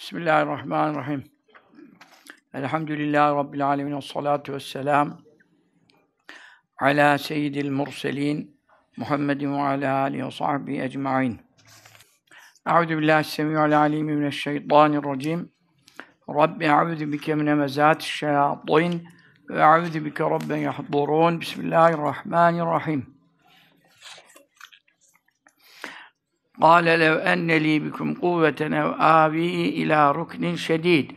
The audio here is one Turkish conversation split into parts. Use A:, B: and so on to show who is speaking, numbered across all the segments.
A: Bismillahirrahmanirrahim. Elhamdülillahi Rabbil alemin. Salatu vesselam. Ala seyyidil murselin. Muhammedin ve ala alihi ve sahbihi ecma'in. Euzu billahi Alim alimi mineşşeytanirracim. Rabbi euzu bike min hemezati şeyatin ve euzu bike rabben yahdurun. Bismillahirrahmanirrahim. قَالَ لَوْ اَنَّ لِي بِكُمْ قُوَّةً اَوْ آوِي اِلَى رُكْنٍ شَد۪يدٍ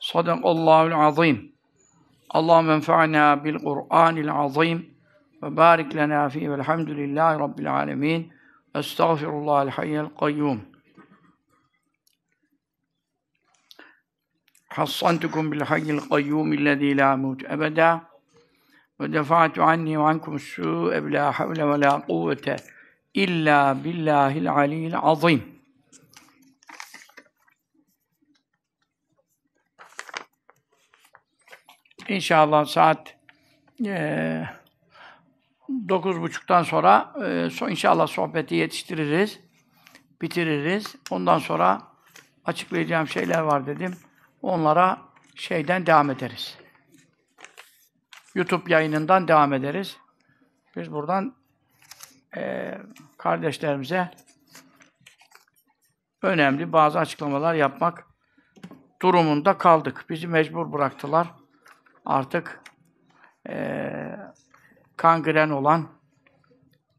A: Sadakallahu'l azim. Allahümme enfa'na bil Kur'anil azim ve barik lena fi velhamdülillahi rabbil alamin. Estağfirullahal hayyel kayyum. bil بالحي القيوم الذي لا موت أبدا ve defa'tu anni ve ankum su'e ve la havle ve la kuvvete illa billahil aliyyil azim. İnşallah saat e, dokuz buçuktan sonra e, so, inşallah sohbeti yetiştiririz, bitiririz. Ondan sonra açıklayacağım şeyler var dedim. Onlara şeyden devam ederiz. YouTube yayınından devam ederiz. Biz buradan e, kardeşlerimize önemli bazı açıklamalar yapmak durumunda kaldık. Bizi mecbur bıraktılar. Artık e, kangren olan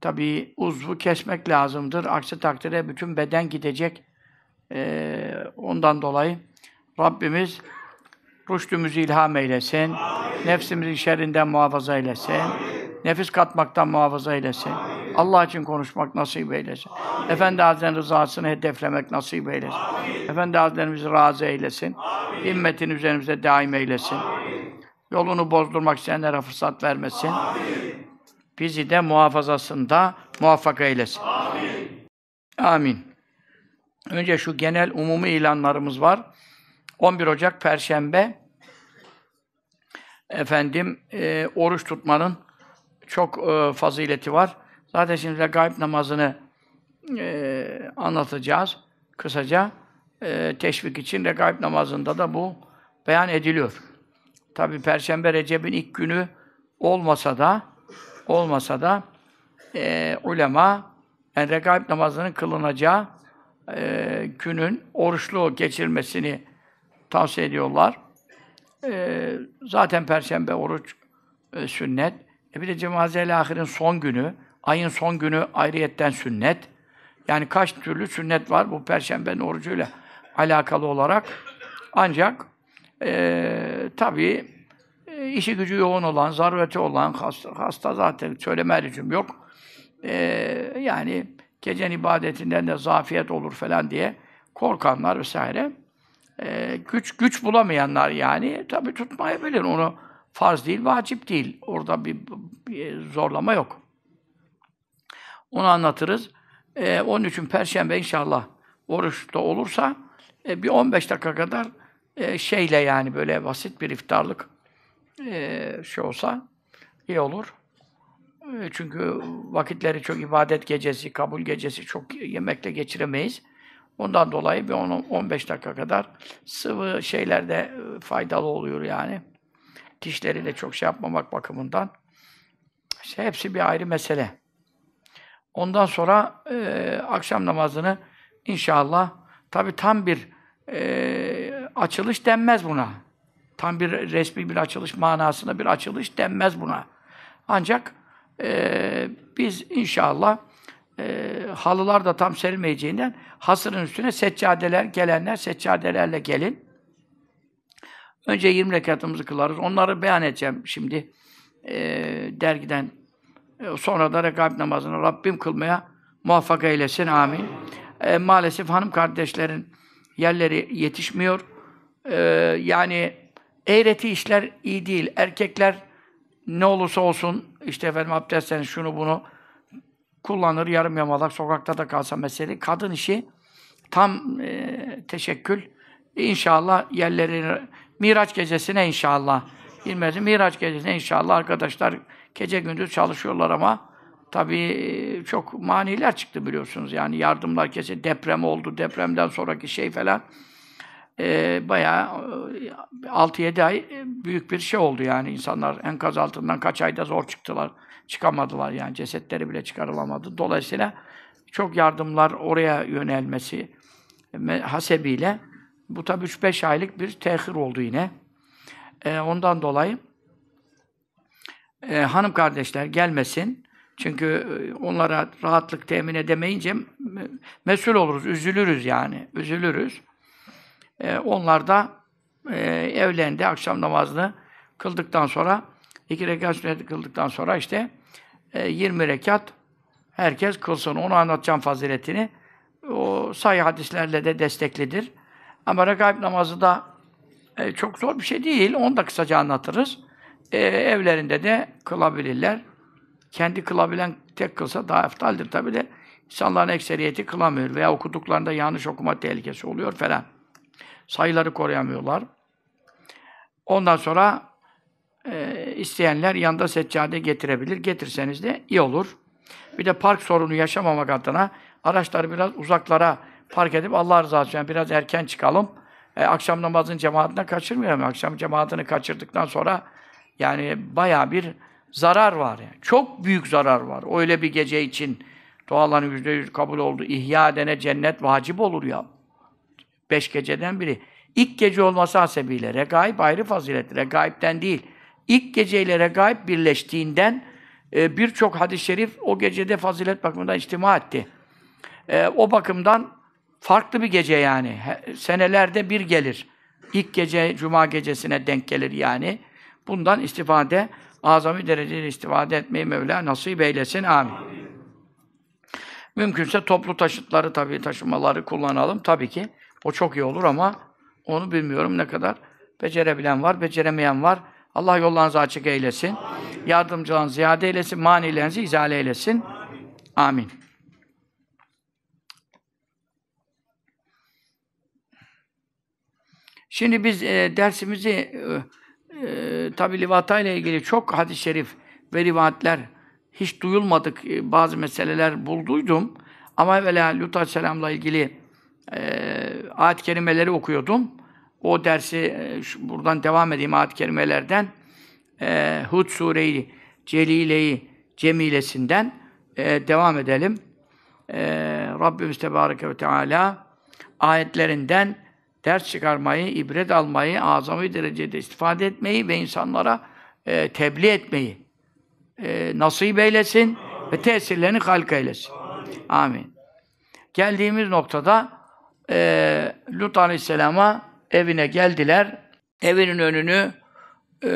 A: tabii uzvu kesmek lazımdır. Aksi takdirde bütün beden gidecek. E, ondan dolayı Rabbimiz Rüştümüzü ilham eylesin. Amin. Nefsimizi şerrinden muhafaza eylesin. Amin. Nefis katmaktan muhafaza eylesin. Amin. Allah için konuşmak nasip eylesin. Amin. Efendi Hazretleri'nin rızasını hedeflemek nasip eylesin. Amin. Efendi Hazretlerimizi razı eylesin. Amin. Himmetini üzerimize daim eylesin. Amin. Yolunu bozdurmak isteyenlere fırsat vermesin. Amin. Bizi de muhafazasında muvaffak eylesin. Amin. Amin. Önce şu genel umumi ilanlarımız var. 11 Ocak Perşembe efendim e, oruç tutmanın çok e, fazileti var. Zaten şimdi de gayb namazını e, anlatacağız kısaca. E, teşvik için de gayb namazında da bu beyan ediliyor. Tabi Perşembe Recep'in ilk günü olmasa da olmasa da e, ulema yani regaib namazının kılınacağı e, günün oruçlu geçirmesini tavsiye ediyorlar. E, zaten perşembe oruç e, sünnet. E bir de cemazel ahirin son günü, ayın son günü ayrıyetten sünnet. Yani kaç türlü sünnet var bu perşembenin orucuyla alakalı olarak. Ancak e, tabii e, işi gücü yoğun olan, zarureti olan, hasta, hasta zaten söyleme lüzum yok. E, yani gecen ibadetinden de zafiyet olur falan diye korkanlar vesaire e, güç güç bulamayanlar yani tabii tutmayabilir. Onu farz değil, vacip değil. Orada bir, bir zorlama yok. Onu anlatırız. E, onun için Perşembe inşallah oruçta olursa e, bir 15 dakika kadar e, şeyle yani böyle basit bir iftarlık e, şey olsa iyi olur. E, çünkü vakitleri çok ibadet gecesi, kabul gecesi çok yemekle geçiremeyiz. Ondan dolayı bir 15 dakika kadar sıvı şeylerde e, faydalı oluyor yani. Dişleri de çok şey yapmamak bakımından. İşte hepsi bir ayrı mesele. Ondan sonra e, akşam namazını inşallah tabi tam bir e, açılış denmez buna. Tam bir resmi bir açılış manasında bir açılış denmez buna. Ancak e, biz inşallah e, halılar da tam serilmeyeceğinden hasırın üstüne seccadeler gelenler seccadelerle gelin. Önce 20 rekatımızı kılarız. Onları beyan edeceğim şimdi e, dergiden. E, sonra da rekab namazını Rabbim kılmaya muvaffak eylesin. Amin. E, maalesef hanım kardeşlerin yerleri yetişmiyor. E, yani eğreti işler iyi değil. Erkekler ne olursa olsun işte efendim abdestten şunu bunu kullanır, yarım yamalak sokakta da kalsa mesele. Kadın işi tam e, teşekkül. İnşallah yerleri Miraç gecesine inşallah. Bilmezim Miraç gecesine inşallah arkadaşlar gece gündüz çalışıyorlar ama tabii e, çok maniler çıktı biliyorsunuz. Yani yardımlar kesin deprem oldu. Depremden sonraki şey falan e, bayağı 6-7 e, ay e, büyük bir şey oldu yani insanlar enkaz altından kaç ayda zor çıktılar çıkamadılar yani cesetleri bile çıkarılamadı. Dolayısıyla çok yardımlar oraya yönelmesi hasebiyle bu tabi 3-5 aylık bir tehir oldu yine. E, ondan dolayı e, hanım kardeşler gelmesin. Çünkü e, onlara rahatlık temin edemeyince mesul oluruz, üzülürüz yani, üzülürüz. E, onlar da e, evlendi, akşam namazını kıldıktan sonra, iki rekat sünnet kıldıktan sonra işte 20 e, rekat herkes kılsın. Onu anlatacağım faziletini. O sayı hadislerle de desteklidir. Ama regaib namazı da e, çok zor bir şey değil. Onu da kısaca anlatırız. E, evlerinde de kılabilirler. Kendi kılabilen tek kılsa daha eftaldir tabi de. insanların ekseriyeti kılamıyor veya okuduklarında yanlış okuma tehlikesi oluyor falan. Sayıları koruyamıyorlar. Ondan sonra e, isteyenler yanında seccade getirebilir. Getirseniz de iyi olur. Bir de park sorunu yaşamamak adına araçları biraz uzaklara park edip Allah rızası için biraz erken çıkalım. E, akşam namazın cemaatine kaçırmayalım. Akşam cemaatini kaçırdıktan sonra yani baya bir zarar var. Yani. Çok büyük zarar var. Öyle bir gece için duaların yüzde yüz kabul oldu. İhya edene cennet vacip olur ya. Beş geceden biri. İlk gece olması hasebiyle. Regaib ayrı fazilet. Regaib'den değil ilk geceyle regaib birleştiğinden e, birçok hadis-i şerif o gecede fazilet bakımından içtima etti. E, o bakımdan farklı bir gece yani. senelerde bir gelir. İlk gece cuma gecesine denk gelir yani. Bundan istifade, azami derecede istifade etmeyi Mevla nasip eylesin. Amin. Amin. Mümkünse toplu taşıtları tabii taşımaları kullanalım tabii ki. O çok iyi olur ama onu bilmiyorum ne kadar becerebilen var, beceremeyen var. Allah yollarınızı açık eylesin. Yardımcılarınızı ziyade eylesin. Manilerinizi izale eylesin. Amin. Şimdi biz e, dersimizi e, e, tabi livata ile ilgili çok hadis-i şerif ve rivayetler hiç duyulmadık e, bazı meseleler bulduydum. Ama evvela Lut Aleyhisselam'la ilgili e, ayet kelimeleri okuyordum o dersi e, buradan devam edeyim ayet-i kerimelerden. E, Hud sureyi, Celile'yi, Cemilesinden e, devam edelim. E, Rabbimiz Tebareke ve Teala ayetlerinden ders çıkarmayı, ibret almayı, azami derecede istifade etmeyi ve insanlara e, tebliğ etmeyi e, nasip eylesin ve tesirlerini halka eylesin. Amin. Amin. Geldiğimiz noktada e, Lut Aleyhisselam'a evine geldiler. Evinin önünü e,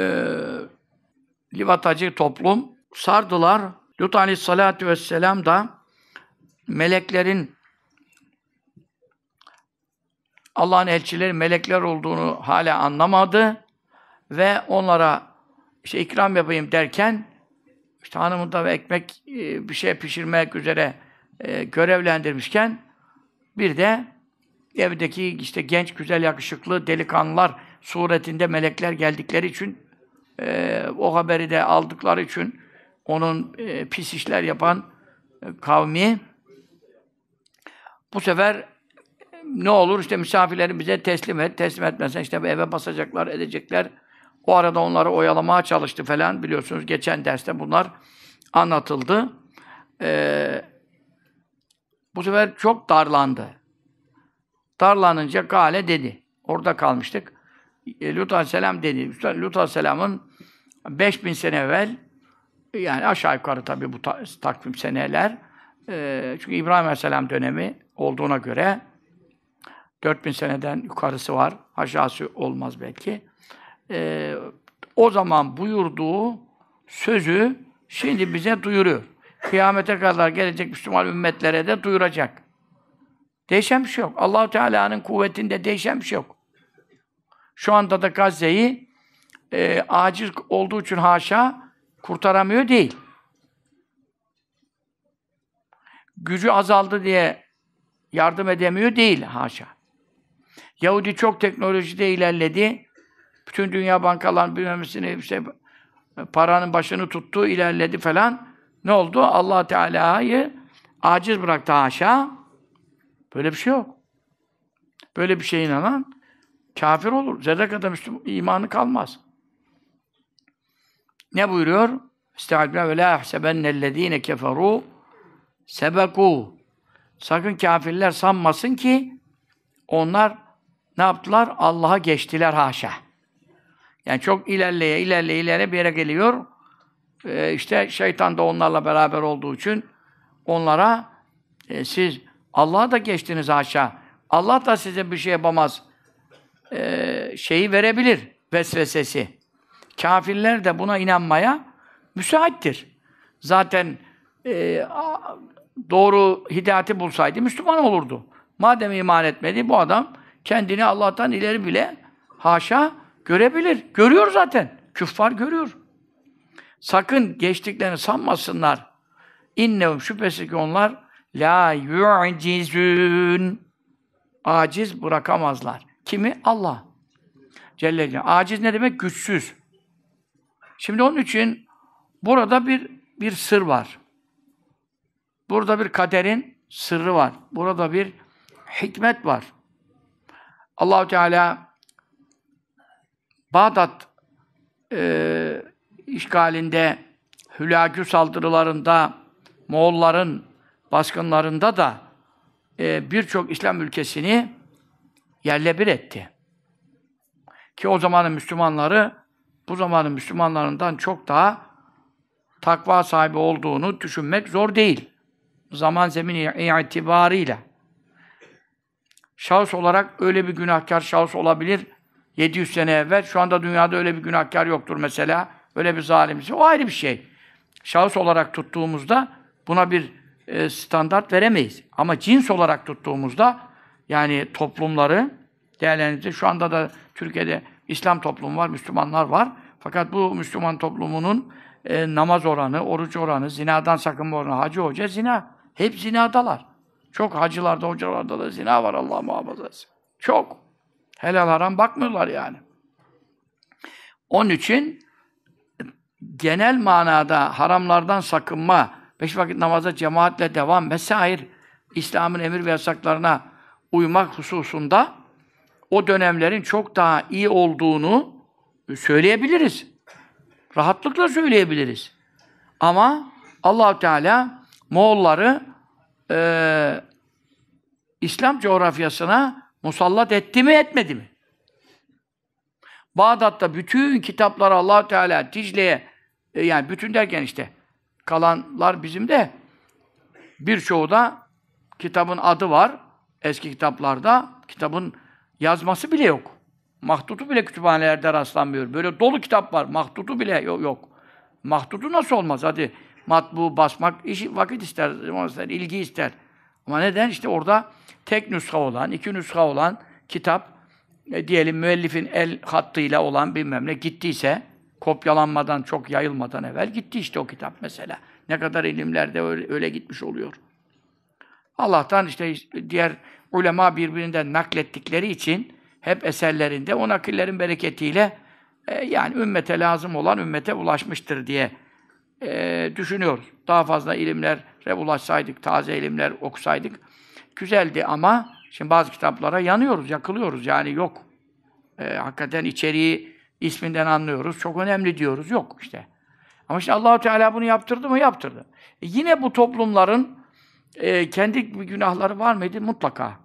A: livatacı toplum sardılar. Lut aleyhissalatü vesselam da meleklerin Allah'ın elçileri melekler olduğunu hala anlamadı ve onlara işte ikram yapayım derken işte hanımı da ekmek e, bir şey pişirmek üzere e, görevlendirmişken bir de evdeki işte genç, güzel, yakışıklı delikanlılar suretinde melekler geldikleri için e, o haberi de aldıkları için onun e, pis işler yapan e, kavmi bu sefer e, ne olur işte misafirlerimize teslim et, teslim etmezsen işte eve basacaklar, edecekler. O arada onları oyalamaya çalıştı falan biliyorsunuz geçen derste bunlar anlatıldı. Ee, bu sefer çok darlandı. Darlanınca kale dedi. Orada kalmıştık. E, Lut Aleyhisselam dedi. Lut Aleyhisselam'ın 5000 sene evvel yani aşağı yukarı tabi bu ta- takvim seneler e, çünkü İbrahim Aleyhisselam dönemi olduğuna göre 4000 seneden yukarısı var. Aşağısı olmaz belki. E, o zaman buyurduğu sözü şimdi bize duyuruyor. Kıyamete kadar gelecek Müslüman ümmetlere de duyuracak. Değişen bir şey yok. Allahu Teala'nın kuvvetinde değişen bir şey yok. Şu anda da Gazze'yi e, aciz olduğu için haşa kurtaramıyor değil. Gücü azaldı diye yardım edemiyor değil haşa. Yahudi çok teknolojide ilerledi. Bütün dünya bankaların bilmemesini işte paranın başını tuttu, ilerledi falan. Ne oldu? Allah Teala'yı aciz bıraktı haşa. Böyle bir şey yok. Böyle bir şeye inanan kafir olur. Zerre kadar Müslüman imanı kalmaz. Ne buyuruyor? Estağfirullah ve la ihsebennellezine keferu sebeku. Sakın kafirler sanmasın ki onlar ne yaptılar? Allah'a geçtiler haşa. Yani çok ilerleye ilerleye ilerleye bir yere geliyor. Ee, işte şeytan da onlarla beraber olduğu için onlara e, siz Allah'a da geçtiniz haşa. Allah da size bir şey yapamaz. Ee, şeyi verebilir. Vesvesesi. Kafirler de buna inanmaya müsaittir. Zaten e, doğru hidayeti bulsaydı Müslüman olurdu. Madem iman etmedi bu adam kendini Allah'tan ileri bile haşa görebilir. Görüyor zaten. Küffar görüyor. Sakın geçtiklerini sanmasınlar. İnnevum şüphesiz ki onlar La yu'cizün. Aciz bırakamazlar. Kimi? Allah. Celle Celle. Aciz ne demek? Güçsüz. Şimdi onun için burada bir bir sır var. Burada bir kaderin sırrı var. Burada bir hikmet var. Allahu Teala Bağdat e, işgalinde, Hülagü saldırılarında Moğolların baskınlarında da e, birçok İslam ülkesini yerle bir etti. Ki o zamanın Müslümanları bu zamanın Müslümanlarından çok daha takva sahibi olduğunu düşünmek zor değil. Zaman zemini itibarıyla Şahıs olarak öyle bir günahkar şahıs olabilir 700 sene evvel. Şu anda dünyada öyle bir günahkar yoktur mesela. Öyle bir zalimsi. O ayrı bir şey. Şahıs olarak tuttuğumuzda buna bir e, standart veremeyiz. Ama cins olarak tuttuğumuzda yani toplumları değerlendirdi. Şu anda da Türkiye'de İslam toplumu var, Müslümanlar var. Fakat bu Müslüman toplumunun e, namaz oranı, oruç oranı, zinadan sakınma oranı, hacı hoca zina. Hep zinadalar. Çok hacılarda, hocalarda da zina var Allah muhafaza etsin. Çok. Helal haram bakmıyorlar yani. Onun için genel manada haramlardan sakınma, beş vakit namaza cemaatle devam vesair İslam'ın emir ve yasaklarına uymak hususunda o dönemlerin çok daha iyi olduğunu söyleyebiliriz. Rahatlıkla söyleyebiliriz. Ama allah Teala Moğolları e, İslam coğrafyasına musallat etti mi etmedi mi? Bağdat'ta bütün kitapları allah Teala Dicle'ye e, yani bütün derken işte kalanlar bizim de birçoğu da kitabın adı var. Eski kitaplarda kitabın yazması bile yok. Mahdutu bile kütüphanelerde rastlanmıyor. Böyle dolu kitap var. Mahdutu bile yok. Mahdutu nasıl olmaz? Hadi matbu basmak işi vakit ister, zaman ister, ilgi ister. Ama neden? işte orada tek nüsha olan, iki nüsha olan kitap e, diyelim müellifin el hattıyla olan bilmem ne gittiyse kopyalanmadan, çok yayılmadan evvel gitti işte o kitap mesela. Ne kadar ilimlerde öyle, öyle gitmiş oluyor. Allah'tan işte diğer ulema birbirinden naklettikleri için hep eserlerinde o nakillerin bereketiyle e, yani ümmete lazım olan ümmete ulaşmıştır diye e, düşünüyoruz. Daha fazla ilimlere ulaşsaydık, taze ilimler okusaydık güzeldi ama şimdi bazı kitaplara yanıyoruz, yakılıyoruz yani yok. E, hakikaten içeriği isminden anlıyoruz. Çok önemli diyoruz. Yok işte. Ama işte Allahu Teala bunu yaptırdı mı? Yaptırdı. E yine bu toplumların e, kendi günahları var mıydı? Mutlaka.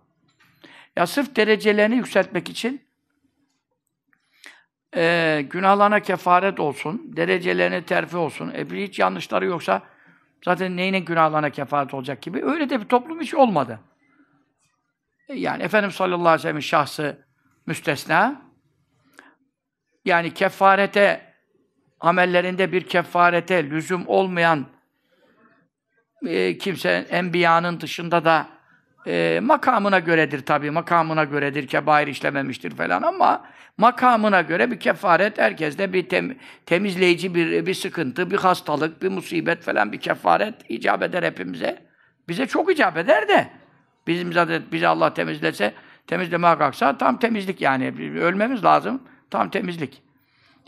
A: Ya sırf derecelerini yükseltmek için e, günahlarına kefaret olsun, derecelerine terfi olsun. E bir hiç yanlışları yoksa zaten neyine günahlarına kefaret olacak gibi. Öyle de bir toplum hiç olmadı. E, yani Efendimiz sallallahu aleyhi ve sellem'in şahsı müstesna yani kefarete amellerinde bir kefarete lüzum olmayan e, kimse enbiyanın dışında da e, makamına göredir tabii. Makamına göredir. Kebair işlememiştir falan ama makamına göre bir kefaret herkeste bir tem, temizleyici bir bir sıkıntı, bir hastalık, bir musibet falan bir kefaret icap eder hepimize. Bize çok icap eder de. Bizim zaten bizi Allah temizlese, temizlemeye kalksa tam temizlik yani. Ölmemiz lazım. Tam temizlik.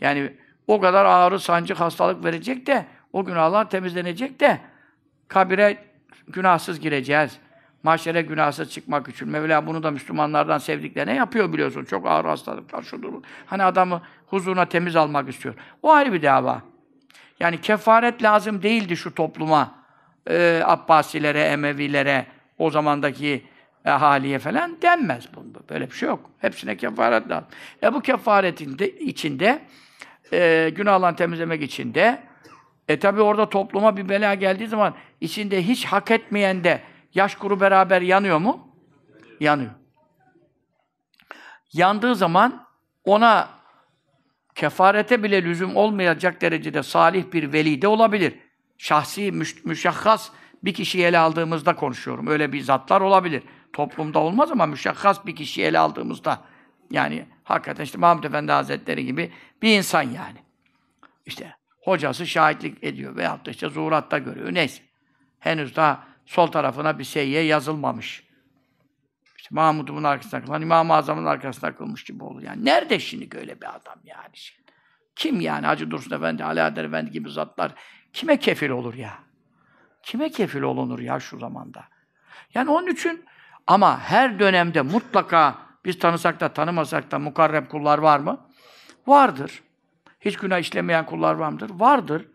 A: Yani o kadar ağrı, sancı, hastalık verecek de o günahlar temizlenecek de kabire günahsız gireceğiz. Mahşere günahsız çıkmak için. Mevla bunu da Müslümanlardan sevdiklerine yapıyor biliyorsun. Çok ağır hastalıklar şudur. Hani adamı huzuruna temiz almak istiyor. O ayrı bir dava. Yani kefaret lazım değildi şu topluma. Ee, Abbasilere, Emevilere, o zamandaki e, ahaliye falan denmez bunda. Böyle bir şey yok. Hepsine kefaret lazım. E bu kefaretin de içinde e, günahlarını temizlemek için de e tabi orada topluma bir bela geldiği zaman içinde hiç hak etmeyen de yaş kuru beraber yanıyor mu? Yanıyor. Yandığı zaman ona kefarete bile lüzum olmayacak derecede salih bir veli de olabilir. Şahsi, müş müşahhas bir kişiyi ele aldığımızda konuşuyorum. Öyle bir zatlar olabilir toplumda olmaz ama müşakkas bir kişiyi ele aldığımızda yani hakikaten işte Mahmud Efendi Hazretleri gibi bir insan yani. İşte hocası şahitlik ediyor veyahut da işte zuhuratta görüyor. Neyse. Henüz daha sol tarafına bir seyye yazılmamış. İşte Mahmud'un arkasına takılan, İmam-ı Azam'ın arkasına takılmış gibi oldu Yani nerede şimdi böyle bir adam yani Kim yani Hacı Dursun Efendi, Ali Adel Efendi gibi zatlar kime kefil olur ya? Kime kefil olunur ya şu zamanda? Yani onun için ama her dönemde mutlaka biz tanısak da tanımasak da mukarreb kullar var mı? Vardır. Hiç günah işlemeyen kullar var mıdır? Vardır.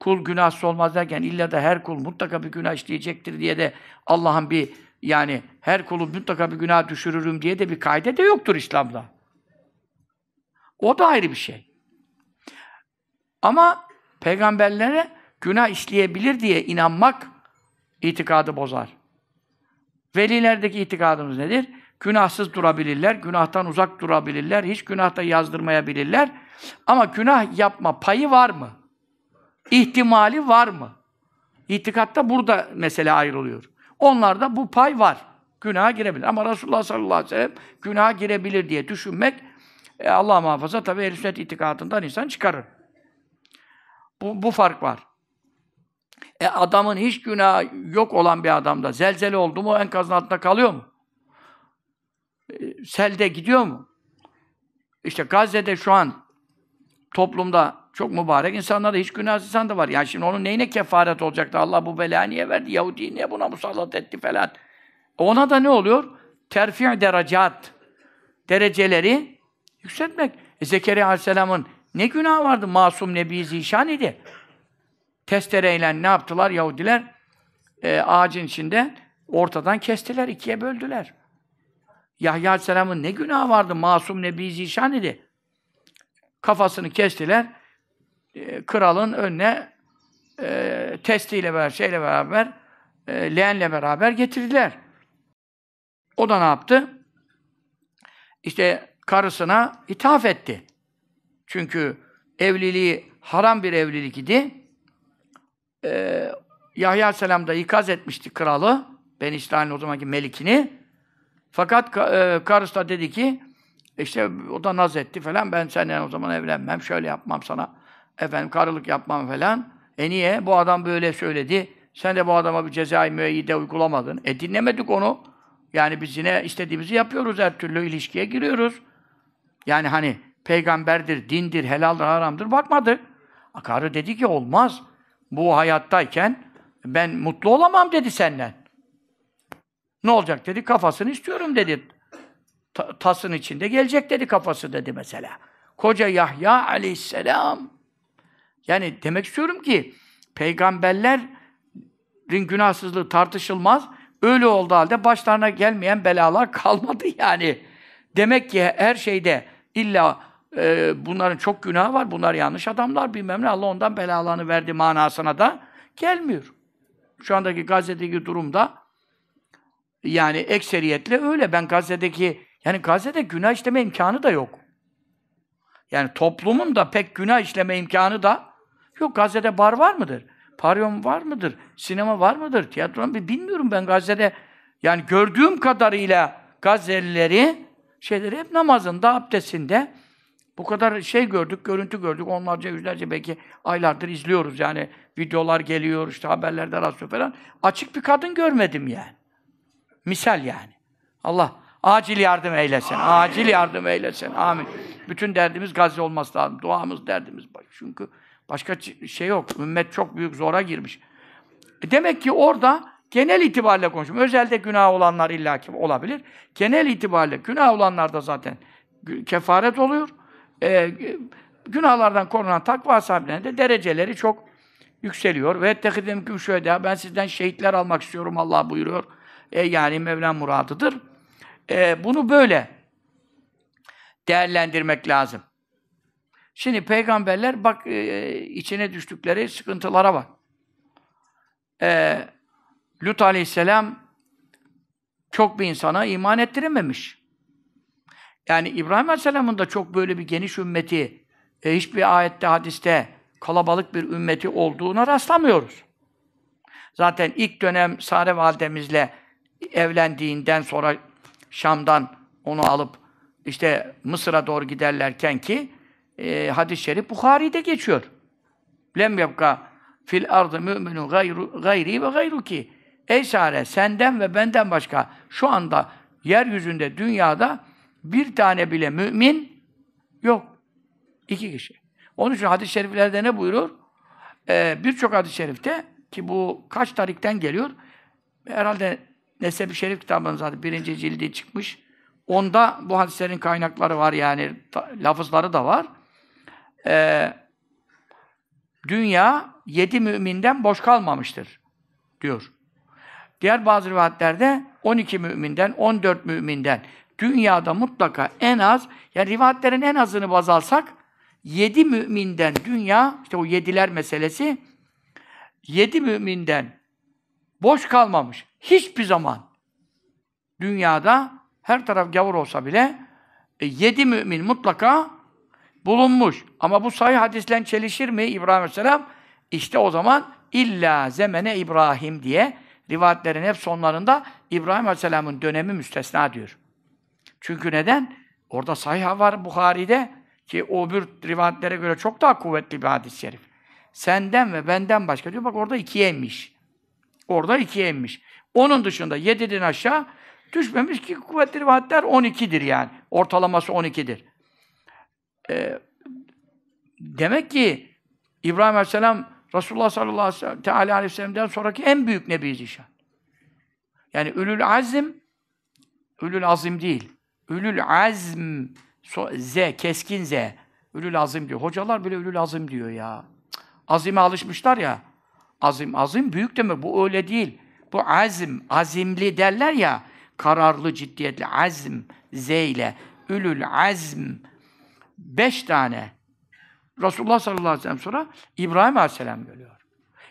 A: Kul günahsız olmaz derken illa da her kul mutlaka bir günah işleyecektir diye de Allah'ın bir yani her kulu mutlaka bir günah düşürürüm diye de bir kaide de yoktur İslam'da. O da ayrı bir şey. Ama peygamberlere günah işleyebilir diye inanmak itikadı bozar. Velilerdeki itikadımız nedir? Günahsız durabilirler, günahtan uzak durabilirler, hiç günahta yazdırmayabilirler. Ama günah yapma payı var mı? İhtimali var mı? İtikatta burada mesele ayrılıyor. Onlarda bu pay var. Günaha girebilir. Ama Resulullah sallallahu aleyhi ve sellem günaha girebilir diye düşünmek e, Allah muhafaza tabi ehl sünnet itikadından insan çıkarır. Bu, bu fark var. E adamın hiç günah yok olan bir adamda zelzele oldu mu enkazın altında kalıyor mu? E, selde gidiyor mu? İşte Gazze'de şu an toplumda çok mübarek insanlar da hiç günahsız insan da var. Yani şimdi onun neyine kefaret olacaktı? Allah bu belayı niye verdi? Yahudi niye buna musallat etti falan. Ona da ne oluyor? Terfi' derecat. Dereceleri yükseltmek. E Zekeriya Aleyhisselam'ın ne günah vardı? Masum Nebi Zişan idi. Testereyle ne yaptılar Yahudiler? E, ağacın içinde ortadan kestiler, ikiye böldüler. Yahya Aleyhisselam'ın ne günahı vardı? Masum Nebi Zişan idi. Kafasını kestiler. E, kralın önüne e, testiyle beraber, şeyle beraber, e, leğenle beraber getirdiler. O da ne yaptı? İşte karısına ithaf etti. Çünkü evliliği haram bir evlilik idi e, Yahya Selam da ikaz etmişti kralı, Ben İsrail'in o zamanki melikini. Fakat e, karısı da dedi ki, işte o da naz etti falan, ben senden o zaman evlenmem, şöyle yapmam sana, efendim karılık yapmam falan. E niye? Bu adam böyle söyledi. Sen de bu adama bir cezai müeyyide uygulamadın. E dinlemedik onu. Yani biz yine istediğimizi yapıyoruz, her türlü ilişkiye giriyoruz. Yani hani peygamberdir, dindir, helaldir, haramdır bakmadık. Karı dedi ki olmaz bu hayattayken ben mutlu olamam dedi senden. Ne olacak dedi, kafasını istiyorum dedi. Ta- tasın içinde gelecek dedi kafası dedi mesela. Koca Yahya aleyhisselam. Yani demek istiyorum ki peygamberlerin günahsızlığı tartışılmaz. Öyle oldu halde başlarına gelmeyen belalar kalmadı yani. Demek ki her şeyde illa e, bunların çok günahı var, bunlar yanlış adamlar bilmem ne, Allah ondan belalarını verdi manasına da gelmiyor. Şu andaki Gazze'deki durumda yani ekseriyetle öyle. Ben Gazze'deki, yani Gazze'de günah işleme imkanı da yok. Yani toplumun da pek günah işleme imkanı da yok. Gazze'de bar var mıdır? Paryon var mıdır? Sinema var mıdır? Tiyatro var Bilmiyorum ben Gazze'de. Yani gördüğüm kadarıyla Gazze'lileri şeyleri hep namazında, abdestinde, bu kadar şey gördük, görüntü gördük. Onlarca, yüzlerce belki aylardır izliyoruz. Yani videolar geliyor, işte haberlerde rastlıyor falan. Açık bir kadın görmedim yani. Misal yani. Allah acil yardım eylesin. Acil yardım eylesin. Amin. Bütün derdimiz Gazze olması lazım. Duamız, derdimiz. Çünkü başka şey yok. Ümmet çok büyük zora girmiş. E demek ki orada genel itibariyle konuşuyorum. Özelde günah olanlar illaki olabilir. Genel itibariyle günah olanlar da zaten kefaret oluyor e, günahlardan korunan takva sahiplerinin de dereceleri çok yükseliyor. Ve ettehidim ki şöyle ben sizden şehitler almak istiyorum Allah buyuruyor. E, yani Mevlam muradıdır. E, bunu böyle değerlendirmek lazım. Şimdi peygamberler bak e, içine düştükleri sıkıntılara bak. E, Lut aleyhisselam çok bir insana iman ettirememiş. Yani İbrahim Aleyhisselam'ın da çok böyle bir geniş ümmeti, e, hiçbir ayette, hadiste kalabalık bir ümmeti olduğuna rastlamıyoruz. Zaten ilk dönem Sare validemizle evlendiğinden sonra Şam'dan onu alıp işte Mısır'a doğru giderlerken ki e, hadis-i şerif Bukhari'de geçiyor. Lem yapka fil ardı müminu gayru, gayri ve gayruki. Ey Sare senden ve benden başka şu anda yeryüzünde, dünyada bir tane bile mümin yok. İki kişi. Onun için hadis-i şeriflerde ne buyurur? Ee, Birçok hadis-i şerifte ki bu kaç tarikten geliyor? Herhalde Nesep-i Şerif kitabının zaten birinci cildi çıkmış. Onda bu hadislerin kaynakları var yani ta, lafızları da var. Ee, dünya yedi müminden boş kalmamıştır diyor. Diğer bazı rivayetlerde 12 müminden, 14 müminden dünyada mutlaka en az, yani rivayetlerin en azını baz alsak, yedi müminden dünya, işte o yediler meselesi, yedi müminden boş kalmamış. Hiçbir zaman dünyada her taraf gavur olsa bile e, yedi mümin mutlaka bulunmuş. Ama bu sayı hadisle çelişir mi İbrahim Aleyhisselam? İşte o zaman illa zemene İbrahim diye rivayetlerin hep sonlarında İbrahim Aleyhisselam'ın dönemi müstesna diyor. Çünkü neden? Orada sahih var Buhari'de ki o öbür rivayetlere göre çok daha kuvvetli bir hadis-i şerif. Senden ve benden başka diyor. Bak orada ikiye inmiş. Orada ikiye inmiş. Onun dışında yediden aşağı düşmemiş ki kuvvetli rivayetler 12'dir yani. Ortalaması 12'dir. Ee, demek ki İbrahim Aleyhisselam Resulullah sallallahu aleyhi ve sellem'den sonraki en büyük nebi zişan. Yani ülül azim ülül azim değil. Ülül azm, so, z, keskin z. Ülül azim diyor. Hocalar bile ülül azim diyor ya. azime alışmışlar ya. Azim, azim büyük demek. Bu öyle değil. Bu azim, azimli derler ya. Kararlı, ciddiyetli. Azim, z ile. Ülül azm. Beş tane. Resulullah sallallahu aleyhi ve sellem sonra İbrahim aleyhisselam geliyor.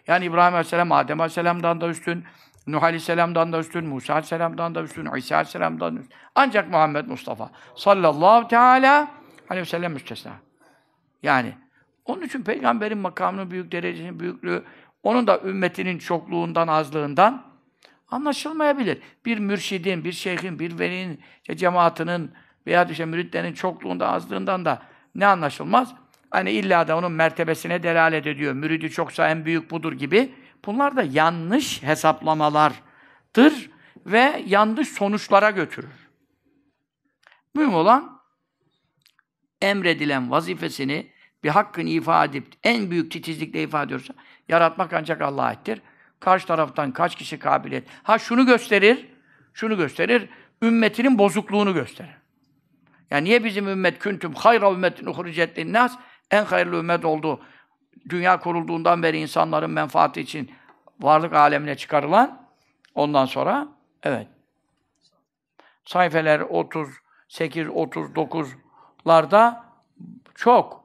A: Yani İbrahim aleyhisselam, Adem aleyhisselamdan da üstün. Nuh Aleyhisselam'dan da üstün, Musa Aleyhisselam'dan da üstün, İsa Aleyhisselam'dan üstün. Ancak Muhammed Mustafa sallallahu teala aleyhi ve sellem müstesna. Yani onun için peygamberin makamının büyük derecesinin büyüklüğü, onun da ümmetinin çokluğundan, azlığından anlaşılmayabilir. Bir mürşidin, bir şeyhin, bir velinin, işte cemaatinin veya işte müritlerin çokluğundan, azlığından da ne anlaşılmaz? Hani illa da onun mertebesine delalet ediyor. Müridi çoksa en büyük budur gibi Bunlar da yanlış hesaplamalardır ve yanlış sonuçlara götürür. Mühim olan emredilen vazifesini bir hakkın ifa edip en büyük titizlikle ifade ediyorsa yaratmak ancak Allah'a aittir. Karşı taraftan kaç kişi kabiliyet. Ha şunu gösterir, şunu gösterir, ümmetinin bozukluğunu gösterir. Yani niye bizim ümmet küntüm hayra ümmetin uhricet nas en hayırlı ümmet oldu dünya kurulduğundan beri insanların menfaati için varlık alemine çıkarılan ondan sonra evet sayfeler 38 39 larda çok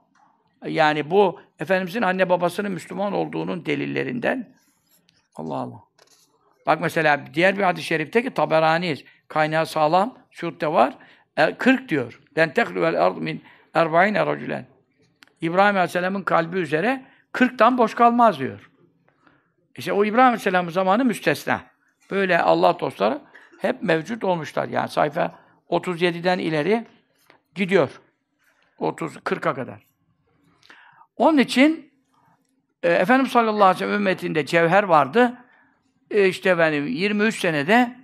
A: yani bu efendimizin anne babasının Müslüman olduğunun delillerinden Allah Allah. Bak mesela diğer bir hadis-i şerifte ki Taberani kaynağı sağlam, şurada var. 40 e, diyor. Den tehlüvel ard min 40 racülen. İbrahim Aleyhisselam'ın kalbi üzere 40'tan boş kalmaz diyor. İşte o İbrahim Aleyhisselam'ın zamanı müstesna. Böyle Allah dostları hep mevcut olmuşlar. Yani sayfa 37'den ileri gidiyor. 30 40'a kadar. Onun için e, Efendimiz sallallahu aleyhi ve sellem ümmetinde cevher vardı. E, işte efendim 23 senede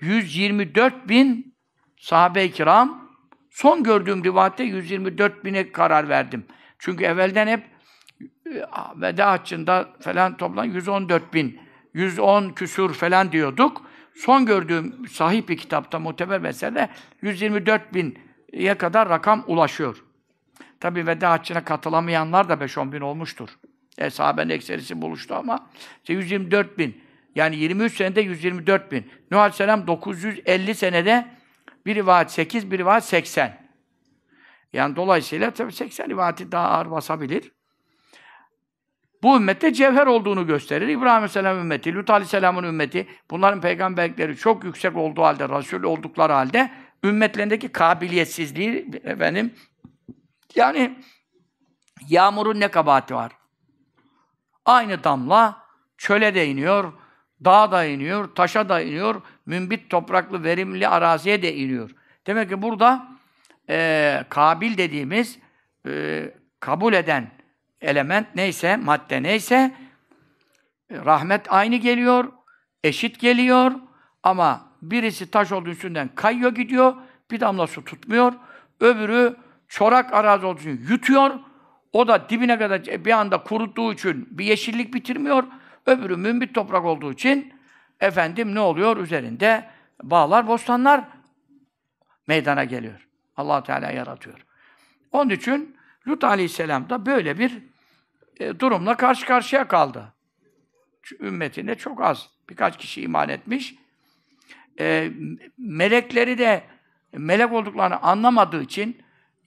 A: 124 bin sahabe-i kiram Son gördüğüm rivayette 124 bine karar verdim. Çünkü evvelden hep e, veda açında falan toplam 114 bin, 110 küsur falan diyorduk. Son gördüğüm sahip bir kitapta muteber mesele 124 bin'ye kadar rakam ulaşıyor. Tabi veda açına katılamayanlar da 5-10 bin olmuştur. E, sahabenin ekserisi buluştu ama işte 124 bin. Yani 23 senede 124 bin. Nuh Aleyhisselam 950 senede bir rivayet 8, bir rivayet 80. Yani dolayısıyla tabii 80 rivayeti daha ağır basabilir. Bu ümmette cevher olduğunu gösterir. İbrahim Aleyhisselam ümmeti, Lut Aleyhisselam'ın ümmeti, bunların peygamberlikleri çok yüksek olduğu halde, Resul oldukları halde ümmetlerindeki kabiliyetsizliği efendim yani yağmurun ne kabahati var? Aynı damla çöle de iniyor, Dağa da iniyor, taşa da iniyor, mümbit topraklı verimli araziye de iniyor. Demek ki burada e, kabil dediğimiz e, kabul eden element neyse, madde neyse e, rahmet aynı geliyor, eşit geliyor ama birisi taş olduğu üstünden kayıyor gidiyor, bir damla su tutmuyor. Öbürü çorak arazi olduğu için yutuyor. O da dibine kadar bir anda kuruttuğu için bir yeşillik bitirmiyor. Öbürü mümbit toprak olduğu için efendim ne oluyor? Üzerinde bağlar, bostanlar meydana geliyor. allah Teala yaratıyor. Onun için Lut aleyhisselam da böyle bir e, durumla karşı karşıya kaldı. Ümmetinde çok az. Birkaç kişi iman etmiş. E, melekleri de melek olduklarını anlamadığı için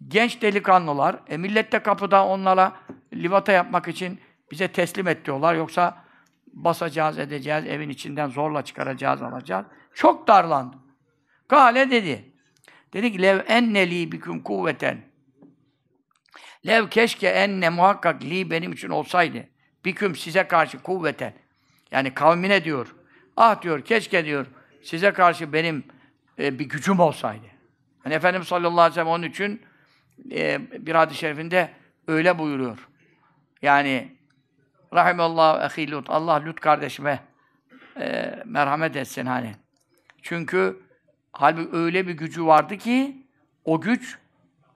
A: genç delikanlılar, e, millet kapıda onlara livata yapmak için bize teslim et diyorlar. Yoksa basacağız, edeceğiz, evin içinden zorla çıkaracağız, alacağız. Çok darlandı. Kale dedi. Dedi ki lev enneli biküm kuvveten. Lev keşke enne muhakkak li benim için olsaydı. Biküm size karşı kuvveten. Yani kavmine diyor. Ah diyor keşke diyor size karşı benim e, bir gücüm olsaydı. Hani Efendimiz sallallahu aleyhi ve sellem onun için e, bir hadis-i şerifinde öyle buyuruyor. Yani Rahimallahu ehi Lut. Allah Lut kardeşime e, merhamet etsin hani. Çünkü halbuki öyle bir gücü vardı ki o güç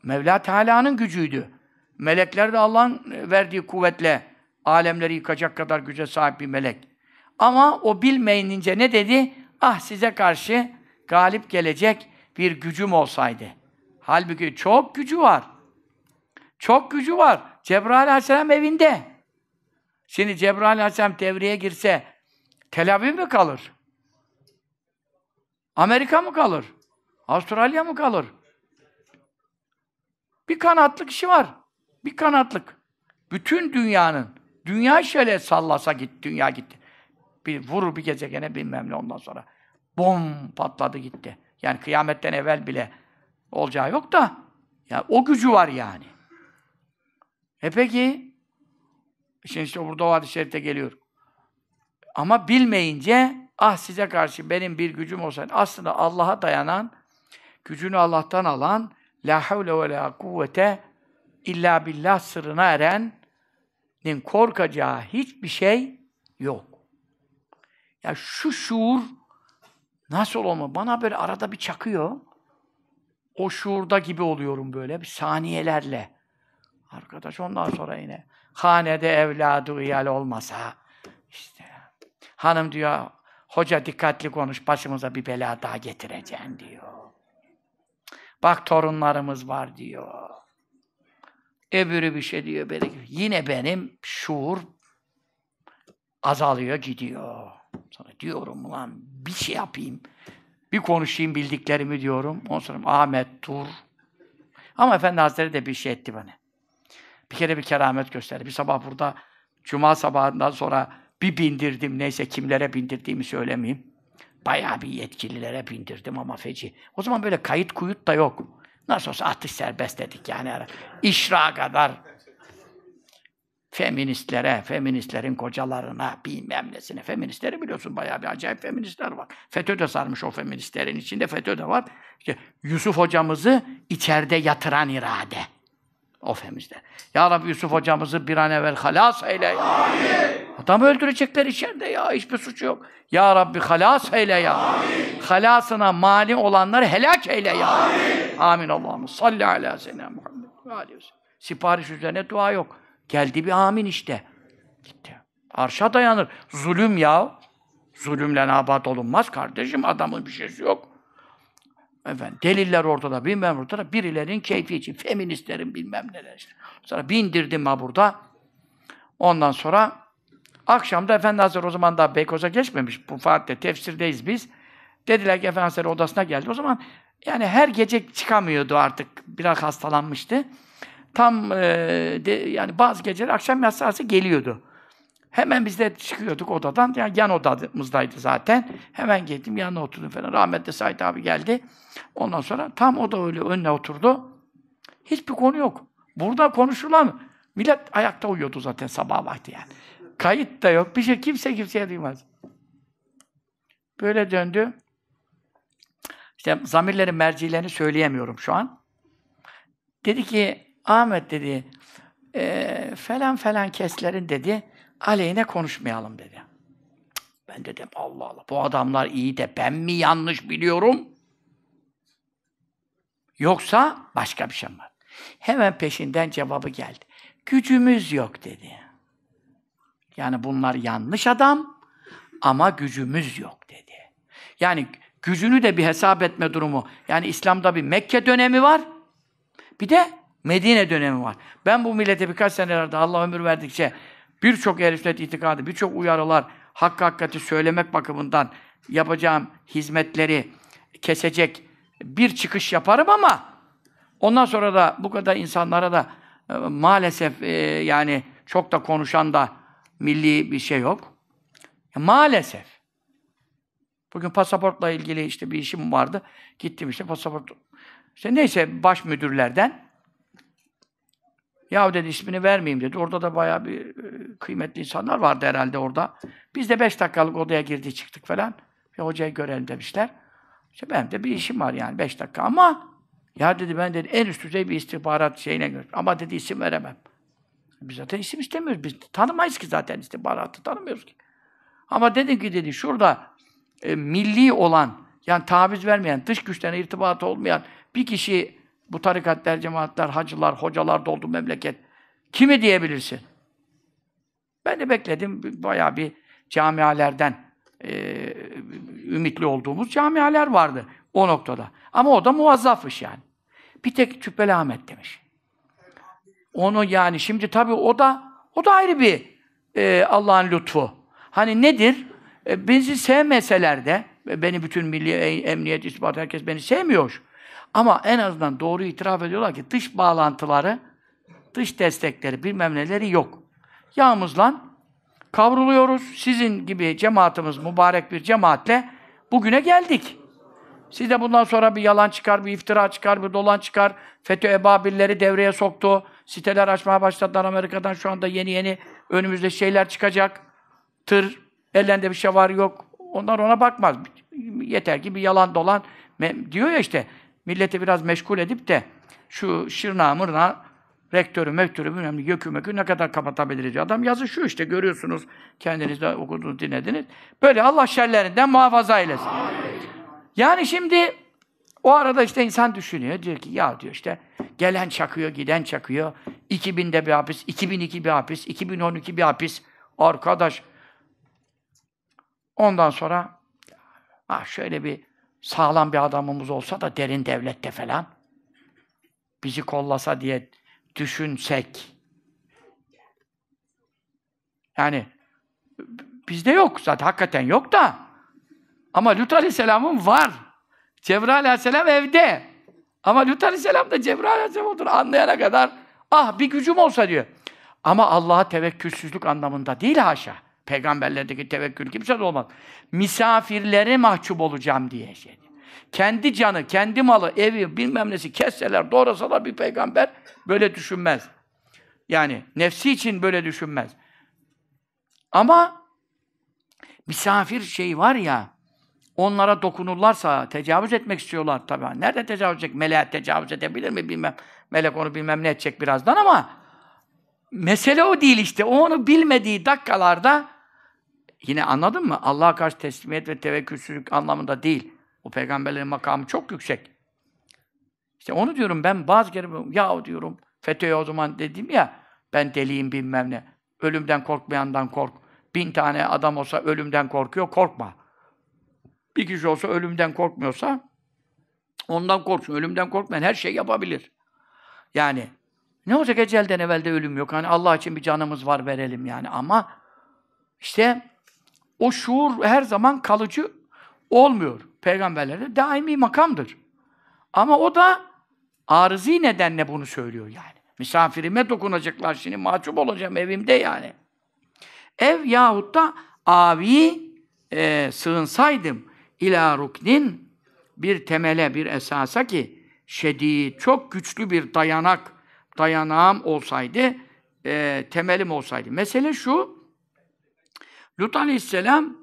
A: Mevla Teala'nın gücüydü. Melekler de Allah'ın verdiği kuvvetle alemleri yıkacak kadar güce sahip bir melek. Ama o bilmeyinince ne dedi? Ah size karşı galip gelecek bir gücüm olsaydı. Halbuki çok gücü var. Çok gücü var. Cebrail Aleyhisselam evinde. Şimdi Cebrail Aleyhisselam devreye girse Tel Aviv mi kalır? Amerika mı kalır? Avustralya mı kalır? Bir kanatlık işi var. Bir kanatlık. Bütün dünyanın. Dünya şöyle sallasa git, dünya gitti. Bir vurur bir gezegene bilmem ne ondan sonra. Bom patladı gitti. Yani kıyametten evvel bile olacağı yok da. Ya yani o gücü var yani. E peki Şimdi işte burada o hadis-i şerifte geliyor. Ama bilmeyince ah size karşı benim bir gücüm olsaydı. Aslında Allah'a dayanan, gücünü Allah'tan alan, la havle ve la kuvvete illa billah sırrına erenin korkacağı hiçbir şey yok. Ya şu şuur nasıl olma? Bana böyle arada bir çakıyor. O şuurda gibi oluyorum böyle bir saniyelerle. Arkadaş ondan sonra yine Hanede evladı iyal olmasa işte hanım diyor hoca dikkatli konuş başımıza bir bela daha getireceksin diyor. Bak torunlarımız var diyor. Öbürü bir şey diyor. Böyle. Yine benim şuur azalıyor gidiyor. Sonra diyorum ulan bir şey yapayım. Bir konuşayım bildiklerimi diyorum. Ondan sonra Ahmet dur. Ama Efendi Hazretleri de bir şey etti bana bir kere bir keramet gösterdi. Bir sabah burada cuma sabahından sonra bir bindirdim. Neyse kimlere bindirdiğimi söylemeyeyim. Bayağı bir yetkililere bindirdim ama feci. O zaman böyle kayıt kuyut da yok. Nasıl olsa atış serbest dedik yani. İşra kadar feministlere, feministlerin kocalarına, bilmem nesine. Feministleri biliyorsun bayağı bir acayip feministler var. FETÖ de sarmış o feministlerin içinde, FETÖ de var. İşte Yusuf hocamızı içeride yatıran irade. Ofemizde. Ya Rabbi Yusuf hocamızı bir an evvel halas eyle ya. Amin. Adam öldürecekler içeride ya. Hiçbir suçu yok. Ya Rabbi halas eyle ya. Amin. Halasına mani olanları helak eyle ya. Amin. Amin Allah'ım. Salli ala seyna Muhammed Sipariş üzerine dua yok. Geldi bir amin işte. Gitti. Arşa dayanır. Zulüm ya. Zulümle nabat olunmaz kardeşim. Adamın bir şeysi yok. Efendim, deliller ortada, bilmem ortada. Birilerin keyfi için, feministlerin bilmem neler işte. Sonra bindirdim ha burada. Ondan sonra akşamda Efendi Hazretleri o zaman daha Beykoz'a geçmemiş. Bu Fatih'te tefsirdeyiz biz. Dediler ki Efendi Hazretleri odasına geldi. O zaman yani her gece çıkamıyordu artık. Biraz hastalanmıştı. Tam e, de, yani bazı geceler akşam yatsası geliyordu. Hemen biz de çıkıyorduk odadan. Yani yan odamızdaydı zaten. Hemen gittim yanına oturdum falan. Rahmetli Said abi geldi. Ondan sonra tam o da öyle önüne oturdu. Hiçbir konu yok. Burada konuşulan millet ayakta uyuyordu zaten sabah vakti yani. Kayıt da yok. Bir şey kimse kimseye duymaz. Böyle döndü. İşte zamirlerin mercilerini söyleyemiyorum şu an. Dedi ki Ahmet dedi e, falan falan keslerin dedi aleyhine konuşmayalım dedi. Ben dedim Allah Allah bu adamlar iyi de ben mi yanlış biliyorum? Yoksa başka bir şey mi var? Hemen peşinden cevabı geldi. Gücümüz yok dedi. Yani bunlar yanlış adam ama gücümüz yok dedi. Yani gücünü de bir hesap etme durumu. Yani İslam'da bir Mekke dönemi var. Bir de Medine dönemi var. Ben bu millete birkaç senelerde Allah ömür verdikçe birçok ehl sünnet itikadı, birçok uyarılar, hakkı hakikati söylemek bakımından yapacağım hizmetleri kesecek bir çıkış yaparım ama ondan sonra da bu kadar insanlara da e, maalesef e, yani çok da konuşan da milli bir şey yok. E, maalesef. Bugün pasaportla ilgili işte bir işim vardı. Gittim işte pasaport. İşte neyse baş müdürlerden ya dedi ismini vermeyeyim dedi. Orada da bayağı bir e, kıymetli insanlar vardı herhalde orada. Biz de beş dakikalık odaya girdi çıktık falan. Ve hocayı görelim demişler. İşte benim de bir işim var yani beş dakika ama ya dedi ben dedi en üst düzey bir istihbarat şeyine göre. Ama dedi isim veremem. Biz zaten isim istemiyoruz. Biz tanımayız ki zaten istihbaratı tanımıyoruz ki. Ama dedi ki dedi şurada e, milli olan yani taviz vermeyen, dış güçlerine irtibatı olmayan bir kişi bu tarikatlar, cemaatler, hacılar, hocalar doldu memleket. Kimi diyebilirsin? Ben de bekledim. Bayağı bir camialerden e, ümitli olduğumuz camialer vardı o noktada. Ama o da muvazzafmış yani. Bir tek Tübbeli Ahmet demiş. Onu yani şimdi tabii o da o da ayrı bir e, Allah'ın lütfu. Hani nedir? E, bizi sevmeseler de beni bütün milli e, emniyet ispat herkes beni sevmiyor. Ama en azından doğru itiraf ediyorlar ki dış bağlantıları, dış destekleri, bilmem neleri yok. Yağımızla kavruluyoruz. Sizin gibi cemaatimiz mübarek bir cemaatle bugüne geldik. Siz de bundan sonra bir yalan çıkar, bir iftira çıkar, bir dolan çıkar. FETÖ ebabilleri devreye soktu. Siteler açmaya başladılar Amerika'dan. Şu anda yeni yeni önümüzde şeyler çıkacak. Tır, ellerinde bir şey var yok. Onlar ona bakmaz. Yeter ki bir yalan dolan. Diyor ya işte, milleti biraz meşgul edip de şu şırna mırna rektörü, mektörü, önemli yökü mökü ne kadar kapatabiliriz diyor. Adam yazı şu işte görüyorsunuz. Kendiniz de okudunuz, dinlediniz. Böyle Allah şerlerinden muhafaza eylesin. Yani şimdi o arada işte insan düşünüyor. Diyor ki ya diyor işte gelen çakıyor, giden çakıyor. 2000'de bir hapis, 2002 bir hapis, 2012 bir hapis. Arkadaş. Ondan sonra ah şöyle bir sağlam bir adamımız olsa da derin devlette falan bizi kollasa diye düşünsek. Yani bizde yok zaten hakikaten yok da ama Lut Aleyhisselam'ın var. Cebrail Aleyhisselam evde. Ama Lut Aleyhisselam da Cebrail Aleyhisselam olur anlayana kadar ah bir gücüm olsa diyor. Ama Allah'a tevekkülsüzlük anlamında değil haşa. Peygamberlerdeki tevekkül kimse de olmaz. Misafirleri mahcup olacağım diye şey. Kendi canı, kendi malı, evi bilmem nesi kesseler, doğrasalar bir peygamber böyle düşünmez. Yani nefsi için böyle düşünmez. Ama misafir şey var ya, onlara dokunurlarsa, tecavüz etmek istiyorlar tabii. Nerede tecavüz edecek? Meleğe tecavüz edebilir mi bilmem. Melek onu bilmem ne edecek birazdan ama mesele o değil işte. O onu bilmediği dakikalarda Yine anladın mı? Allah'a karşı teslimiyet ve tevekkülsüzlük anlamında değil. O peygamberlerin makamı çok yüksek. İşte onu diyorum ben bazı kere ya diyorum FETÖ'ye o zaman dedim ya ben deliyim bilmem ne. Ölümden korkmayandan kork. Bin tane adam olsa ölümden korkuyor korkma. Bir kişi olsa ölümden korkmuyorsa ondan korksun. Ölümden korkmayan her şey yapabilir. Yani ne olacak ecelden evvel de ölüm yok. Hani Allah için bir canımız var verelim yani ama işte o şuur her zaman kalıcı olmuyor. Peygamberlerde daimi makamdır. Ama o da arızi nedenle bunu söylüyor yani. Misafirime dokunacaklar şimdi, mahcup olacağım evimde yani. Ev yahut da avi e, sığınsaydım ila ruknin bir temele, bir esasa ki şedi, çok güçlü bir dayanak, dayanağım olsaydı, e, temelim olsaydı. Mesele şu, Lut aleyhisselam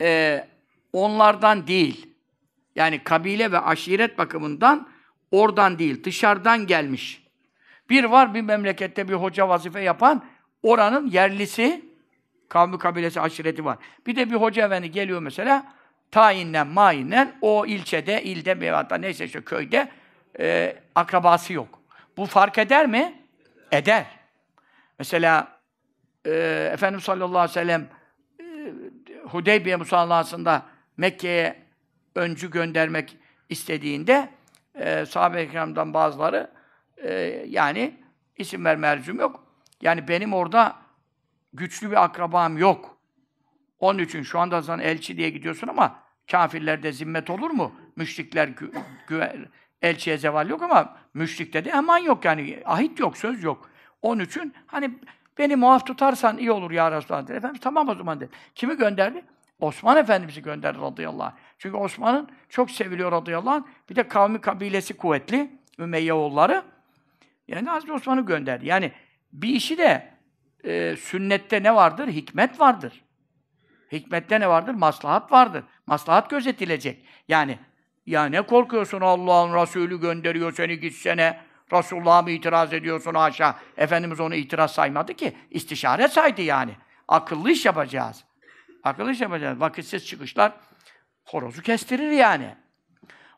A: e, onlardan değil. Yani kabile ve aşiret bakımından oradan değil, dışarıdan gelmiş. Bir var bir memlekette bir hoca vazife yapan oranın yerlisi, kavmi kabilesi, aşireti var. Bir de bir hoca efendi geliyor mesela, tayinlen, mayinlen o ilçede, ilde veya da neyse şu köyde e, akrabası yok. Bu fark eder mi? Eder. Mesela e, Efendimiz sallallahu aleyhi ve sellem Hudeybiye musallasında Mekke'ye öncü göndermek istediğinde e, sahabe-i kiramdan bazıları e, yani isim verme ercüm yok. Yani benim orada güçlü bir akrabam yok. Onun için şu anda sen elçi diye gidiyorsun ama kafirlerde zimmet olur mu? Müşrikler gü- gü- elçiye zeval yok ama müşrikte de eman yok yani ahit yok, söz yok. Onun için hani Beni muaf tutarsan iyi olur ya Resulallah dedi. efendim tamam o zaman dedi. Kimi gönderdi? Osman Efendimiz'i gönderdi radıyallahu anh. Çünkü Osman'ın çok seviliyor radıyallahu anh. Bir de kavmi kabilesi kuvvetli. Ümeyye oğulları. Yani Hazreti Osman'ı gönderdi. Yani bir işi de e, sünnette ne vardır? Hikmet vardır. Hikmette ne vardır? Maslahat vardır. Maslahat gözetilecek. Yani ya ne korkuyorsun Allah'ın Resulü gönderiyor seni gitsene. Resulullah'a mı itiraz ediyorsun haşa? Efendimiz onu itiraz saymadı ki. istişare saydı yani. Akıllı iş yapacağız. Akıllı iş yapacağız. Vakitsiz çıkışlar horozu kestirir yani.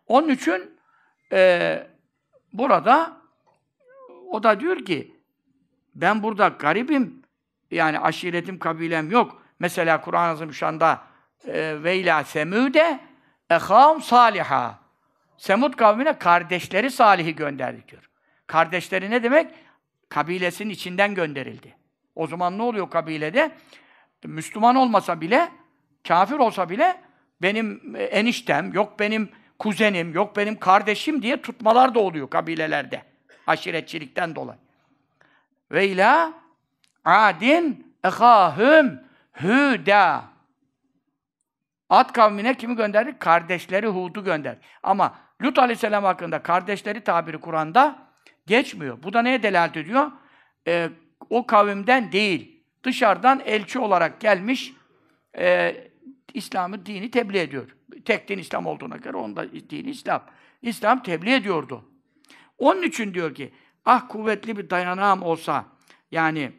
A: Onun için e, burada o da diyor ki ben burada garibim. Yani aşiretim, kabilem yok. Mesela Kur'an-ı Azimüşşan'da e, ve ila semüde eham saliha. Semud kavmine kardeşleri Salih'i gönderdik diyor. Kardeşleri ne demek? Kabilesinin içinden gönderildi. O zaman ne oluyor kabilede? Müslüman olmasa bile, kafir olsa bile benim e, eniştem, yok benim kuzenim, yok benim kardeşim diye tutmalar da oluyor kabilelerde. Aşiretçilikten dolayı. Ve ila adin ehahüm hüda. Ad kavmine kimi gönderdik? Kardeşleri Hud'u gönder. Ama Lut aleyhisselam hakkında kardeşleri tabiri Kur'an'da Geçmiyor. Bu da neye delalet ediyor? E, o kavimden değil. Dışarıdan elçi olarak gelmiş e, İslam'ı, dini tebliğ ediyor. Tek din İslam olduğuna göre onda dini İslam. İslam tebliğ ediyordu. Onun için diyor ki, ah kuvvetli bir dayanağım olsa, yani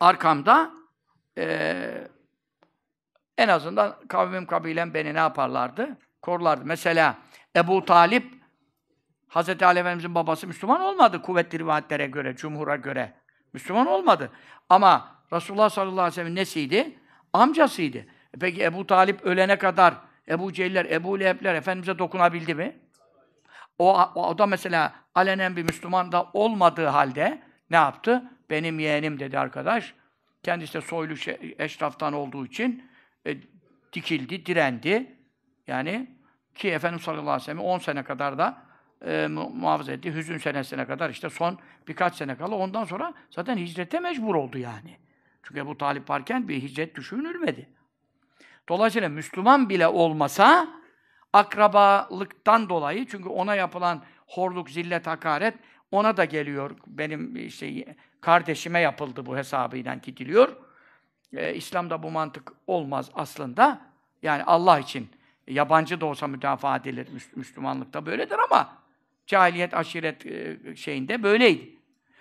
A: arkamda e, en azından kavmim kabilem beni ne yaparlardı? Korlardı. Mesela Ebu Talip Hz. Ali Efendimiz'in babası Müslüman olmadı kuvvetli rivayetlere göre, cumhura göre. Müslüman olmadı. Ama Resulullah sallallahu aleyhi ve sellem nesiydi? Amcasıydı. E peki Ebu Talip ölene kadar Ebu Cehiller, Ebu Lehebler Efendimiz'e dokunabildi mi? O, o, o da mesela alenen bir Müslüman da olmadığı halde ne yaptı? Benim yeğenim dedi arkadaş. Kendisi de soylu şey, eşraftan olduğu için e, dikildi, direndi. Yani ki Efendimiz sallallahu aleyhi ve sellem 10 sene kadar da e, muhafaza etti. Hüzün senesine kadar işte son birkaç sene kala ondan sonra zaten hicrete mecbur oldu yani. Çünkü Ebu Talip varken bir hicret düşünülmedi. Dolayısıyla Müslüman bile olmasa akrabalıktan dolayı çünkü ona yapılan horluk, zillet, hakaret ona da geliyor. Benim işte kardeşime yapıldı bu hesabıyla gidiliyor. Ee, İslam'da bu mantık olmaz aslında. Yani Allah için yabancı da olsa müdafaa edilir. Müslümanlıkta böyledir ama Cahiliyet, aşiret e, şeyinde böyleydi.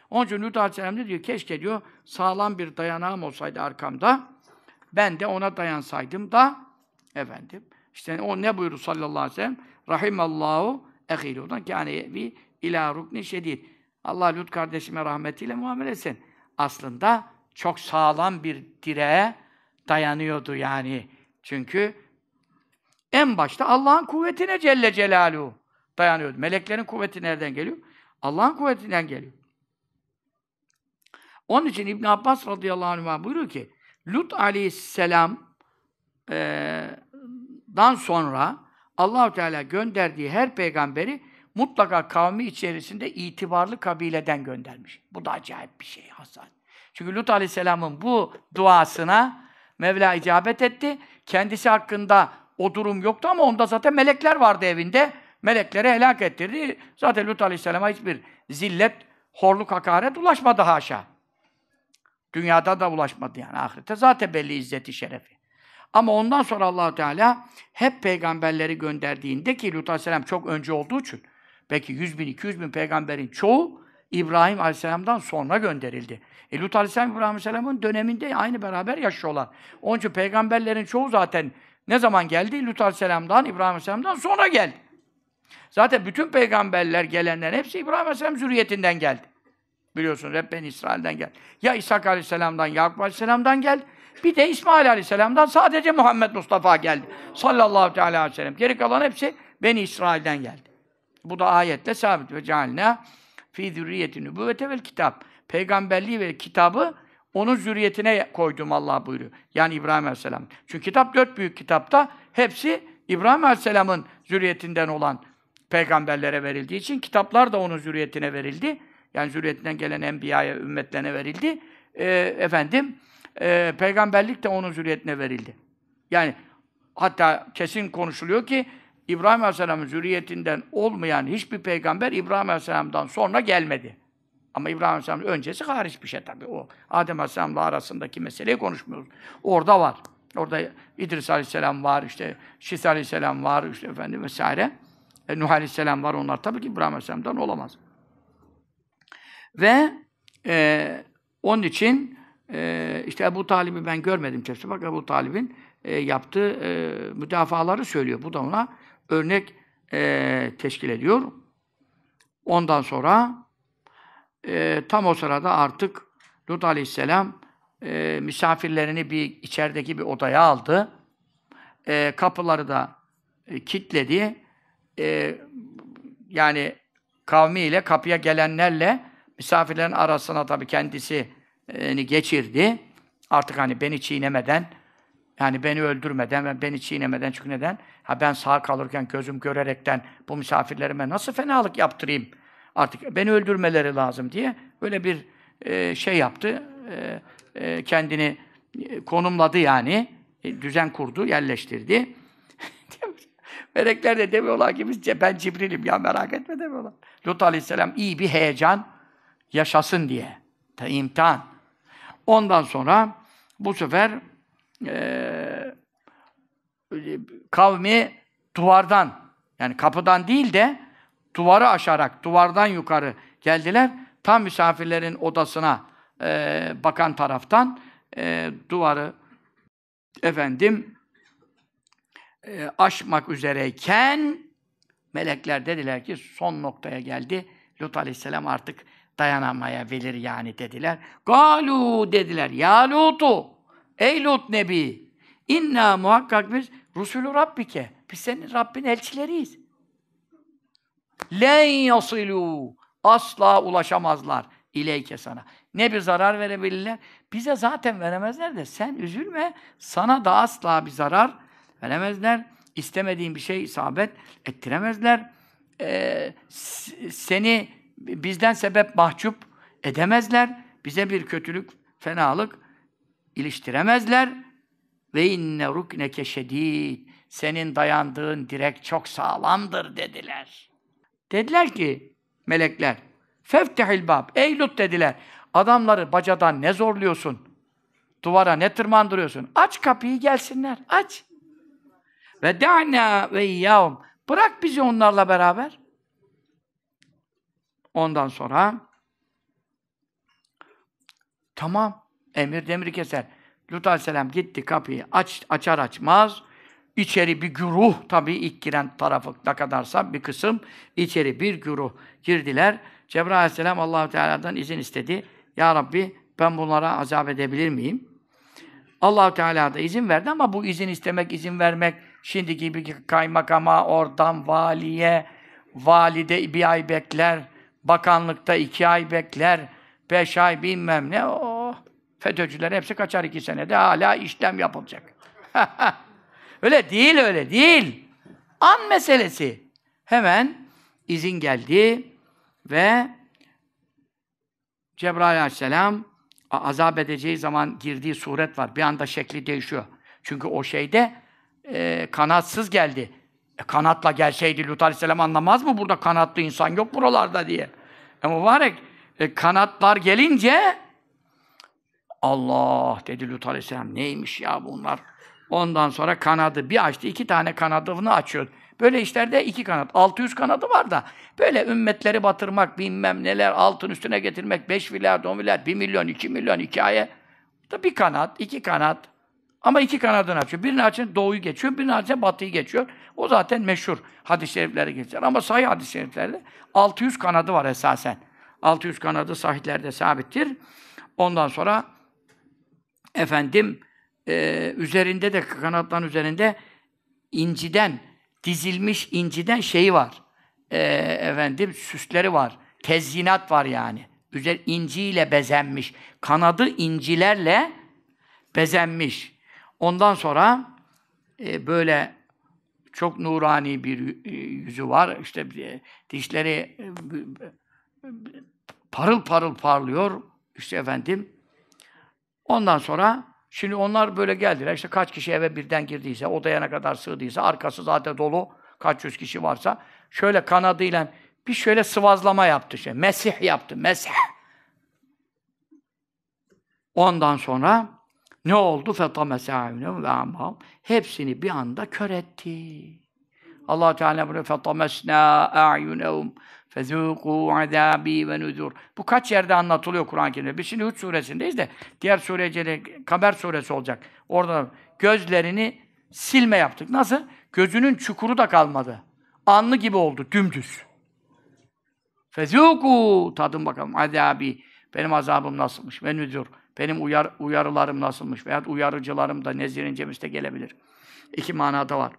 A: Onun için Lut Aleyhisselam de diyor, keşke diyor sağlam bir dayanağım olsaydı arkamda. Ben de ona dayansaydım da efendim. İşte o ne buyurdu sallallahu aleyhi ve sellem? Rahimallahu ehiludan yani bir ilâ rukni şedid. Allah Lut kardeşime rahmetiyle muamele etsin. Aslında çok sağlam bir direğe dayanıyordu yani. Çünkü en başta Allah'ın kuvvetine Celle Celaluhu dayanıyordu. Meleklerin kuvveti nereden geliyor? Allah'ın kuvvetinden geliyor. Onun için İbn Abbas radıyallahu anh buyuruyor ki Lut aleyhisselam e, dan sonra Allahu Teala gönderdiği her peygamberi mutlaka kavmi içerisinde itibarlı kabileden göndermiş. Bu da acayip bir şey Hasan. Çünkü Lut Aleyhisselam'ın bu duasına Mevla icabet etti. Kendisi hakkında o durum yoktu ama onda zaten melekler vardı evinde. Melekleri helak ettirdi. Zaten Lut Aleyhisselam'a hiçbir zillet, horluk, hakaret ulaşmadı haşa. Dünyada da ulaşmadı yani ahirette. Zaten belli izzeti, şerefi. Ama ondan sonra allah Teala hep peygamberleri gönderdiğinde ki Lut Aleyhisselam çok önce olduğu için belki 100 bin, 200 bin peygamberin çoğu İbrahim Aleyhisselam'dan sonra gönderildi. E Lut Aleyhisselam, İbrahim Aleyhisselam'ın döneminde aynı beraber yaşıyorlar. Onun için peygamberlerin çoğu zaten ne zaman geldi? Lut Aleyhisselam'dan, İbrahim Aleyhisselam'dan sonra geldi. Zaten bütün peygamberler gelenlerin hepsi İbrahim Aleyhisselam zürriyetinden geldi. Biliyorsunuz hep ben İsrail'den geldi. Ya İsa Aleyhisselam'dan, Yakup Aleyhisselam'dan geldi. Bir de İsmail Aleyhisselam'dan sadece Muhammed Mustafa geldi. Sallallahu teala aleyhi ve sellem. Geri kalan hepsi ben İsrail'den geldi. Bu da ayette sabit. Ve cealna fi zürriyeti nübüvvete vel kitap. Peygamberliği ve kitabı onun zürriyetine koydum Allah buyuruyor. Yani İbrahim Aleyhisselam. Çünkü kitap dört büyük kitapta hepsi İbrahim Aleyhisselam'ın zürriyetinden olan peygamberlere verildiği için kitaplar da onun zürriyetine verildi. Yani zürriyetinden gelen enbiyaya, ümmetlerine verildi. E, efendim, e, peygamberlik de onun zürriyetine verildi. Yani hatta kesin konuşuluyor ki İbrahim Aleyhisselam'ın zürriyetinden olmayan hiçbir peygamber İbrahim Aleyhisselam'dan sonra gelmedi. Ama İbrahim Aleyhisselam'ın öncesi hariç bir şey tabii. O Adem Aleyhisselam'la arasındaki meseleyi konuşmuyoruz. Orada var. Orada İdris Aleyhisselam var, işte Şis Aleyhisselam var, işte efendim vesaire. E, Nuh Aleyhisselam var onlar. Tabii ki İbrahim Aleyhisselam'dan olamaz. Ve e, onun için e, işte Ebu Talib'i ben görmedim tefsir. Bak Ebu Talib'in e, yaptığı e, müdafaları söylüyor. Bu da ona örnek e, teşkil ediyor. Ondan sonra e, tam o sırada artık Lut Aleyhisselam e, misafirlerini bir içerideki bir odaya aldı. E, kapıları da e, kilitledi e, yani kavmiyle kapıya gelenlerle misafirlerin arasına tabii kendisini e, geçirdi. Artık hani beni çiğnemeden, yani beni öldürmeden, ve beni çiğnemeden çünkü neden? Ha ben sağ kalırken gözüm görerekten bu misafirlerime nasıl fenalık yaptırayım? Artık beni öldürmeleri lazım diye böyle bir e, şey yaptı. E, e, kendini e, konumladı yani. E, düzen kurdu, yerleştirdi. Melekler de demiyorlar ki biz, ben Cibril'im ya merak etme demiyorlar. Lut aleyhisselam iyi bir heyecan yaşasın diye. Ta imtihan. Ondan sonra bu sefer e, kavmi duvardan yani kapıdan değil de duvarı aşarak duvardan yukarı geldiler. Tam misafirlerin odasına e, bakan taraftan e, duvarı efendim e, aşmak üzereyken melekler dediler ki son noktaya geldi. Lut aleyhisselam artık dayanamayabilir yani dediler. Galu dediler. Ya Lut'u. Ey Lut Nebi. İnna muhakkak biz Resulü Rabbike. Biz senin Rabbin elçileriyiz. Len yasilu. Asla ulaşamazlar ileyke sana. Ne bir zarar verebilirler. Bize zaten veremezler de sen üzülme. Sana da asla bir zarar veremezler. İstemediğin bir şey isabet ettiremezler. Ee, seni bizden sebep mahcup edemezler. Bize bir kötülük, fenalık iliştiremezler. Ve inne rukneke şedid. Senin dayandığın direk çok sağlamdır dediler. Dediler ki melekler, feftehil bab, ey Lut dediler. Adamları bacadan ne zorluyorsun? Duvara ne tırmandırıyorsun? Aç kapıyı gelsinler, aç. Ve da'na ve iyyahum. Bırak bizi onlarla beraber. Ondan sonra tamam emir demir keser. Lut Aleyhisselam gitti kapıyı aç, açar açmaz içeri bir güruh tabii ilk giren tarafı ne kadarsa bir kısım içeri bir güruh girdiler. Cebrail Aleyhisselam Allahu Teala'dan izin istedi. Ya Rabbi ben bunlara azap edebilir miyim? Allahu Teala da izin verdi ama bu izin istemek, izin vermek, Şimdi gibi kaymakama, oradan valiye, valide bir ay bekler, bakanlıkta iki ay bekler, beş ay bilmem ne. O FETÖ'cüler hepsi kaçar iki senede hala işlem yapılacak. öyle değil, öyle değil. An meselesi. Hemen izin geldi ve Cebrail aleyhisselam azap edeceği zaman girdiği suret var. Bir anda şekli değişiyor. Çünkü o şeyde e, kanatsız geldi. E, kanatla gelseydi Lut Aleyhisselam anlamaz mı burada kanatlı insan yok buralarda diye. E mübarek e, kanatlar gelince Allah dedi Lut Aleyhisselam neymiş ya bunlar. Ondan sonra kanadı bir açtı iki tane kanadını açıyor. Böyle işlerde iki kanat. 600 kanadı var da böyle ümmetleri batırmak bilmem neler altın üstüne getirmek 5 milyar 10 milyar 1 milyon 2 milyon hikaye. Da bir kanat iki kanat ama iki kanadını açıyor. Birini açın doğuyu geçiyor, birini açın batıyı geçiyor. O zaten meşhur hadis-i şeriflere geçer. Ama sahih hadis-i şeriflerde 600 kanadı var esasen. 600 kanadı sahihlerde sabittir. Ondan sonra efendim e, üzerinde de kanatların üzerinde inciden dizilmiş inciden şeyi var. E, efendim süsleri var. Tezyinat var yani. Üzer inciyle bezenmiş. Kanadı incilerle bezenmiş. Ondan sonra e, böyle çok nurani bir e, yüzü var. İşte e, dişleri e, parıl parıl parlıyor. İşte efendim. Ondan sonra şimdi onlar böyle geldiler. İşte kaç kişi eve birden girdiyse, odaya ne kadar sığdıysa, arkası zaten dolu kaç yüz kişi varsa şöyle kanadıyla bir şöyle sıvazlama yaptı. Şey. Mesih yaptı. Mesih. Ondan sonra ne oldu? Fetamesâhûnehum ve amham. Hepsini bir anda kör etti. Allah Teala buyuruyor fetamesnâ a'yunehum fezûkû azâbî ve nüzûr. Bu kaç yerde anlatılıyor Kur'an-ı Kerim'de. Biz şimdi Hud suresindeyiz de diğer sureye Kamer suresi olacak. Orada gözlerini silme yaptık. Nasıl? Gözünün çukuru da kalmadı. Anlı gibi oldu dümdüz. Fezûkû tadın bakalım azâbî. Benim azabım nasılmış? Ve nüzûr. Benim uyar, uyarılarım nasılmış Veya uyarıcılarım da nezirin cemiste gelebilir. İki manada var.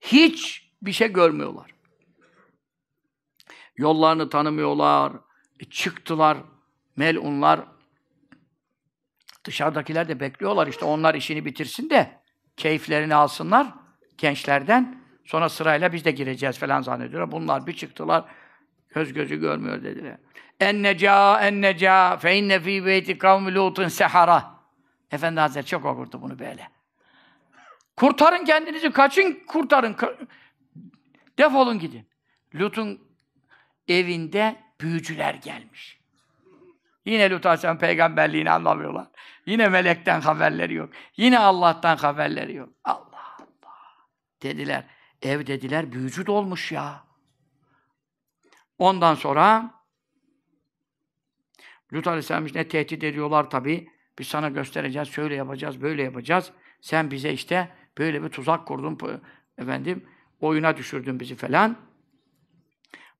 A: Hiç bir şey görmüyorlar. Yollarını tanımıyorlar. E, çıktılar. Melunlar. Dışarıdakiler de bekliyorlar işte onlar işini bitirsin de keyiflerini alsınlar gençlerden. Sonra sırayla biz de gireceğiz falan zannediyorlar. Bunlar bir çıktılar. Göz gözü görmüyor dediler. En neca, en neca, fe inne fî beyti kavmi lutun sehara. Efendi Hazretleri çok okurdu bunu böyle. Kurtarın kendinizi, kaçın kurtarın. Defolun gidin. Lut'un evinde büyücüler gelmiş. Yine Lut Aleyhisselam peygamberliğini anlamıyorlar. Yine melekten haberleri yok. Yine Allah'tan haberleri yok. Allah Allah. Dediler, ev dediler büyücü dolmuş ya. Ondan sonra Lut Aleyhisselam ne tehdit ediyorlar tabi. Biz sana göstereceğiz, şöyle yapacağız, böyle yapacağız. Sen bize işte böyle bir tuzak kurdun efendim. Oyuna düşürdün bizi falan.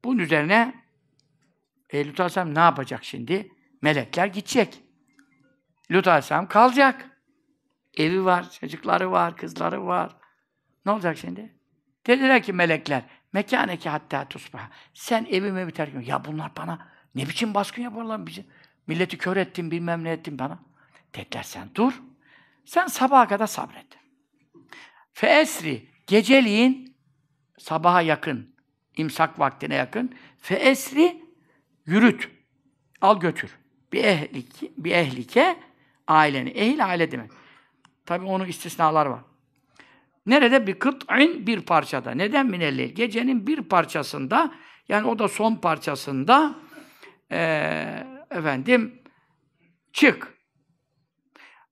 A: Bunun üzerine e, Lut Aleyhisselam ne yapacak şimdi? Melekler gidecek. Lut Aleyhisselam kalacak. Evi var, çocukları var, kızları var. Ne olacak şimdi? Dediler ki melekler, Mekaneke hatta tusbaha. Sen evime bir terk Ya bunlar bana ne biçim baskın yaparlar bizi? Milleti kör ettin, bilmem ne ettin bana. Dediler sen dur. Sen sabaha kadar sabret. Fe esri, geceliğin sabaha yakın, imsak vaktine yakın. Fe esri, yürüt. Al götür. Bir ehlike, bir ehlike aileni. Ehil aile demek. Tabi onun istisnalar var. Nerede? Bir kıt'in bir parçada. Neden minelli? Gecenin bir parçasında yani o da son parçasında ee, efendim çık.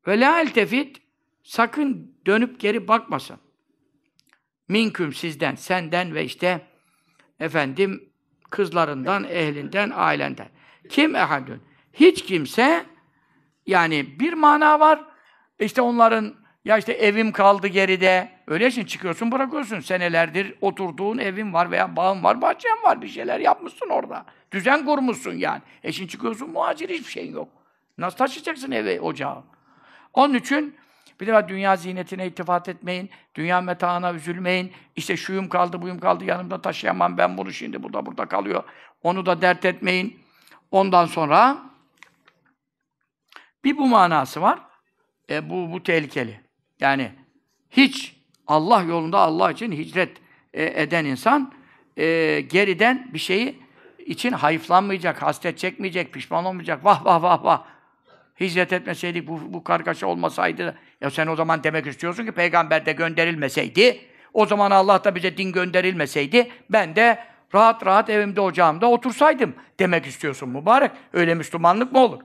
A: Ve la eltefit sakın dönüp geri bakmasın. Minküm sizden, senden ve işte efendim kızlarından, ehlinden, ailenden. Kim ehadün? Hiç kimse yani bir mana var. İşte onların ya işte evim kaldı geride, Öyle çıkıyorsun bırakıyorsun. Senelerdir oturduğun evin var veya bağın var, bahçen var. Bir şeyler yapmışsın orada. Düzen kurmuşsun yani. eşin çıkıyorsun muhacir hiçbir şeyin yok. Nasıl taşıyacaksın eve, ocağı? Onun için bir de dünya zinetine ittifat etmeyin. Dünya metaına üzülmeyin. İşte şuyum kaldı, buyum kaldı, yanımda taşıyamam ben bunu şimdi burada burada kalıyor. Onu da dert etmeyin. Ondan sonra bir bu manası var. E, bu, bu tehlikeli. Yani hiç Allah yolunda Allah için hicret e, eden insan e, geriden bir şeyi için hayıflanmayacak, hasret çekmeyecek, pişman olmayacak. Vah vah vah vah. Hicret etmeseydik, bu, bu kargaşa olmasaydı. Ya sen o zaman demek istiyorsun ki peygamber de gönderilmeseydi, o zaman Allah da bize din gönderilmeseydi, ben de rahat rahat evimde ocağımda otursaydım demek istiyorsun mübarek. Öyle Müslümanlık mı olur?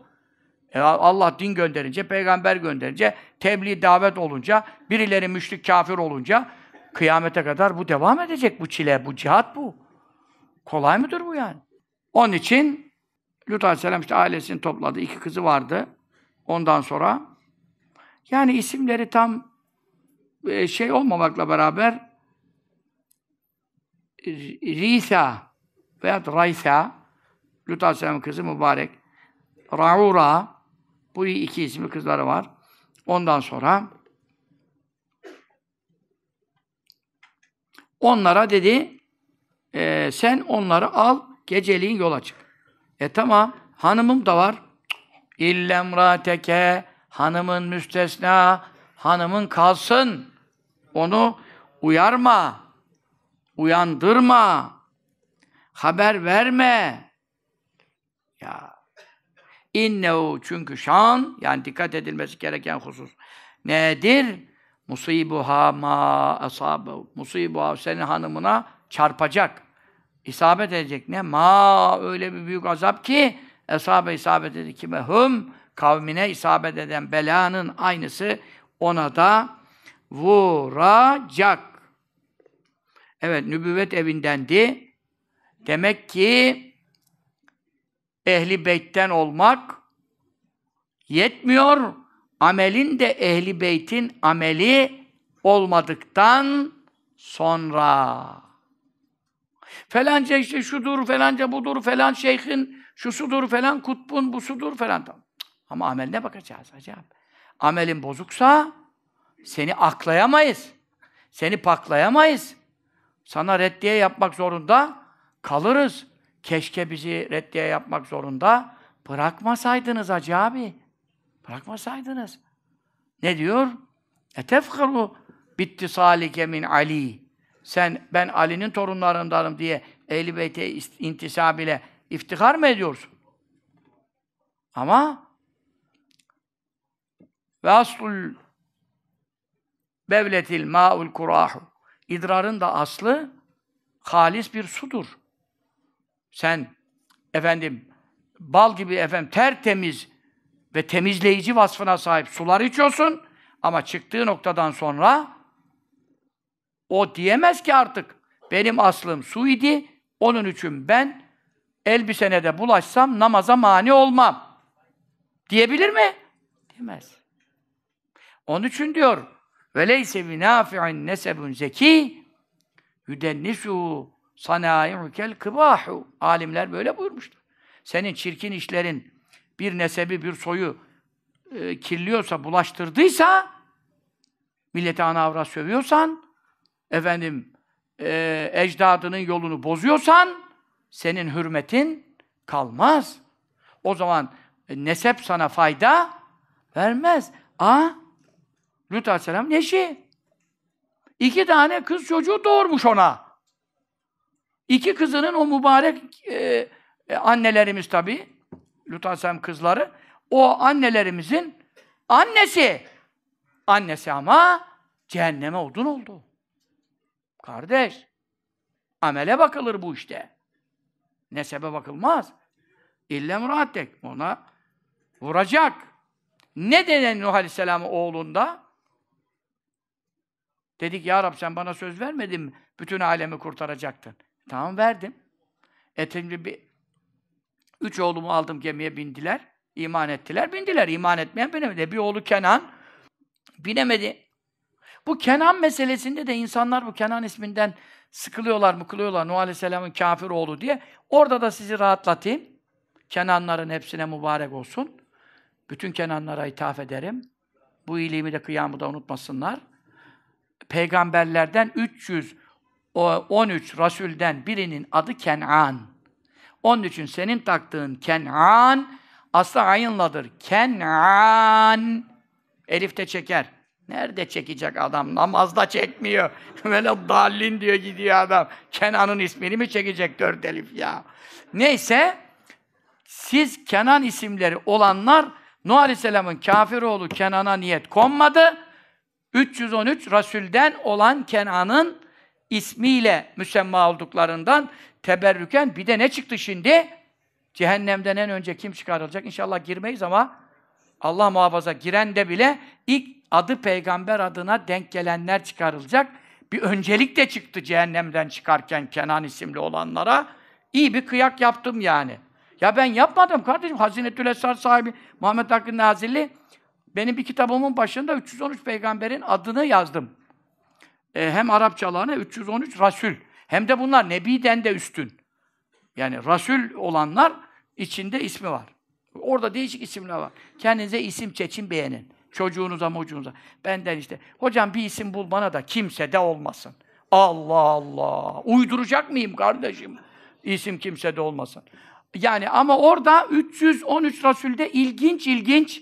A: E, Allah din gönderince, peygamber gönderince, tebliğ davet olunca, birileri müşrik kafir olunca kıyamete kadar bu devam edecek bu çile, bu cihat bu. Kolay mıdır bu yani? Onun için Lut Aleyhisselam işte ailesini topladı. iki kızı vardı. Ondan sonra yani isimleri tam e, şey olmamakla beraber Risa veya Raysa Lut Aleyhisselam'ın kızı mübarek Raura bu iki isimli kızları var. Ondan sonra onlara dedi e, sen onları al geceliğin yola çık. E tamam hanımım da var. İllemrateke hanımın müstesna hanımın kalsın. Onu uyarma. Uyandırma. Haber verme. Ya İnnehu çünkü şan yani dikkat edilmesi gereken husus nedir? Musibuha ma asabu. Musibuha senin hanımına çarpacak. İsabet edecek ne? Ma öyle bir büyük azap ki esabe isabet edecek kime hum kavmine isabet eden belanın aynısı ona da vuracak. Evet nübüvvet evindendi. Demek ki ehli beytten olmak yetmiyor. Amelin de ehli beytin ameli olmadıktan sonra. Falanca işte şudur, falanca budur, falan şeyhin şusudur, falan kutbun busudur falan. Ama ameline bakacağız acaba. Amelin bozuksa seni aklayamayız. Seni paklayamayız. Sana reddiye yapmak zorunda kalırız. Keşke bizi reddiye yapmak zorunda bırakmasaydınız hacı abi. Bırakmasaydınız. Ne diyor? Etefkaru bitti salike min Ali. Sen ben Ali'nin torunlarındanım diye Ehl-i Beyt'e intisab ile iftihar mı ediyorsun? Ama ve aslul bevletil maul kurahu. idrarın da aslı halis bir sudur sen efendim bal gibi efendim tertemiz ve temizleyici vasfına sahip sular içiyorsun ama çıktığı noktadan sonra o diyemez ki artık benim aslım su idi, onun için ben elbisene de bulaşsam namaza mani olmam. Diyebilir mi? Diyemez. Onun için diyor ve leyse bi nafi'in nesebun zeki yüdennisu sanâi'ukel kıbahu. Alimler böyle buyurmuştur. Senin çirkin işlerin bir nesebi, bir soyu e, kirliyorsa, bulaştırdıysa, millete ana avra sövüyorsan, efendim, e, ecdadının yolunu bozuyorsan, senin hürmetin kalmaz. O zaman e, nesep sana fayda vermez. A, Lut Aleyhisselam neşi. İki tane kız çocuğu doğurmuş ona. İki kızının o mübarek e, e annelerimiz tabi Lut Aleyhisselam kızları, o annelerimizin annesi, annesi ama cehenneme odun oldu. Kardeş, amele bakılır bu işte. Nesebe bakılmaz. İlle murattek. Ona vuracak. Ne denen Nuh Aleyhisselam'ın oğlunda? Dedik ya Rab sen bana söz vermedin mi? Bütün alemi kurtaracaktın. Tamam verdim. Etimli bir üç oğlumu aldım gemiye bindiler. İman ettiler, bindiler. İman etmeyen binemedi. E, bir oğlu Kenan binemedi. Bu Kenan meselesinde de insanlar bu Kenan isminden sıkılıyorlar, mıkılıyorlar. Nuh Aleyhisselam'ın kafir oğlu diye. Orada da sizi rahatlatayım. Kenanların hepsine mübarek olsun. Bütün Kenanlara ithaf ederim. Bu iyiliğimi de kıyamı da unutmasınlar. Peygamberlerden 300 o 13 Rasul'den birinin adı Ken'an. Onun için senin taktığın Ken'an aslı ayınladır. Ken'an. Elif de çeker. Nerede çekecek adam? Namazda çekmiyor. Böyle dallin diyor gidiyor adam. Kenan'ın ismini mi çekecek dört elif ya? Neyse, siz Kenan isimleri olanlar Nuh Aleyhisselam'ın kafir oğlu Kenan'a niyet konmadı. 313 Rasul'den olan Kenan'ın ismiyle müsemma olduklarından teberrüken bir de ne çıktı şimdi? Cehennemden en önce kim çıkarılacak? İnşallah girmeyiz ama Allah muhafaza giren de bile ilk adı peygamber adına denk gelenler çıkarılacak. Bir öncelik de çıktı cehennemden çıkarken Kenan isimli olanlara. İyi bir kıyak yaptım yani. Ya ben yapmadım kardeşim. Hazinetül Esrar sahibi Muhammed Hakkı Nazilli benim bir kitabımın başında 313 peygamberin adını yazdım. E, hem Arapçalarına 313 Rasul hem de bunlar Nebi'den de üstün. Yani Rasul olanlar içinde ismi var. Orada değişik isimler var. Kendinize isim seçin beğenin. Çocuğunuza, mocuğunuza. Benden işte. Hocam bir isim bul bana da kimse de olmasın. Allah Allah. Uyduracak mıyım kardeşim? İsim kimse de olmasın. Yani ama orada 313 Rasul'de ilginç ilginç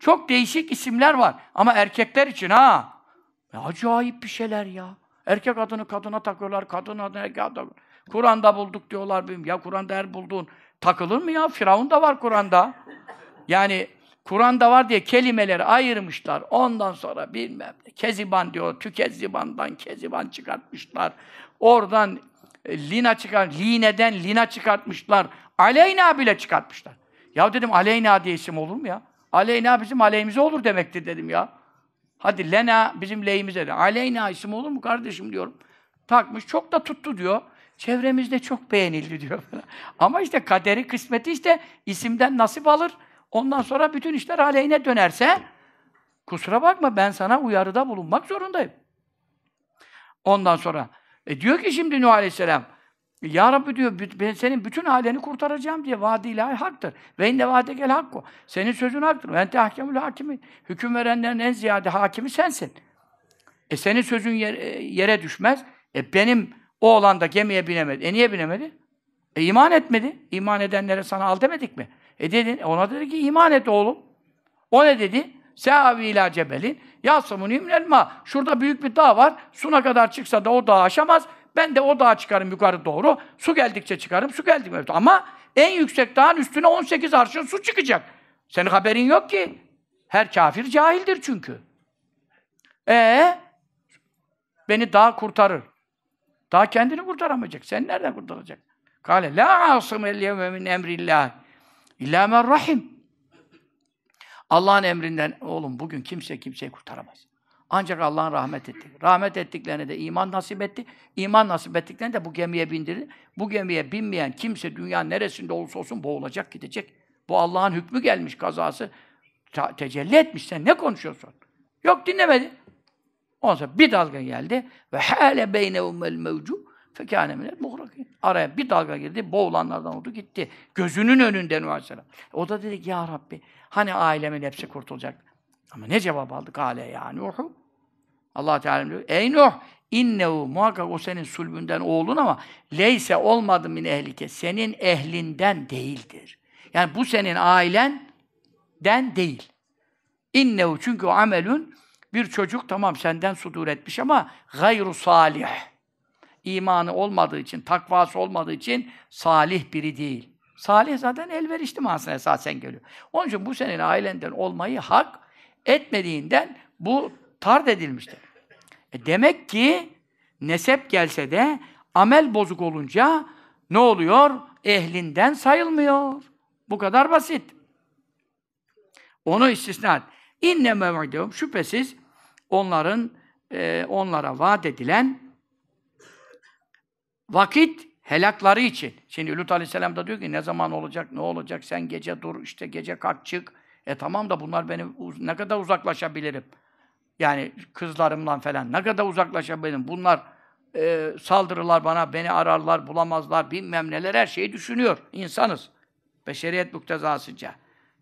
A: çok değişik isimler var. Ama erkekler için ha. E, acayip bir şeyler ya. Erkek adını kadına takıyorlar, kadın adını erkek adına Kur'an'da bulduk diyorlar. Benim. Ya Kur'an'da her bulduğun takılır mı ya? Firavun da var Kur'an'da. Yani Kur'an'da var diye kelimeleri ayırmışlar. Ondan sonra bilmem Keziban diyor. Tükeziban'dan keziban çıkartmışlar. Oradan e, lina çıkar, lineden lina çıkartmışlar. Aleyna bile çıkartmışlar. Ya dedim Aleyna diye isim olur mu ya? Aleyna bizim aleyhimize olur demektir dedim ya. Hadi lena bizim lehimize de. Aleyna isim olur mu kardeşim diyorum. Takmış. Çok da tuttu diyor. Çevremizde çok beğenildi diyor. Ama işte kaderi, kısmeti işte isimden nasip alır. Ondan sonra bütün işler aleyhine dönerse kusura bakma ben sana uyarıda bulunmak zorundayım. Ondan sonra e diyor ki şimdi Nuh Aleyhisselam ya Rabbi diyor, ben senin bütün aileni kurtaracağım diye vaadi ilahi haktır. Ve inne vaadegel hakku. Senin sözün haktır. Ve ente hakemül hakimi. Hüküm verenlerin en ziyade hakimi sensin. E senin sözün e, yere, düşmez. E benim o olan da gemiye binemedi. E niye binemedi? E iman etmedi. İman edenlere sana al demedik mi? E dedin, ona dedi ki iman et oğlum. O ne dedi? Seavi ila cebelin. Yasımuni minel ma. Şurada büyük bir dağ var. Suna kadar çıksa da o dağı aşamaz. Ben de o dağa çıkarım yukarı doğru. Su geldikçe çıkarım, su geldikçe. Ama en yüksek dağın üstüne 18 arşın su çıkacak. Senin haberin yok ki. Her kafir cahildir çünkü. Ee, beni dağ kurtarır. Dağ kendini kurtaramayacak. Sen nereden kurtaracak? Kale la asım el yevme min emrillah. İlla men rahim. Allah'ın emrinden oğlum bugün kimse kimseyi kurtaramaz. Ancak Allah'ın rahmet etti. Rahmet ettiklerine de iman nasip etti. İman nasip ettiklerine de bu gemiye bindirdi. Bu gemiye binmeyen kimse dünya neresinde olursa olsun boğulacak, gidecek. Bu Allah'ın hükmü gelmiş kazası. Te- tecelli etmiş. Sen ne konuşuyorsun? Yok dinlemedi. Ondan bir dalga geldi. Ve hâle beynevmel mevcu fekâne minel Araya bir dalga girdi. Boğulanlardan oldu gitti. Gözünün önünden Nuh O da dedi ki ya Rabbi hani ailemin hepsi kurtulacak. Ama ne cevap aldık? Kale ya Nuhu Allah Teala diyor. Ey Nuh innehu muhakkak o senin sulbünden oğlun ama leyse olmadı min ehlike. Senin ehlinden değildir. Yani bu senin ailenden değil. İnnehu çünkü o amelün bir çocuk tamam senden sudur etmiş ama gayru salih. İmanı olmadığı için, takvası olmadığı için salih biri değil. Salih zaten elverişli manasına esasen geliyor. Onun için bu senin ailenden olmayı hak etmediğinden bu tard edilmiştir. E, demek ki nesep gelse de amel bozuk olunca ne oluyor? Ehlinden sayılmıyor. Bu kadar basit. Onu istisna et. İnne mev'idehum şüphesiz onların e, onlara vaat edilen vakit helakları için. Şimdi Lut Aleyhisselam da diyor ki ne zaman olacak, ne olacak, sen gece dur, işte gece kalk çık. E tamam da bunlar benim ne kadar uzaklaşabilirim. Yani kızlarımla falan ne kadar uzaklaşabilirim. Bunlar e, saldırırlar bana, beni ararlar, bulamazlar, bilmem neler her şeyi düşünüyor. İnsanız. Beşeriyet muktezasınca.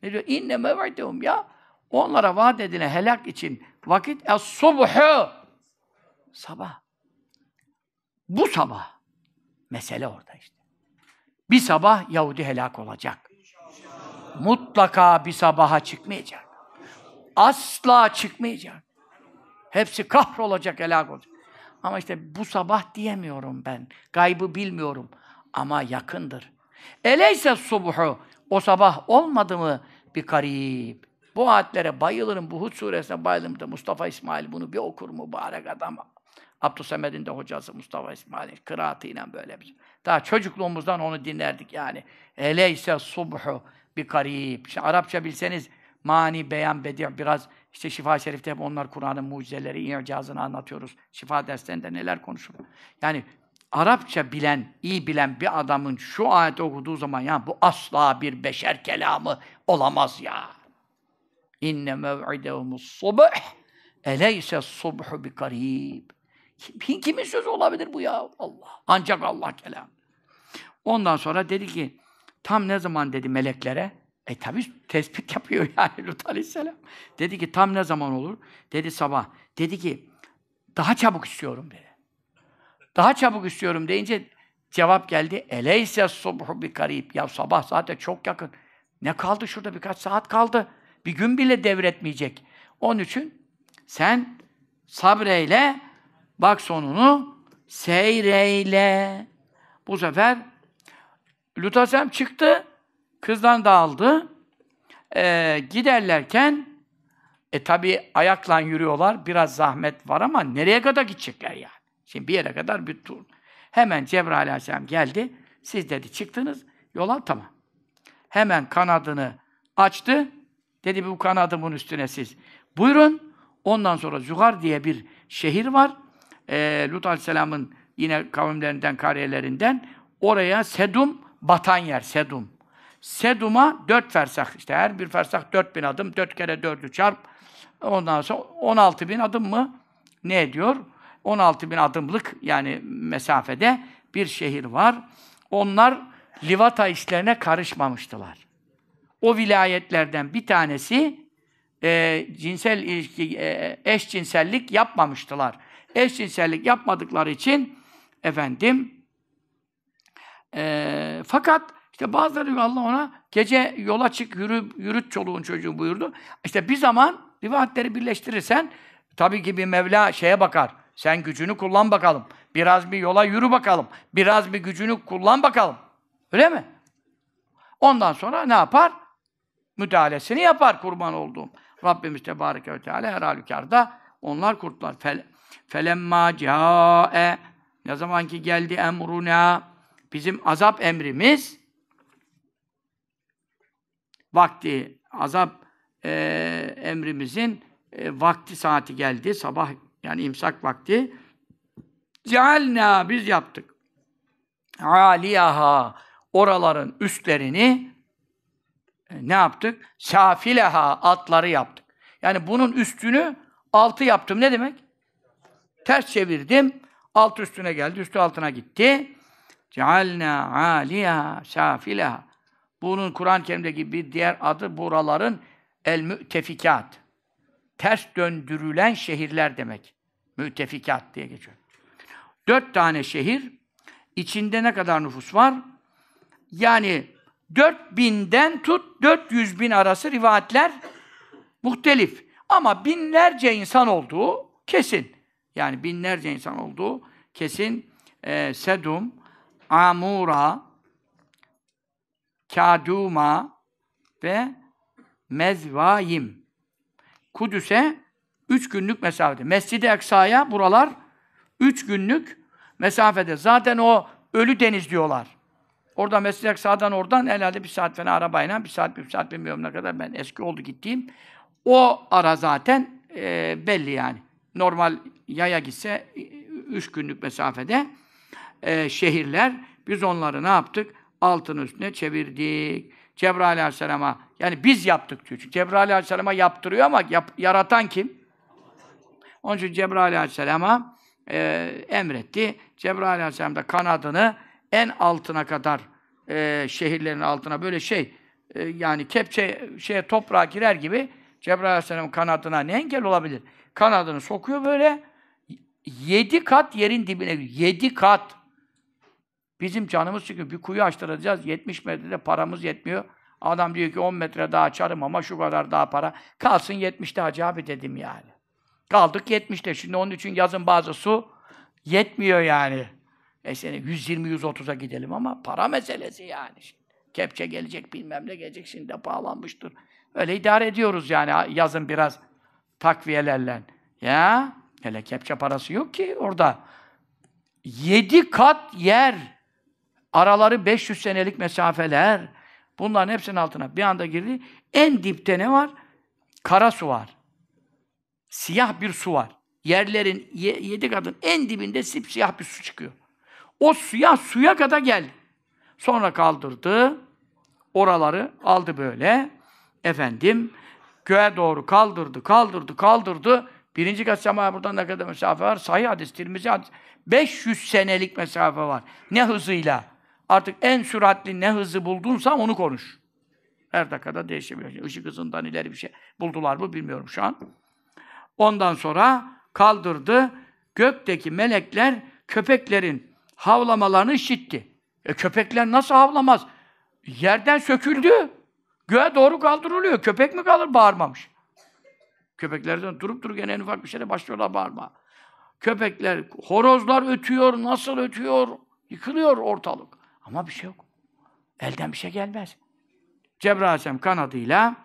A: Ne diyor? İnne mev'idehum ya. Onlara vaat edilen helak için vakit es subhu. Sabah. Bu sabah. Mesele orada işte. Bir sabah Yahudi helak olacak. Mutlaka bir sabaha çıkmayacak. Asla çıkmayacak. Hepsi kahrolacak, helak olacak. Ama işte bu sabah diyemiyorum ben. Gaybı bilmiyorum. Ama yakındır. Eleyse subhu. O sabah olmadı mı bir karib? Bu ayetlere bayılırım. Bu Hud suresine bayılırım. Da Mustafa İsmail bunu bir okur mu mübarek adam. Abdüsemed'in de hocası Mustafa İsmail kıraatıyla böyle bir. Daha çocukluğumuzdan onu dinlerdik yani. Eleyse subhu bir karib. Şimdi Arapça bilseniz mani, beyan, bedi' biraz işte şifa Şerif'te hep onlar Kur'an'ın mucizeleri, i'cazını anlatıyoruz. Şifa derslerinde neler konuşuyor. Yani Arapça bilen, iyi bilen bir adamın şu ayeti okuduğu zaman ya bu asla bir beşer kelamı olamaz ya. İnne mev'idehumus subh eleyse subhu bi karib. Kim, kimin sözü olabilir bu ya? Allah. Ancak Allah kelam. Ondan sonra dedi ki tam ne zaman dedi meleklere? E tabi tespit yapıyor yani Lut Aleyhisselam. Dedi ki tam ne zaman olur? Dedi sabah. Dedi ki daha çabuk istiyorum dedi. Daha çabuk istiyorum deyince cevap geldi. Eleyse subhu bi karib. Ya sabah zaten çok yakın. Ne kaldı şurada birkaç saat kaldı. Bir gün bile devretmeyecek. Onun için sen sabreyle bak sonunu seyreyle. Bu sefer Lut Aleyhisselam çıktı. Kızdan dağıldı. Ee, giderlerken e tabi ayakla yürüyorlar. Biraz zahmet var ama nereye kadar gidecekler yani? Şimdi bir yere kadar bir tur. Hemen Cebrail Aleyhisselam geldi. Siz dedi çıktınız yola tamam. Hemen kanadını açtı. Dedi bu kanadımın üstüne siz buyurun. Ondan sonra Zugar diye bir şehir var. Ee, Lut Aleyhisselam'ın yine kavimlerinden, kariyelerinden. Oraya Sedum batan yer. Sedum. Sedum'a dört fersah. işte her bir fersah dört bin adım. dört kere 4'ü çarp. Ondan sonra on altı bin adım mı? Ne ediyor? altı bin adımlık yani mesafede bir şehir var. Onlar Livata işlerine karışmamıştılar. O vilayetlerden bir tanesi e, cinsel ilişki, e, eşcinsellik yapmamıştılar. Eşcinsellik yapmadıkları için efendim e, fakat işte bazıları diyor Allah ona gece yola çık yürü, yürüt çoluğun çocuğu buyurdu. İşte bir zaman rivayetleri birleştirirsen tabii ki bir Mevla şeye bakar. Sen gücünü kullan bakalım. Biraz bir yola yürü bakalım. Biraz bir gücünü kullan bakalım. Öyle mi? Ondan sonra ne yapar? Müdahalesini yapar kurban olduğum. Rabbimiz Tebareke ve Teala her halükarda onlar kurtlar. Fel, felemma cae ne zaman ki geldi emruna bizim azap emrimiz vakti, azap e, emrimizin e, vakti saati geldi. Sabah yani imsak vakti. Cealna biz yaptık. Aliyaha oraların üstlerini e, ne yaptık? Safileha atları yaptık. Yani bunun üstünü altı yaptım. Ne demek? Ters çevirdim. Alt üstüne geldi. Üstü altına gitti. Cealna aliyaha safileha. Bunun Kur'an-ı Kerim'deki bir diğer adı buraların el-mütefikat. Ters döndürülen şehirler demek. Mütefikat diye geçiyor. Dört tane şehir. içinde ne kadar nüfus var? Yani 4000'den tut 400 bin arası rivayetler muhtelif. Ama binlerce insan olduğu kesin. Yani binlerce insan olduğu kesin. E, Sedum, Amura, Kaduma ve Mezvayim. Kudüs'e üç günlük mesafede. Mescid-i Eksa'ya buralar üç günlük mesafede. Zaten o Ölü Deniz diyorlar. Orada Mescid-i Eksa'dan oradan herhalde bir saat falan arabayla, bir saat, bir saat bilmiyorum ne kadar ben eski oldu gittiğim. O ara zaten e, belli yani. Normal yaya gitse üç günlük mesafede e, şehirler. Biz onları ne yaptık? altın üstüne çevirdik. Cebrail Aleyhisselam'a yani biz yaptık diyor. Çünkü Cebrail Aleyhisselam'a yaptırıyor ama yap, yaratan kim? Onun için Cebrail Aleyhisselam'a e, emretti. Cebrail Aleyhisselam da kanadını en altına kadar e, şehirlerin altına böyle şey e, yani kepçe şeye toprağa girer gibi Cebrail Aleyhisselam kanadına ne engel olabilir? Kanadını sokuyor böyle yedi kat yerin dibine yedi kat Bizim canımız çıkıyor. Bir kuyu açtıracağız. 70 metrede paramız yetmiyor. Adam diyor ki 10 metre daha açarım ama şu kadar daha para. Kalsın 70'te hacı abi dedim yani. Kaldık 70'te. Şimdi onun için yazın bazı su yetmiyor yani. E seni 120-130'a gidelim ama para meselesi yani. Şimdi kepçe gelecek bilmem ne gelecek şimdi de pahalanmıştır. Öyle idare ediyoruz yani yazın biraz takviyelerle. Ya hele kepçe parası yok ki orada. Yedi kat yer Araları 500 senelik mesafeler. Bunların hepsinin altına bir anda girdi. En dipte ne var? Kara su var. Siyah bir su var. Yerlerin ye, yedi kadın en dibinde siyah bir su çıkıyor. O suya suya kadar geldi. Sonra kaldırdı. Oraları aldı böyle. Efendim göğe doğru kaldırdı, kaldırdı, kaldırdı. Birinci kat semaya buradan ne kadar mesafe var? Sahih hadis, Tirmizi hadis. 500 senelik mesafe var. Ne hızıyla? Artık en süratli ne hızı buldunsa onu konuş. Her dakikada değişebiliyor. Işık hızından ileri bir şey buldular mı bilmiyorum şu an. Ondan sonra kaldırdı. Gökteki melekler köpeklerin havlamalarını işitti. E köpekler nasıl havlamaz? Yerden söküldü. Göğe doğru kaldırılıyor. Köpek mi kalır? Bağırmamış. Köpeklerden durup durup en ufak bir şeyle başlıyorlar bağırma. Köpekler, horozlar ötüyor, nasıl ötüyor? Yıkılıyor ortalık. Ama bir şey yok. Elden bir şey gelmez. Cebrail Aleyhisselam kanadıyla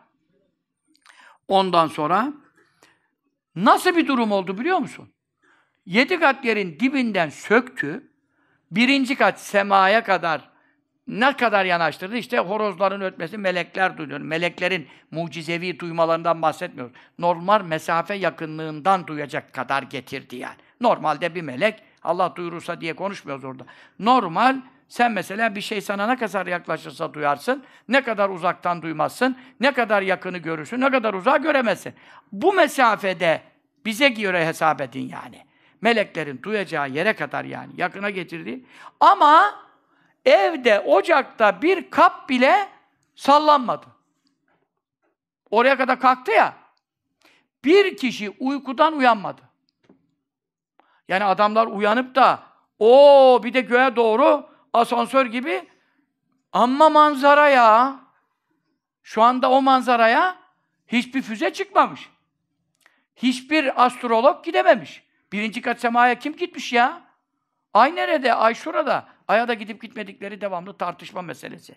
A: ondan sonra nasıl bir durum oldu biliyor musun? Yedi kat yerin dibinden söktü. Birinci kat semaya kadar ne kadar yanaştırdı? İşte horozların ötmesi melekler duyuyor. Meleklerin mucizevi duymalarından bahsetmiyoruz. Normal mesafe yakınlığından duyacak kadar getirdi yani. Normalde bir melek, Allah duyurursa diye konuşmuyoruz orada. Normal sen mesela bir şey sana ne kadar yaklaşırsa duyarsın, ne kadar uzaktan duymazsın, ne kadar yakını görürsün, ne kadar uzağa göremezsin. Bu mesafede bize göre hesap edin yani. Meleklerin duyacağı yere kadar yani yakına getirdiği. Ama evde, ocakta bir kap bile sallanmadı. Oraya kadar kalktı ya. Bir kişi uykudan uyanmadı. Yani adamlar uyanıp da o bir de göğe doğru asansör gibi amma manzara ya. Şu anda o manzaraya hiçbir füze çıkmamış. Hiçbir astrolog gidememiş. Birinci kat semaya kim gitmiş ya? Ay nerede? Ay şurada. Ay'a da gidip gitmedikleri devamlı tartışma meselesi.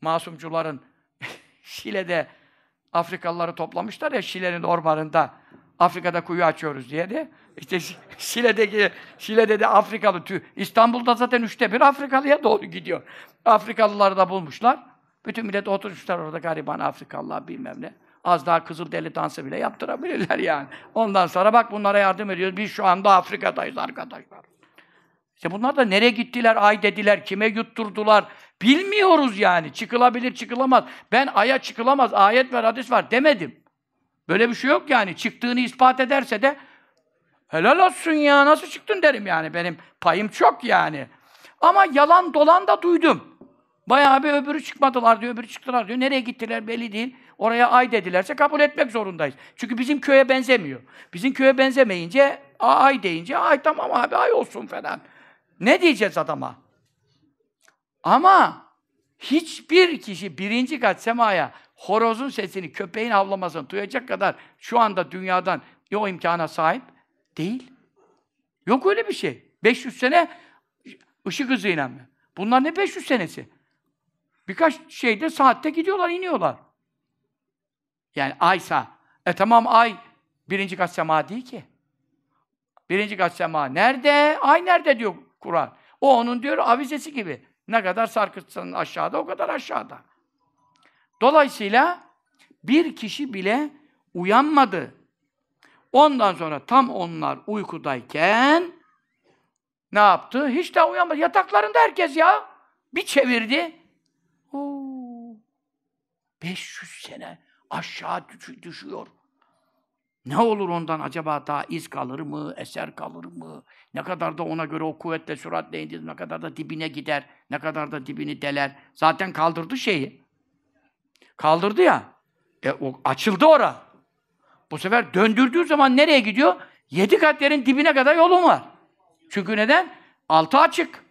A: Masumcuların Şile'de Afrikalıları toplamışlar ya Şile'nin ormanında. Afrika'da kuyu açıyoruz diye de. İşte Şile'deki, Şile'de de Afrikalı İstanbul'da zaten üçte bir Afrikalıya doğru gidiyor. Afrikalıları da bulmuşlar. Bütün millet oturmuşlar orada gariban Afrikalılar bilmem ne. Az daha kızıl deli dansı bile yaptırabilirler yani. Ondan sonra bak bunlara yardım ediyoruz. Biz şu anda Afrika'dayız arkadaşlar. İşte bunlar da nereye gittiler, ay dediler, kime yutturdular. Bilmiyoruz yani. Çıkılabilir, çıkılamaz. Ben aya çıkılamaz, ayet ve hadis var demedim. Böyle bir şey yok yani. Çıktığını ispat ederse de helal olsun ya nasıl çıktın derim yani. Benim payım çok yani. Ama yalan dolan da duydum. Bayağı bir öbürü çıkmadılar diyor, öbürü çıktılar diyor. Nereye gittiler belli değil. Oraya ay dedilerse kabul etmek zorundayız. Çünkü bizim köye benzemiyor. Bizim köye benzemeyince ay deyince ay tamam abi ay olsun falan. Ne diyeceğiz adama? Ama hiçbir kişi birinci kat semaya horozun sesini, köpeğin havlamasını duyacak kadar şu anda dünyadan o imkana sahip değil. Yok öyle bir şey. 500 sene ışık hızıyla mı? Bunlar ne 500 senesi? Birkaç şeyde saatte gidiyorlar, iniyorlar. Yani aysa. E tamam ay birinci kat sema değil ki. Birinci kat sema nerede? Ay nerede diyor Kur'an. O onun diyor avizesi gibi. Ne kadar sarkıtsan aşağıda o kadar aşağıda. Dolayısıyla bir kişi bile uyanmadı. Ondan sonra tam onlar uykudayken ne yaptı? Hiç daha uyanmadı. Yataklarında herkes ya. Bir çevirdi. Oo, 500 sene aşağı düş düşüyor. Ne olur ondan acaba daha iz kalır mı, eser kalır mı? Ne kadar da ona göre o kuvvetle, süratle indir, ne kadar da dibine gider, ne kadar da dibini deler. Zaten kaldırdı şeyi. Kaldırdı ya. E, o, açıldı ora. Bu sefer döndürdüğü zaman nereye gidiyor? Yedi kat yerin dibine kadar yolun var. Çünkü neden? Altı açık.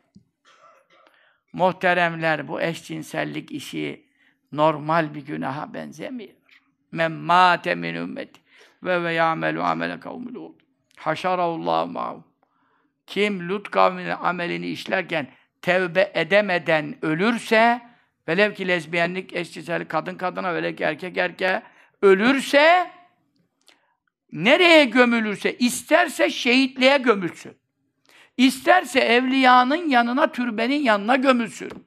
A: Muhteremler bu eşcinsellik işi normal bir günaha benzemiyor. Men mâte min ümmeti ve ve ya'melu amele kavmül oldu. Haşarallahu ma'u. Kim Lut kavminin amelini işlerken tevbe edemeden ölürse Velev ki lezbiyenlik, eşcinsel, kadın kadına, velev ki erkek erkeğe ölürse nereye gömülürse, isterse şehitliğe gömülsün. İsterse evliyanın yanına, türbenin yanına gömülsün.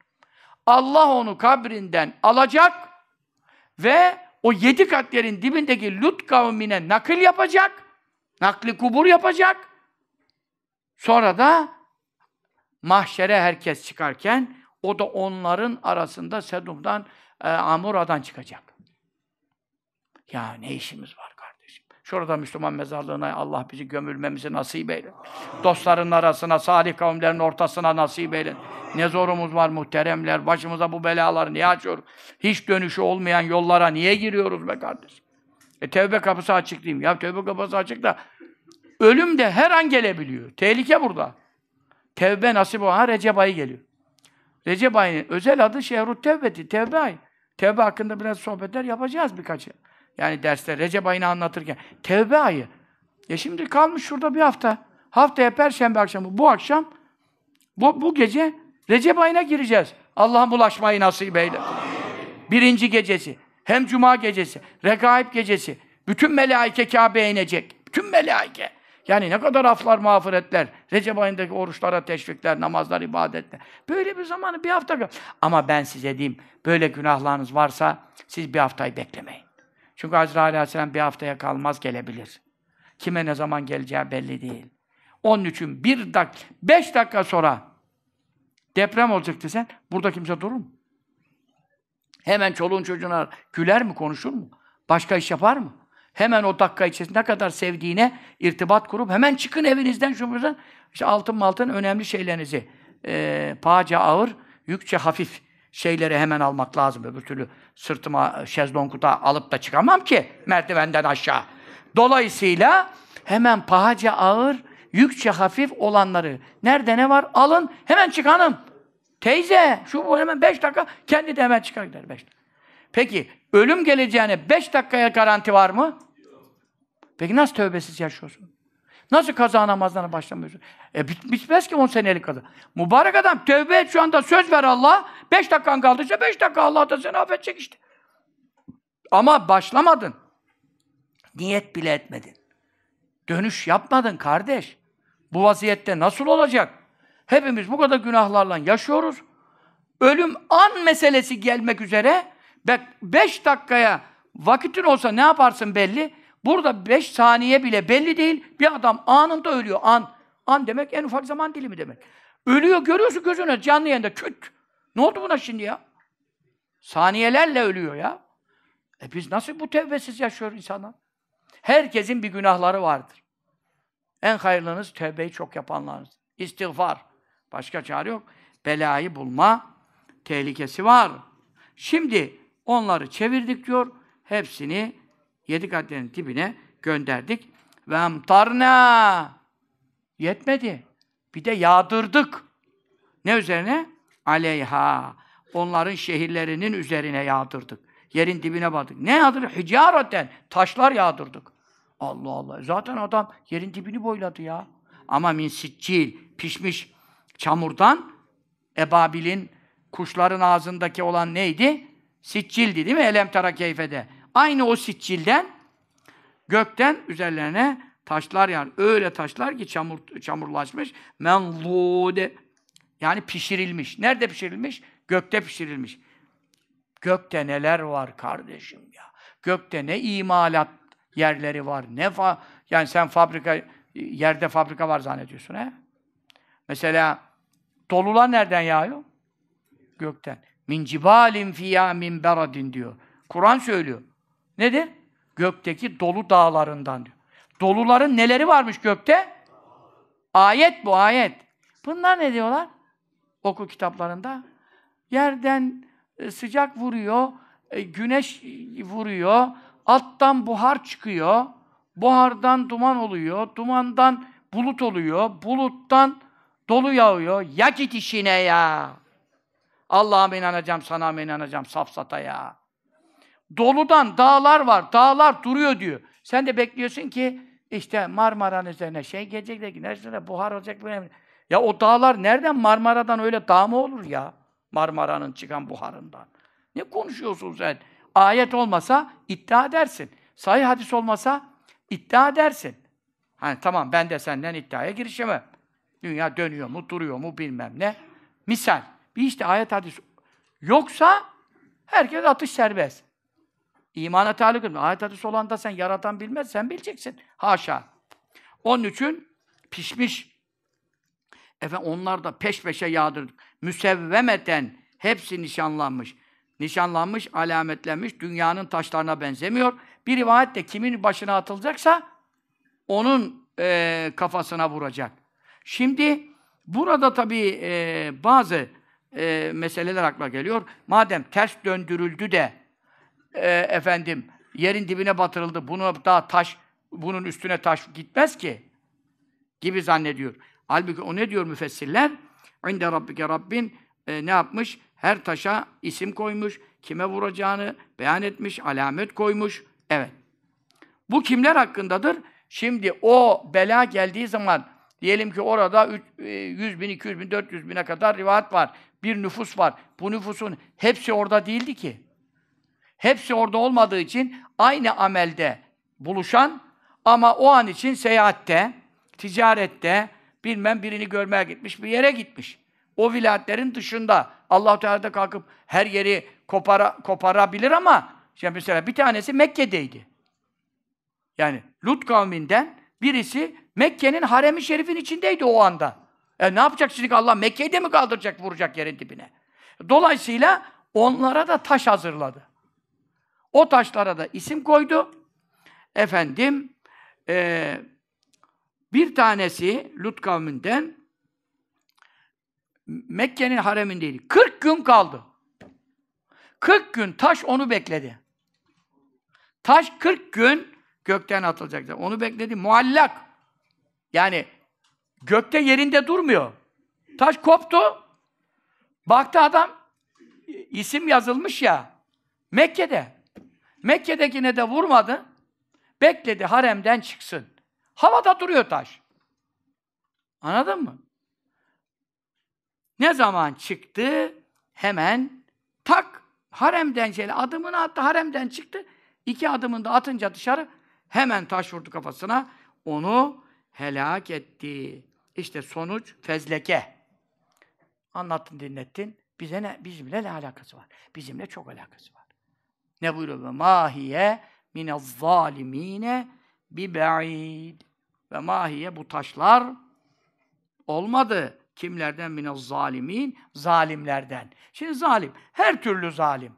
A: Allah onu kabrinden alacak ve o yedi kat yerin dibindeki Lut kavmine nakil yapacak, nakli kubur yapacak. Sonra da mahşere herkes çıkarken o da onların arasında Sedum'dan, e, Amura'dan çıkacak. Ya ne işimiz var kardeşim? Şurada Müslüman mezarlığına Allah bizi gömülmemizi nasip eyle. Dostların arasına, salih kavimlerin ortasına nasip eyle. Ne zorumuz var muhteremler, başımıza bu belaları niye açıyoruz? Hiç dönüşü olmayan yollara niye giriyoruz be kardeşim? E tevbe kapısı açık diyeyim. Ya tevbe kapısı açık da ölüm de her an gelebiliyor. Tehlike burada. Tevbe nasip olan Recep ayı geliyor. Recep ayının özel adı Şehrut Tevbeti, Tevbe ayı. Tevbe hakkında biraz sohbetler yapacağız birkaç. Yani dersler Recep ayını anlatırken. Tevbe ayı. Ya e şimdi kalmış şurada bir hafta. Haftaya Perşembe akşamı, bu akşam, bu, bu gece Recep ayına gireceğiz. Allah'ın bulaşmayı nasip eyle. Birinci gecesi, hem cuma gecesi, regaib gecesi. Bütün melaike Kabe'ye inecek. Bütün melaike. Yani ne kadar aflar, mağfiretler, Recep ayındaki oruçlara teşvikler, namazlar, ibadetler. Böyle bir zamanı bir hafta kal. Ama ben size diyeyim, böyle günahlarınız varsa siz bir haftayı beklemeyin. Çünkü Azrail Aleyhisselam bir haftaya kalmaz gelebilir. Kime ne zaman geleceği belli değil. Onun için bir dak, beş dakika sonra deprem olacak desen, burada kimse durur mu? Hemen çoluğun çocuğuna güler mi, konuşur mu? Başka iş yapar mı? Hemen o dakika içerisinde ne kadar sevdiğine irtibat kurup hemen çıkın evinizden şunlardan. İşte altın maltın önemli şeylerinizi e, pahaca ağır, yükçe hafif şeyleri hemen almak lazım. Öbür türlü sırtıma şezlonguta alıp da çıkamam ki merdivenden aşağı. Dolayısıyla hemen paça ağır, yükçe hafif olanları nerede ne var alın hemen çık hanım. Teyze şu bu hemen beş dakika kendi de hemen çıkar gider 5 Peki ölüm geleceğine beş dakikaya garanti var mı? Peki nasıl tövbesiz yaşıyorsun? Nasıl kaza namazlarına başlamıyorsun? E bit bitmez ki 10 senelik kaza. Mübarek adam tövbe et şu anda söz ver Allah. 5 dakikan kaldıysa 5 dakika Allah da seni affedecek işte. Ama başlamadın. Niyet bile etmedin. Dönüş yapmadın kardeş. Bu vaziyette nasıl olacak? Hepimiz bu kadar günahlarla yaşıyoruz. Ölüm an meselesi gelmek üzere. Bak beş dakikaya vakitin olsa ne yaparsın belli. Burada beş saniye bile belli değil. Bir adam anında ölüyor. An. An demek en ufak zaman dilimi demek. Ölüyor görüyorsun gözüne canlı yayında. Küt. Ne oldu buna şimdi ya? Saniyelerle ölüyor ya. E biz nasıl bu tevbesiz yaşıyor insanlar? Herkesin bir günahları vardır. En hayırlınız tevbeyi çok yapanlarınız. İstiğfar. Başka çare yok. Belayı bulma tehlikesi var. Şimdi onları çevirdik diyor. Hepsini Yedi katlerin dibine gönderdik. Ve emtarna. Yetmedi. Bir de yağdırdık. Ne üzerine? Aleyha. Onların şehirlerinin üzerine yağdırdık. Yerin dibine battık. Ne yağdırdık? Hicareten. Taşlar yağdırdık. Allah Allah. Zaten adam yerin dibini boyladı ya. Ama min siccil, pişmiş çamurdan ebabilin kuşların ağzındaki olan neydi? Siccildi değil mi? Elem tara keyfede. Aynı o sicilden gökten üzerlerine taşlar yani öyle taşlar ki çamur çamurlaşmış menlude yani pişirilmiş. Nerede pişirilmiş? Gökte pişirilmiş. Gökte neler var kardeşim ya. Gökte ne imalat yerleri var. Ne fa yani sen fabrika yerde fabrika var zannediyorsun ha? Mesela dolular nereden yağıyor? Gökten. Min cibalin fiyâ min beradin diyor. Kur'an söylüyor. Nedir? Gökteki dolu dağlarından diyor. Doluların neleri varmış gökte? Ayet bu ayet. Bunlar ne diyorlar? oku kitaplarında. Yerden e, sıcak vuruyor, e, güneş vuruyor, alttan buhar çıkıyor, buhardan duman oluyor, dumandan bulut oluyor, buluttan dolu yağıyor. Ya git işine ya! Allah'a inanacağım, sana inanacağım safsata ya? Doludan dağlar var, dağlar duruyor diyor. Sen de bekliyorsun ki işte Marmara'nın üzerine şey gelecek de güneşlere buhar olacak. Böyle. Ya o dağlar nereden? Marmara'dan öyle dağ mı olur ya? Marmara'nın çıkan buharından. Ne konuşuyorsun sen? Ayet olmasa iddia edersin. Sahih hadis olmasa iddia edersin. Hani tamam ben de senden iddiaya girişemem. Dünya dönüyor mu, duruyor mu bilmem ne. Misal. Bir işte ayet hadis yoksa herkes atış serbest. İmana tahallük etmez. Ayet hadis olan da sen yaratan bilmez, sen bileceksin. Haşa. Onun için pişmiş. Efendim onlar da peş peşe yağdırdık. Müsevvemeten hepsi nişanlanmış. Nişanlanmış, alametlenmiş, dünyanın taşlarına benzemiyor. Bir rivayet de kimin başına atılacaksa onun e, kafasına vuracak. Şimdi burada tabii e, bazı e, meseleler akla geliyor. Madem ters döndürüldü de e, efendim yerin dibine batırıldı. Bunu daha taş, bunun üstüne taş gitmez ki gibi zannediyor. Halbuki o ne diyor müfessirler? İnde rabbike rabbin e, ne yapmış? Her taşa isim koymuş, kime vuracağını beyan etmiş, alamet koymuş. Evet. Bu kimler hakkındadır? Şimdi o bela geldiği zaman diyelim ki orada 100 e, bin, 200 bin, 400 bine kadar rivayet var. Bir nüfus var. Bu nüfusun hepsi orada değildi ki. Hepsi orada olmadığı için aynı amelde buluşan ama o an için seyahatte, ticarette, bilmem birini görmeye gitmiş, bir yere gitmiş. O vilayetlerin dışında Allah Teala da kalkıp her yeri kopara, koparabilir ama şimdi mesela bir tanesi Mekke'deydi. Yani Lut kavminden birisi Mekke'nin haremi şerifin içindeydi o anda. E ne yapacak şimdi Allah? Mekke'yi de mi kaldıracak, vuracak yerin dibine? Dolayısıyla onlara da taş hazırladı. O taşlara da isim koydu. Efendim e, bir tanesi Lut kavminden Mekke'nin haremindeydi. 40 gün kaldı. 40 gün taş onu bekledi. Taş 40 gün gökten atılacaktı. Onu bekledi. Muallak. Yani gökte yerinde durmuyor. Taş koptu. Baktı adam isim yazılmış ya. Mekke'de. Mekke'dekine de vurmadı. Bekledi haremden çıksın. Havada duruyor taş. Anladın mı? Ne zaman çıktı? Hemen tak haremden şöyle adımını attı, haremden çıktı. İki adımını da atınca dışarı hemen taş vurdu kafasına. Onu helak etti. İşte sonuç fezleke. Anlattın, dinlettin. Bize ne? Bizimle ne alakası var? Bizimle çok alakası var. Ne buyuruyor? Ve mahiye minez zalimine bibe'id. Ve mahiye bu taşlar olmadı. Kimlerden minez zalimin? Zalimlerden. Şimdi zalim, her türlü zalim.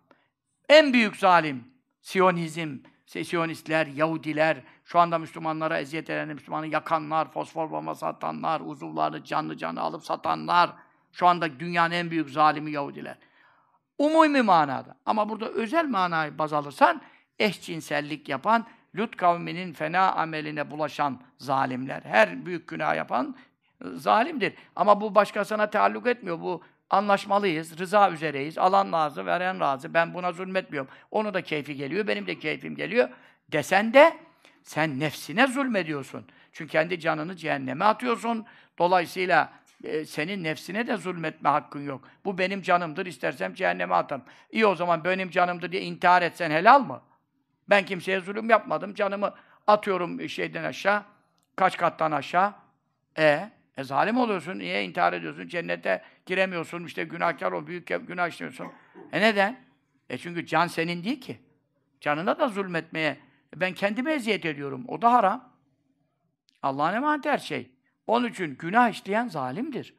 A: En büyük zalim, Siyonizm, Siyonistler, Yahudiler, şu anda Müslümanlara eziyet eden, Müslümanı yakanlar, fosfor bomba satanlar, uzuvlarını canlı canlı alıp satanlar, şu anda dünyanın en büyük zalimi Yahudiler. Umumi manada. Ama burada özel manayı baz alırsan eşcinsellik yapan, Lut kavminin fena ameline bulaşan zalimler. Her büyük günah yapan e, zalimdir. Ama bu başkasına taalluk etmiyor. Bu anlaşmalıyız, rıza üzereyiz. Alan razı, veren razı. Ben buna zulmetmiyorum. Onu da keyfi geliyor, benim de keyfim geliyor. Desen de sen nefsine zulmediyorsun. Çünkü kendi canını cehenneme atıyorsun. Dolayısıyla e, senin nefsine de zulmetme hakkın yok. Bu benim canımdır, istersem cehenneme atarım. İyi o zaman benim canımdır diye intihar etsen helal mı? Ben kimseye zulüm yapmadım, canımı atıyorum şeyden aşağı, kaç kattan aşağı. E, e zalim oluyorsun, niye intihar ediyorsun, cennete giremiyorsun, işte günahkar o büyük günah işliyorsun. E neden? E çünkü can senin değil ki. Canına da zulmetmeye, ben kendime eziyet ediyorum, o da haram. Allah'a emanet her şey. Onun için günah işleyen zalimdir.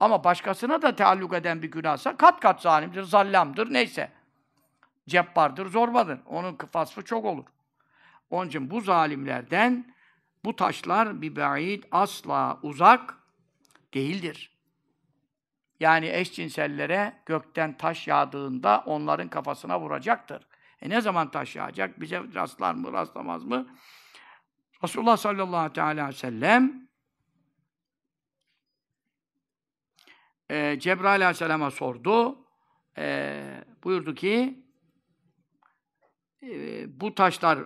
A: Ama başkasına da taalluk eden bir günahsa kat kat zalimdir, zallamdır, neyse. Cebbardır, zorbadır. Onun fasfı çok olur. Onun için bu zalimlerden bu taşlar bir ba'id asla uzak değildir. Yani eşcinsellere gökten taş yağdığında onların kafasına vuracaktır. E ne zaman taş yağacak? Bize rastlar mı, rastlamaz mı? Resulullah sallallahu aleyhi ve sellem e, Cebrail aleyhisselama sordu. E, buyurdu ki e, bu taşlar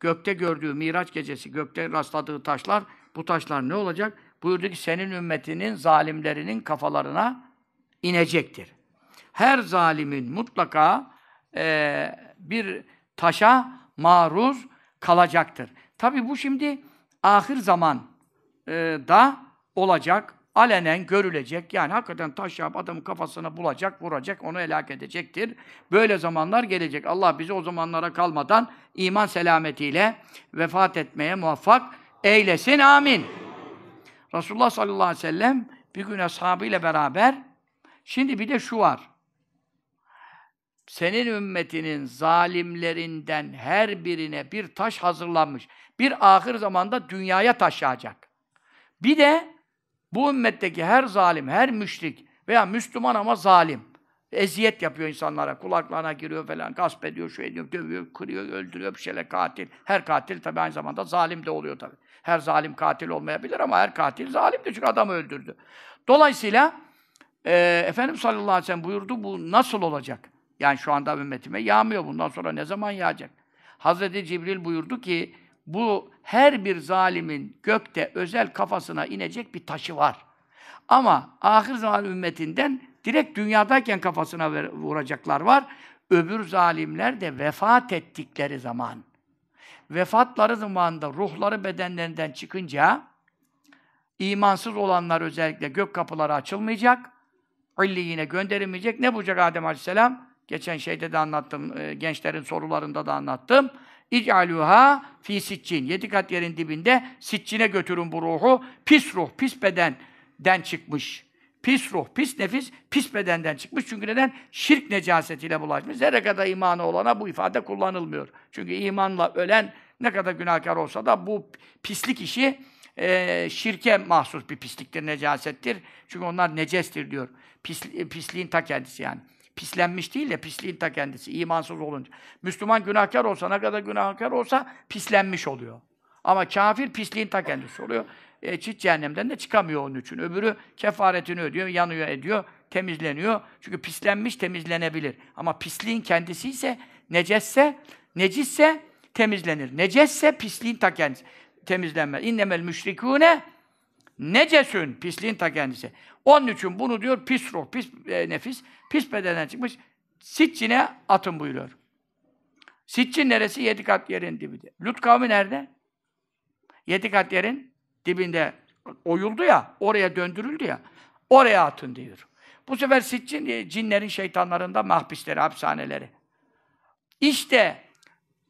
A: gökte gördüğü Miraç gecesi gökte rastladığı taşlar bu taşlar ne olacak? Buyurdu ki senin ümmetinin zalimlerinin kafalarına inecektir. Her zalimin mutlaka e, bir taşa maruz kalacaktır. Tabi bu şimdi ahir zaman e, da olacak alenen görülecek. Yani hakikaten taş yap adamın kafasına bulacak, vuracak, onu helak edecektir. Böyle zamanlar gelecek. Allah bizi o zamanlara kalmadan iman selametiyle vefat etmeye muvaffak eylesin. Amin. Resulullah sallallahu aleyhi ve sellem bir gün ashabıyla beraber şimdi bir de şu var. Senin ümmetinin zalimlerinden her birine bir taş hazırlanmış. Bir ahir zamanda dünyaya taş yağacak. Bir de bu ümmetteki her zalim, her müşrik veya Müslüman ama zalim. Eziyet yapıyor insanlara. Kulaklarına giriyor falan, gasp ediyor, şey ediyor, dövüyor, kırıyor, öldürüyor, bir şeyler katil. Her katil tabii aynı zamanda zalim de oluyor tabii. Her zalim katil olmayabilir ama her katil zalimdir çünkü adamı öldürdü. Dolayısıyla e, Efendimiz sallallahu aleyhi ve sellem buyurdu bu nasıl olacak? Yani şu anda ümmetime yağmıyor. Bundan sonra ne zaman yağacak? Hazreti Cibril buyurdu ki bu her bir zalimin gökte özel kafasına inecek bir taşı var. Ama ahir zaman ümmetinden direkt dünyadayken kafasına vuracaklar var. Öbür zalimler de vefat ettikleri zaman. Vefatları zamanında ruhları bedenlerinden çıkınca imansız olanlar özellikle gök kapıları açılmayacak. yine gönderilmeyecek. Ne bulacak Adem Aleyhisselam? Geçen şeyde de anlattım, e, gençlerin sorularında da anlattım. İc'aluha fi siccin. Yedi kat yerin dibinde siccine götürün bu ruhu. Pis ruh, pis bedenden çıkmış. Pis ruh, pis nefis, pis bedenden çıkmış. Çünkü neden? Şirk necasetiyle bulaşmış. Zerre kadar imanı olana bu ifade kullanılmıyor. Çünkü imanla ölen ne kadar günahkar olsa da bu pislik işi e, şirke mahsus bir pisliktir, necasettir. Çünkü onlar necestir diyor. Pis, e, pisliğin ta kendisi yani. Pislenmiş değil de pisliğin ta kendisi. imansız olunca. Müslüman günahkar olsa, ne kadar günahkar olsa pislenmiş oluyor. Ama kafir pisliğin ta kendisi oluyor. E, çift cehennemden de çıkamıyor onun için. Öbürü kefaretini ödüyor, yanıyor ediyor, temizleniyor. Çünkü pislenmiş temizlenebilir. Ama pisliğin kendisi ise, necesse, necisse temizlenir. Necesse pisliğin ta kendisi temizlenmez. İnnemel müşrikûne necesün. Pisliğin ta kendisi. Onun için bunu diyor pis ruh, pis e, nefis, pis bedenden çıkmış Sitçin'e atın buyuruyor. Sitçin neresi? Yedi kat yerin dibinde. Lut kavmi nerede? Yedi kat yerin dibinde oyuldu ya, oraya döndürüldü ya. Oraya atın diyor. Bu sefer sitçin e, cinlerin şeytanlarında mahpisleri, hapishaneleri. İşte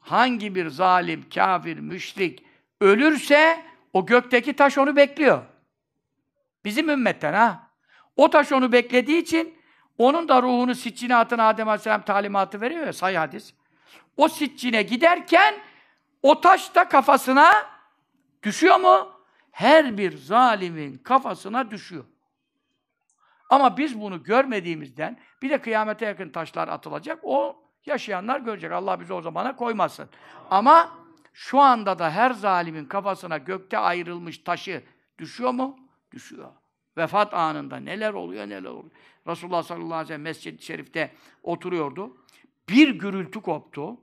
A: hangi bir zalim, kafir, müşrik ölürse o gökteki taş onu bekliyor. Bizim ümmetten ha. O taş onu beklediği için onun da ruhunu siccine atın Adem Aleyhisselam talimatı veriyor ya say hadis. O siccine giderken o taş da kafasına düşüyor mu? Her bir zalimin kafasına düşüyor. Ama biz bunu görmediğimizden bir de kıyamete yakın taşlar atılacak. O yaşayanlar görecek. Allah bizi o zamana koymasın. Ama şu anda da her zalimin kafasına gökte ayrılmış taşı düşüyor mu? düşüyor. Vefat anında neler oluyor neler oluyor. Resulullah sallallahu aleyhi ve sellem Mescid-i Şerif'te oturuyordu. Bir gürültü koptu.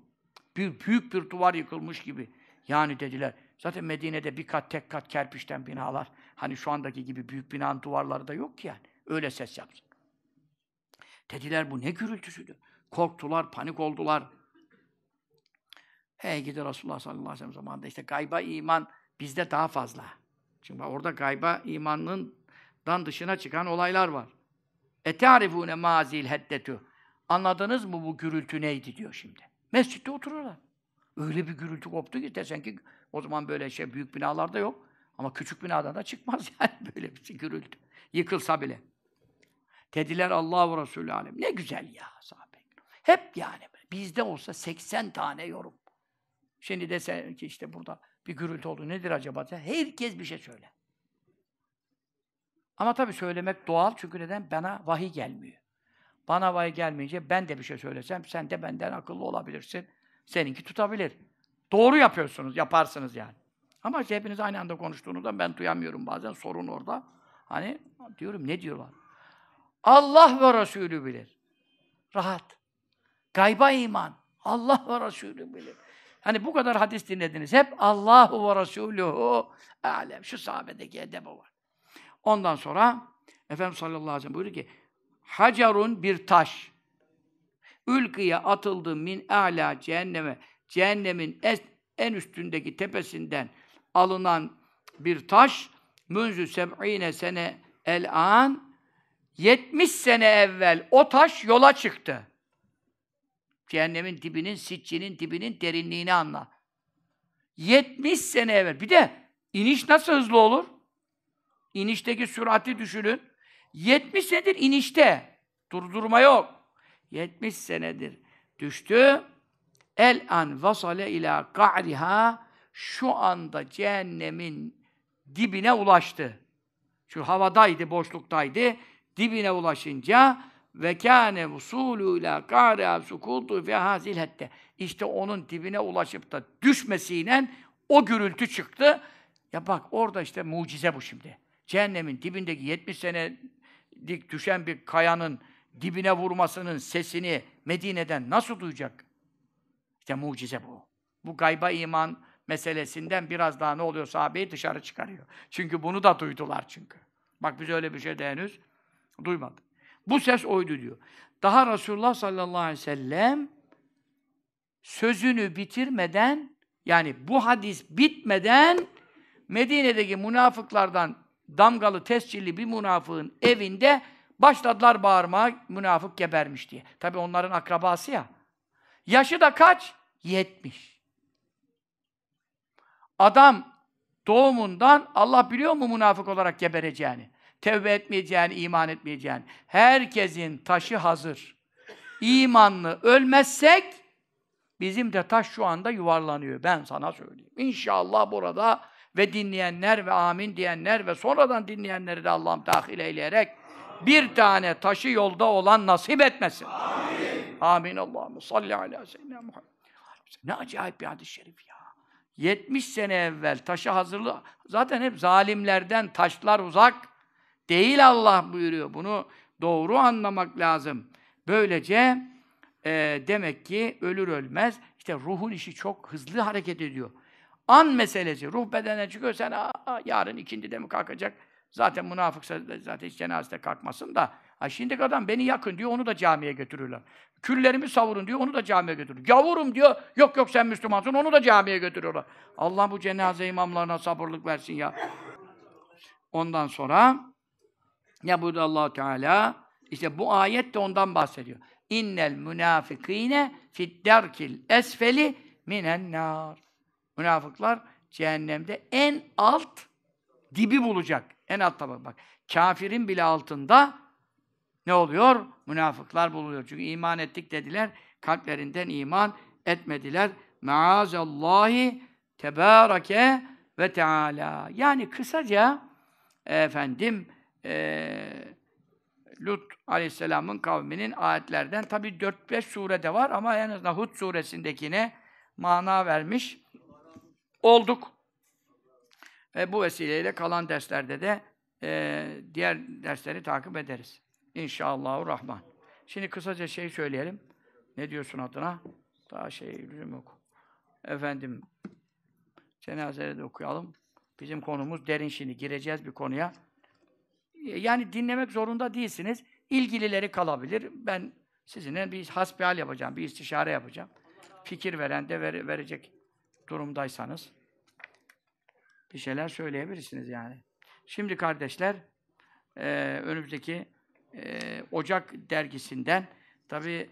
A: Bir, büyük bir duvar yıkılmış gibi. Yani dediler zaten Medine'de bir kat tek kat kerpiçten binalar. Hani şu andaki gibi büyük binanın duvarları da yok ki yani. Öyle ses yapsın. Dediler bu ne gürültüsüdür? Korktular, panik oldular. Hey gidi Resulullah sallallahu aleyhi ve sellem zamanında işte gayba iman bizde daha fazla. Çünkü orada gayba dan dışına çıkan olaylar var. Etarifune mazil heddetu? Anladınız mı bu gürültü neydi diyor şimdi. Mescitte otururlar. Öyle bir gürültü koptu ki desen ki o zaman böyle şey büyük binalarda yok. Ama küçük binadan da çıkmaz yani böyle bir gürültü. Yıkılsa bile. Dediler Allah ve Resulü alem. Ne güzel ya sahabe. Hep yani bizde olsa 80 tane yorum. Şimdi desen ki işte burada bir gürültü oldu. Nedir acaba? Herkes bir şey söyle. Ama tabii söylemek doğal çünkü neden? Bana vahiy gelmiyor. Bana vahiy gelmeyince ben de bir şey söylesem sen de benden akıllı olabilirsin. Seninki tutabilir. Doğru yapıyorsunuz, yaparsınız yani. Ama işte hepiniz aynı anda konuştuğunuzda ben duyamıyorum bazen sorun orada. Hani diyorum ne diyorlar? Allah ve Resulü bilir. Rahat. Gayba iman. Allah ve Resulü bilir. Hani bu kadar hadis dinlediniz. Hep Allahu ve Resuluhu alem. Şu sahabedeki edebe var. Ondan sonra Efendimiz sallallahu aleyhi ve sellem buyuruyor ki Hacarun bir taş. Ülkiye atıldı min ala cehenneme. Cehennemin en üstündeki tepesinden alınan bir taş. Münzü seb'ine sene el an 70 sene evvel o taş yola çıktı. Cehennemin dibinin, siccinin dibinin derinliğini anla. 70 sene evvel. Bir de iniş nasıl hızlı olur? İnişteki sürati düşünün. 70 senedir inişte. Durdurma yok. 70 senedir düştü. El an vasale ila ka'riha şu anda cehennemin dibine ulaştı. Şu havadaydı, boşluktaydı. Dibine ulaşınca ve kâne vusûlû ilâ kâreâ sukûtû fî hâzil hette. İşte onun dibine ulaşıp da düşmesiyle o gürültü çıktı. Ya bak orada işte mucize bu şimdi. Cehennemin dibindeki 70 sene dik düşen bir kayanın dibine vurmasının sesini Medine'den nasıl duyacak? İşte mucize bu. Bu gayba iman meselesinden biraz daha ne oluyor sahabeyi dışarı çıkarıyor. Çünkü bunu da duydular çünkü. Bak biz öyle bir şey de henüz duymadık. Bu ses oydu diyor. Daha Resulullah sallallahu aleyhi ve sellem sözünü bitirmeden yani bu hadis bitmeden Medine'deki münafıklardan damgalı tescilli bir münafığın evinde başladılar bağırmaya münafık gebermiş diye. Tabi onların akrabası ya. Yaşı da kaç? 70. Adam doğumundan Allah biliyor mu münafık olarak gebereceğini? tevbe etmeyeceğin, iman etmeyeceğin. Herkesin taşı hazır. İmanlı ölmezsek bizim de taş şu anda yuvarlanıyor. Ben sana söyleyeyim. İnşallah burada ve dinleyenler ve amin diyenler ve sonradan dinleyenleri de Allah'ım dahil eyleyerek bir tane taşı yolda olan nasip etmesin. Amin. Amin Allah'ım. Salli ala seyyidina Muhammed. Ne acayip bir hadis-i şerif ya. 70 sene evvel taşı hazırlı zaten hep zalimlerden taşlar uzak değil Allah buyuruyor. Bunu doğru anlamak lazım. Böylece e, demek ki ölür ölmez işte ruhun işi çok hızlı hareket ediyor. An meselesi. Ruh bedene çıkıyor sen aa, yarın ikindi de mi kalkacak? Zaten münafıksa zaten hiç cenazede kalkmasın da. Ha şimdi adam beni yakın diyor onu da camiye götürürler. Küllerimi savurun diyor onu da camiye götürür. Gavurum diyor yok yok sen Müslümansın onu da camiye götürüyorlar. Allah bu cenaze imamlarına sabırlık versin ya. Ondan sonra ne buyurdu allah Teala? İşte bu ayet de ondan bahsediyor. İnnel münafikine fidderkil esfeli minen nar. Münafıklar cehennemde en alt dibi bulacak. En alt tabak bak. Kafirin bile altında ne oluyor? Münafıklar buluyor. Çünkü iman ettik dediler. Kalplerinden iman etmediler. Maazallahi tebareke ve teala. Yani kısaca efendim e, Lut aleyhisselamın kavminin ayetlerden tabi 4-5 surede var ama en azından Hud suresindekine mana vermiş olduk. Ve bu vesileyle kalan derslerde de e, diğer dersleri takip ederiz. İnşallahü Rahman. Şimdi kısaca şey söyleyelim. Ne diyorsun adına? Daha şey lüzum yok. Efendim, cenazede de okuyalım. Bizim konumuz derin şimdi. Gireceğiz bir konuya. Yani dinlemek zorunda değilsiniz. İlgilileri kalabilir. Ben sizinle bir hasbihal yapacağım, bir istişare yapacağım. Fikir veren de ver, verecek durumdaysanız bir şeyler söyleyebilirsiniz yani. Şimdi kardeşler, e, önümüzdeki e, Ocak dergisinden tabi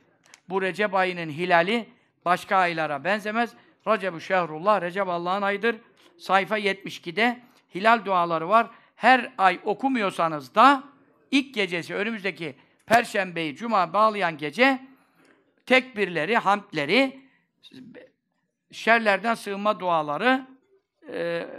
A: bu Recep ayının hilali başka aylara benzemez. Recep-i Şehrullah, Recep Allah'ın ayıdır. Sayfa 72'de hilal duaları var her ay okumuyorsanız da ilk gecesi önümüzdeki Perşembeyi Cuma bağlayan gece tekbirleri, hamdleri, şerlerden sığınma duaları e,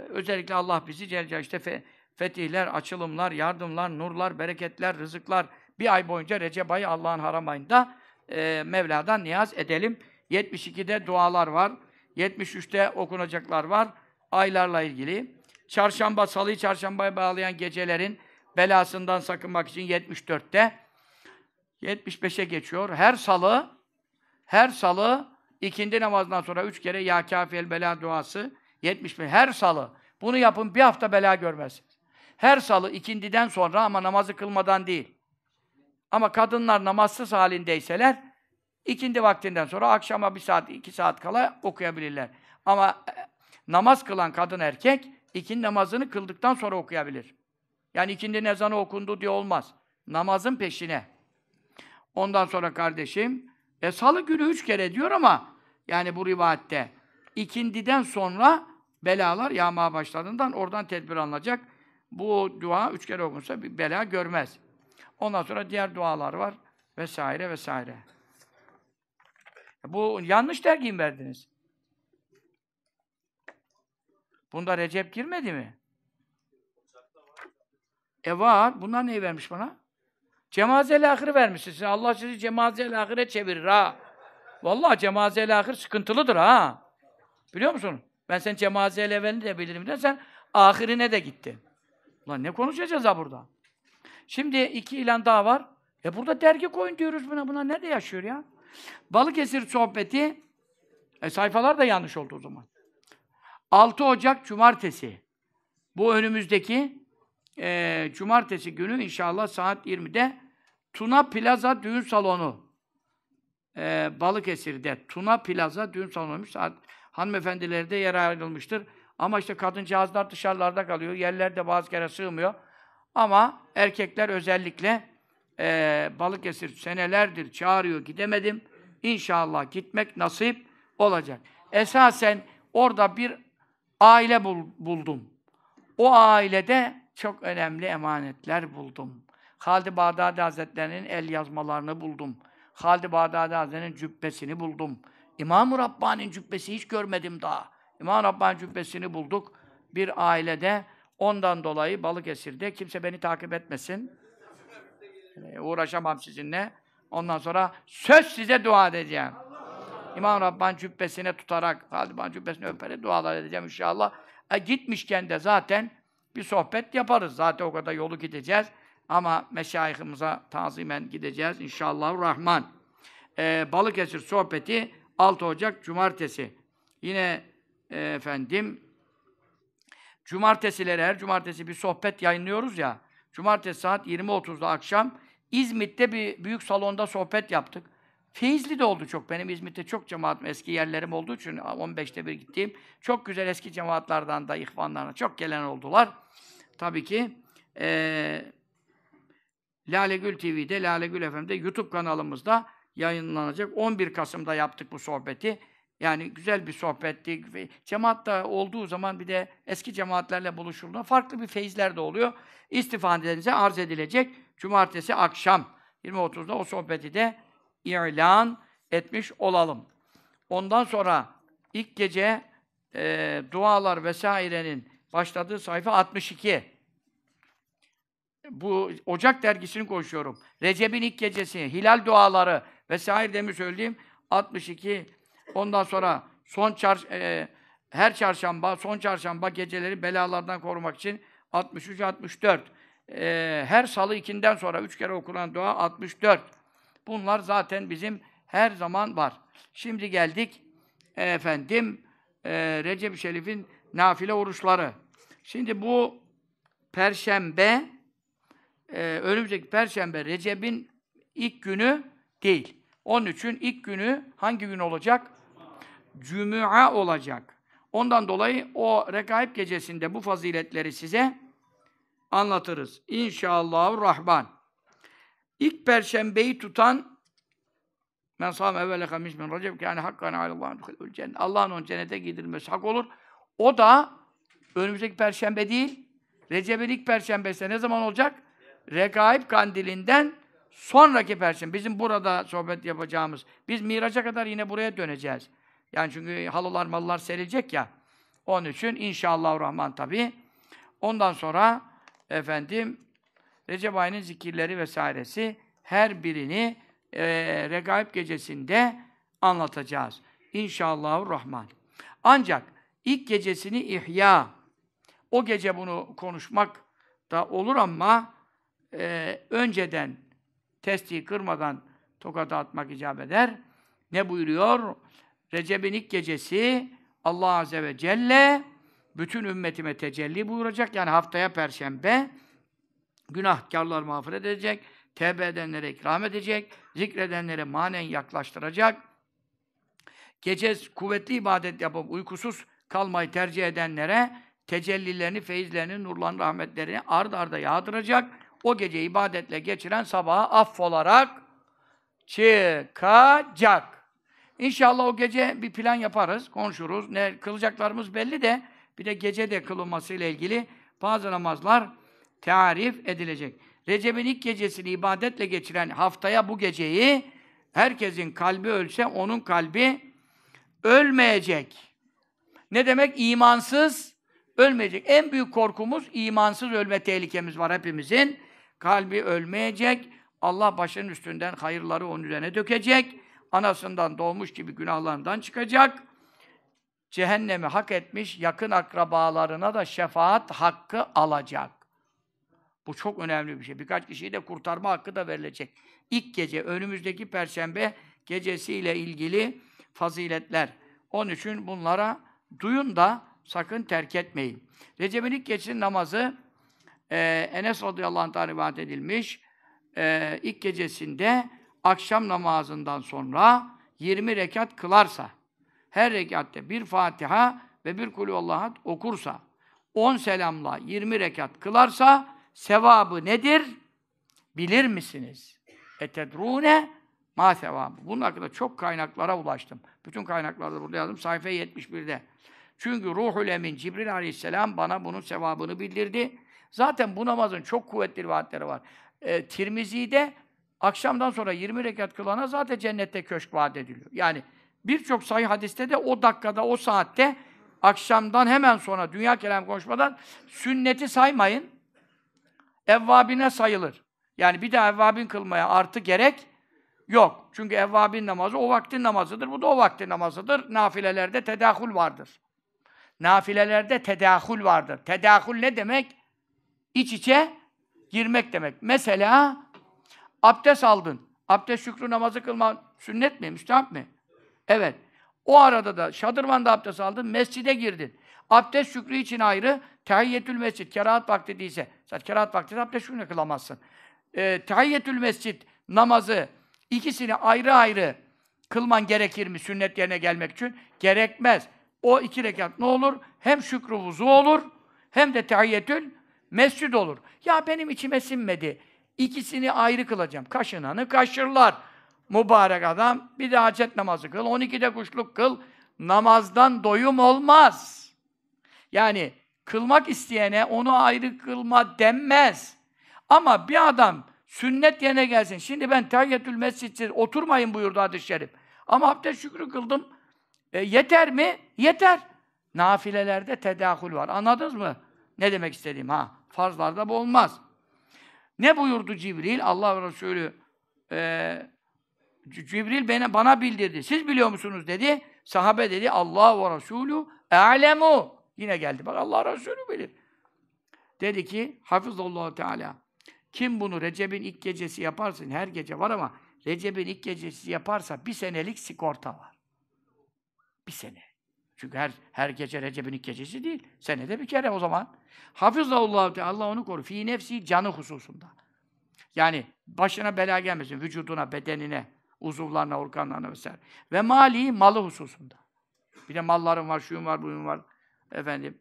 A: özellikle Allah bizi Celca işte fe, fetihler, açılımlar, yardımlar, nurlar, bereketler, rızıklar bir ay boyunca Recep ayı Allah'ın haram ayında e, Mevla'dan niyaz edelim. 72'de dualar var. 73'te okunacaklar var. Aylarla ilgili çarşamba, salıyı çarşambaya bağlayan gecelerin belasından sakınmak için 74'te 75'e geçiyor. Her salı her salı ikindi namazından sonra üç kere Ya Kafiyel Bela duası 75. Her salı. Bunu yapın bir hafta bela görmezsiniz. Her salı ikindiden sonra ama namazı kılmadan değil. Ama kadınlar namazsız halindeyseler ikindi vaktinden sonra akşama bir saat, iki saat kala okuyabilirler. Ama e, namaz kılan kadın erkek ikindi namazını kıldıktan sonra okuyabilir. Yani ikindi ezanı okundu diye olmaz. Namazın peşine. Ondan sonra kardeşim, e salı günü üç kere diyor ama yani bu rivayette ikindiden sonra belalar yağmaya başladığından oradan tedbir alınacak. Bu dua üç kere okunsa bir bela görmez. Ondan sonra diğer dualar var vesaire vesaire. Bu yanlış tercih verdiniz. Bunda Recep girmedi mi? E var. Bunlar neyi vermiş bana? Cemazel ahir vermişsiniz. Allah sizi cemazel ahire çevirir ha. Vallahi cemazel ahir sıkıntılıdır ha. Biliyor musun? Ben sen cemazel evvelini de bilirim de sen ahirine de gittin. Lan ne konuşacağız ha burada? Şimdi iki ilan daha var. E burada dergi koyun diyoruz buna. Buna nerede yaşıyor ya? Balıkesir sohbeti e sayfalar da yanlış oldu o zaman. 6 Ocak Cumartesi. Bu önümüzdeki e, Cumartesi günü inşallah saat 20'de Tuna Plaza Düğün Salonu. E, Balıkesir'de Tuna Plaza Düğün Salonu'ymuş. Saat hanımefendileri de yer ayrılmıştır. Ama işte kadıncağızlar dışarılarda kalıyor. yerlerde de bazı kere sığmıyor. Ama erkekler özellikle e, Balıkesir senelerdir çağırıyor. Gidemedim. İnşallah gitmek nasip olacak. Esasen orada bir aile bul, buldum. O ailede çok önemli emanetler buldum. Halid-i Bağdadi Hazretleri'nin el yazmalarını buldum. Halid-i Bağdadi Hazretleri'nin cübbesini buldum. İmam-ı Rabbani'nin cübbesi hiç görmedim daha. İmam-ı Rabbani cübbesini bulduk bir ailede. Ondan dolayı Balıkesir'de kimse beni takip etmesin. Ee, uğraşamam sizinle. Ondan sonra söz size dua edeceğim. İmam Rabban cübbesine tutarak, Taliban cübbesine öperek dualar edeceğim inşallah. E, gitmişken de zaten bir sohbet yaparız. Zaten o kadar yolu gideceğiz. Ama meşayihimize tazimen gideceğiz inşallah rahman. E, Balıkesir sohbeti 6 Ocak Cumartesi. Yine e, efendim Cumartesileri her cumartesi bir sohbet yayınlıyoruz ya. Cumartesi saat 20.30'da akşam İzmit'te bir büyük salonda sohbet yaptık. Feyizli de oldu çok. Benim İzmir'de çok cemaat eski yerlerim olduğu için 15'te bir gittiğim çok güzel eski cemaatlardan da ihvanlarına çok gelen oldular. Tabii ki e, Lale Gül TV'de, Lale Gül FM'de YouTube kanalımızda yayınlanacak. 11 Kasım'da yaptık bu sohbeti. Yani güzel bir sohbetti. da olduğu zaman bir de eski cemaatlerle buluşulduğunda farklı bir feyizler de oluyor. İstifadenize arz edilecek. Cumartesi akşam 20.30'da o sohbeti de ilan etmiş olalım. Ondan sonra ilk gece e, dualar vesairenin başladığı sayfa 62. Bu Ocak dergisini konuşuyorum. Recep'in ilk gecesi, hilal duaları vesaire demiş söyleyeyim. 62. Ondan sonra son çar e, her çarşamba, son çarşamba geceleri belalardan korumak için 63 64. E, her salı ikinden sonra üç kere okunan dua 64. Bunlar zaten bizim her zaman var. Şimdi geldik efendim e, Recep Şerif'in nafile oruçları. Şimdi bu Perşembe e, önümüzdeki Perşembe Recep'in ilk günü değil. Onun için ilk günü hangi gün olacak? Cuma olacak. Ondan dolayı o rekaip gecesinde bu faziletleri size anlatırız. İnşallahü Rahman. İlk perşembeyi tutan men sâme evvele kamis min raceb yani hakkan alallâhu dukhulul cennet. Allah'ın onun cennete gidilmesi hak olur. O da önümüzdeki perşembe değil, Recep'in ilk perşembesi ne zaman olacak? Regaib kandilinden sonraki perşembe. Bizim burada sohbet yapacağımız. Biz miraca kadar yine buraya döneceğiz. Yani çünkü halılar mallar serilecek ya. Onun için inşallah rahman tabi. Ondan sonra efendim Recep ayının zikirleri vesairesi her birini e, Regaib gecesinde anlatacağız. İnşallahü Rahman. Ancak ilk gecesini ihya, o gece bunu konuşmak da olur ama e, önceden testiyi kırmadan tokada atmak icap eder. Ne buyuruyor? Recep'in ilk gecesi Allah Azze ve Celle bütün ümmetime tecelli buyuracak. Yani haftaya Perşembe Günahkarlar mağfiret edecek, tevbe edenlere ikram edecek, zikredenlere manen yaklaştıracak. Gece kuvvetli ibadet yapıp uykusuz kalmayı tercih edenlere tecellilerini, feyizlerini, nurlan rahmetlerini ard arda yağdıracak. O gece ibadetle geçiren sabaha affolarak çıkacak. İnşallah o gece bir plan yaparız, konuşuruz. Ne kılacaklarımız belli de bir de gece de kılınması ile ilgili bazı namazlar tarif edilecek. Recep'in ilk gecesini ibadetle geçiren haftaya bu geceyi herkesin kalbi ölse onun kalbi ölmeyecek. Ne demek imansız ölmeyecek. En büyük korkumuz imansız ölme tehlikemiz var hepimizin. Kalbi ölmeyecek. Allah başının üstünden hayırları onun üzerine dökecek. Anasından doğmuş gibi günahlarından çıkacak. Cehennemi hak etmiş yakın akrabalarına da şefaat hakkı alacak. Bu çok önemli bir şey. Birkaç kişiyi de kurtarma hakkı da verilecek. İlk gece, önümüzdeki perşembe gecesiyle ilgili faziletler. Onun için bunlara duyun da sakın terk etmeyin. Recep'in ilk gecesinin namazı e, Enes radıyallahu anh'tan Tarifat edilmiş. E, ilk gecesinde akşam namazından sonra 20 rekat kılarsa, her rekatte bir Fatiha ve bir Kulü Allah'a okursa, 10 selamla 20 rekat kılarsa sevabı nedir? Bilir misiniz? Etedrune ma sevabı. Bunun hakkında çok kaynaklara ulaştım. Bütün kaynaklarda burada yazdım. Sayfa 71'de. Çünkü Ruhul Emin Cibril Aleyhisselam bana bunun sevabını bildirdi. Zaten bu namazın çok kuvvetli vaatleri var. E, Tirmizi'de akşamdan sonra 20 rekat kılana zaten cennette köşk vaat ediliyor. Yani birçok sayı hadiste de o dakikada, o saatte akşamdan hemen sonra dünya kelam konuşmadan sünneti saymayın evvabine sayılır. Yani bir daha evvabin kılmaya artı gerek yok. Çünkü evvabin namazı o vaktin namazıdır. Bu da o vaktin namazıdır. Nafilelerde tedahül vardır. Nafilelerde tedahül vardır. Tedahül ne demek? İç içe girmek demek. Mesela abdest aldın. Abdest şükrü namazı kılma sünnet mi, müstahap mı? Evet. O arada da şadırvanda abdest aldın, mescide girdin. Abdest şükrü için ayrı, Tahiyyetül mescid, kerahat vakti değilse. Zaten kerahat vakti de abdest şunu kılamazsın. E, tahiyyetül mescid namazı ikisini ayrı ayrı kılman gerekir mi sünnet yerine gelmek için? Gerekmez. O iki rekat ne olur? Hem şükrü vuzu olur hem de tahiyyetül mescid olur. Ya benim içime sinmedi. İkisini ayrı kılacağım. Kaşınanı kaşırlar. Mübarek adam bir de hacet namazı kıl, 12'de kuşluk kıl. Namazdan doyum olmaz. Yani Kılmak isteyene onu ayrı kılma denmez. Ama bir adam sünnet yerine gelsin. Şimdi ben tayyetül mescidsiz oturmayın buyurdu hadis-i şerif. Ama abdest şükrü kıldım. E, yeter mi? Yeter. Nafilelerde tedahül var. Anladınız mı? Ne demek istediğim ha? Farzlarda bu olmaz. Ne buyurdu Cibril? Allah Resulü e, Cibril bana, bana bildirdi. Siz biliyor musunuz dedi. Sahabe dedi Allah ve Resulü alemu. Yine geldi. Bak Allah Resulü bilir. Dedi ki Hafız Allah Teala kim bunu Recep'in ilk gecesi yaparsın her gece var ama Recep'in ilk gecesi yaparsa bir senelik sigorta var. Bir sene. Çünkü her her gece Recep'in ilk gecesi değil. Senede bir kere o zaman. Allah Teala Allah onu koru. Fi nefsi canı hususunda. Yani başına bela gelmesin. Vücuduna, bedenine, uzuvlarına, organlarına vesaire. Ve mali malı hususunda. Bir de mallarım var, şuyun var, buyun var efendim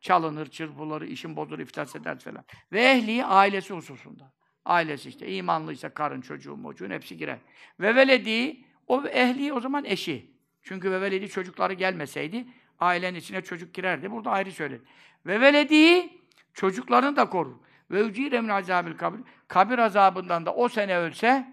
A: çalınır, çırpılır, işin bozulur, iflas eder falan. Ve ehli ailesi hususunda. Ailesi işte imanlıysa karın, çocuğu, mocuğun hepsi girer. Ve veledi, o ehli o zaman eşi. Çünkü ve veledi çocukları gelmeseydi ailenin içine çocuk girerdi. Burada ayrı söyledi. Ve veledi çocuklarını da korur. Ve ucire min azabil kabir. Kabir azabından da o sene ölse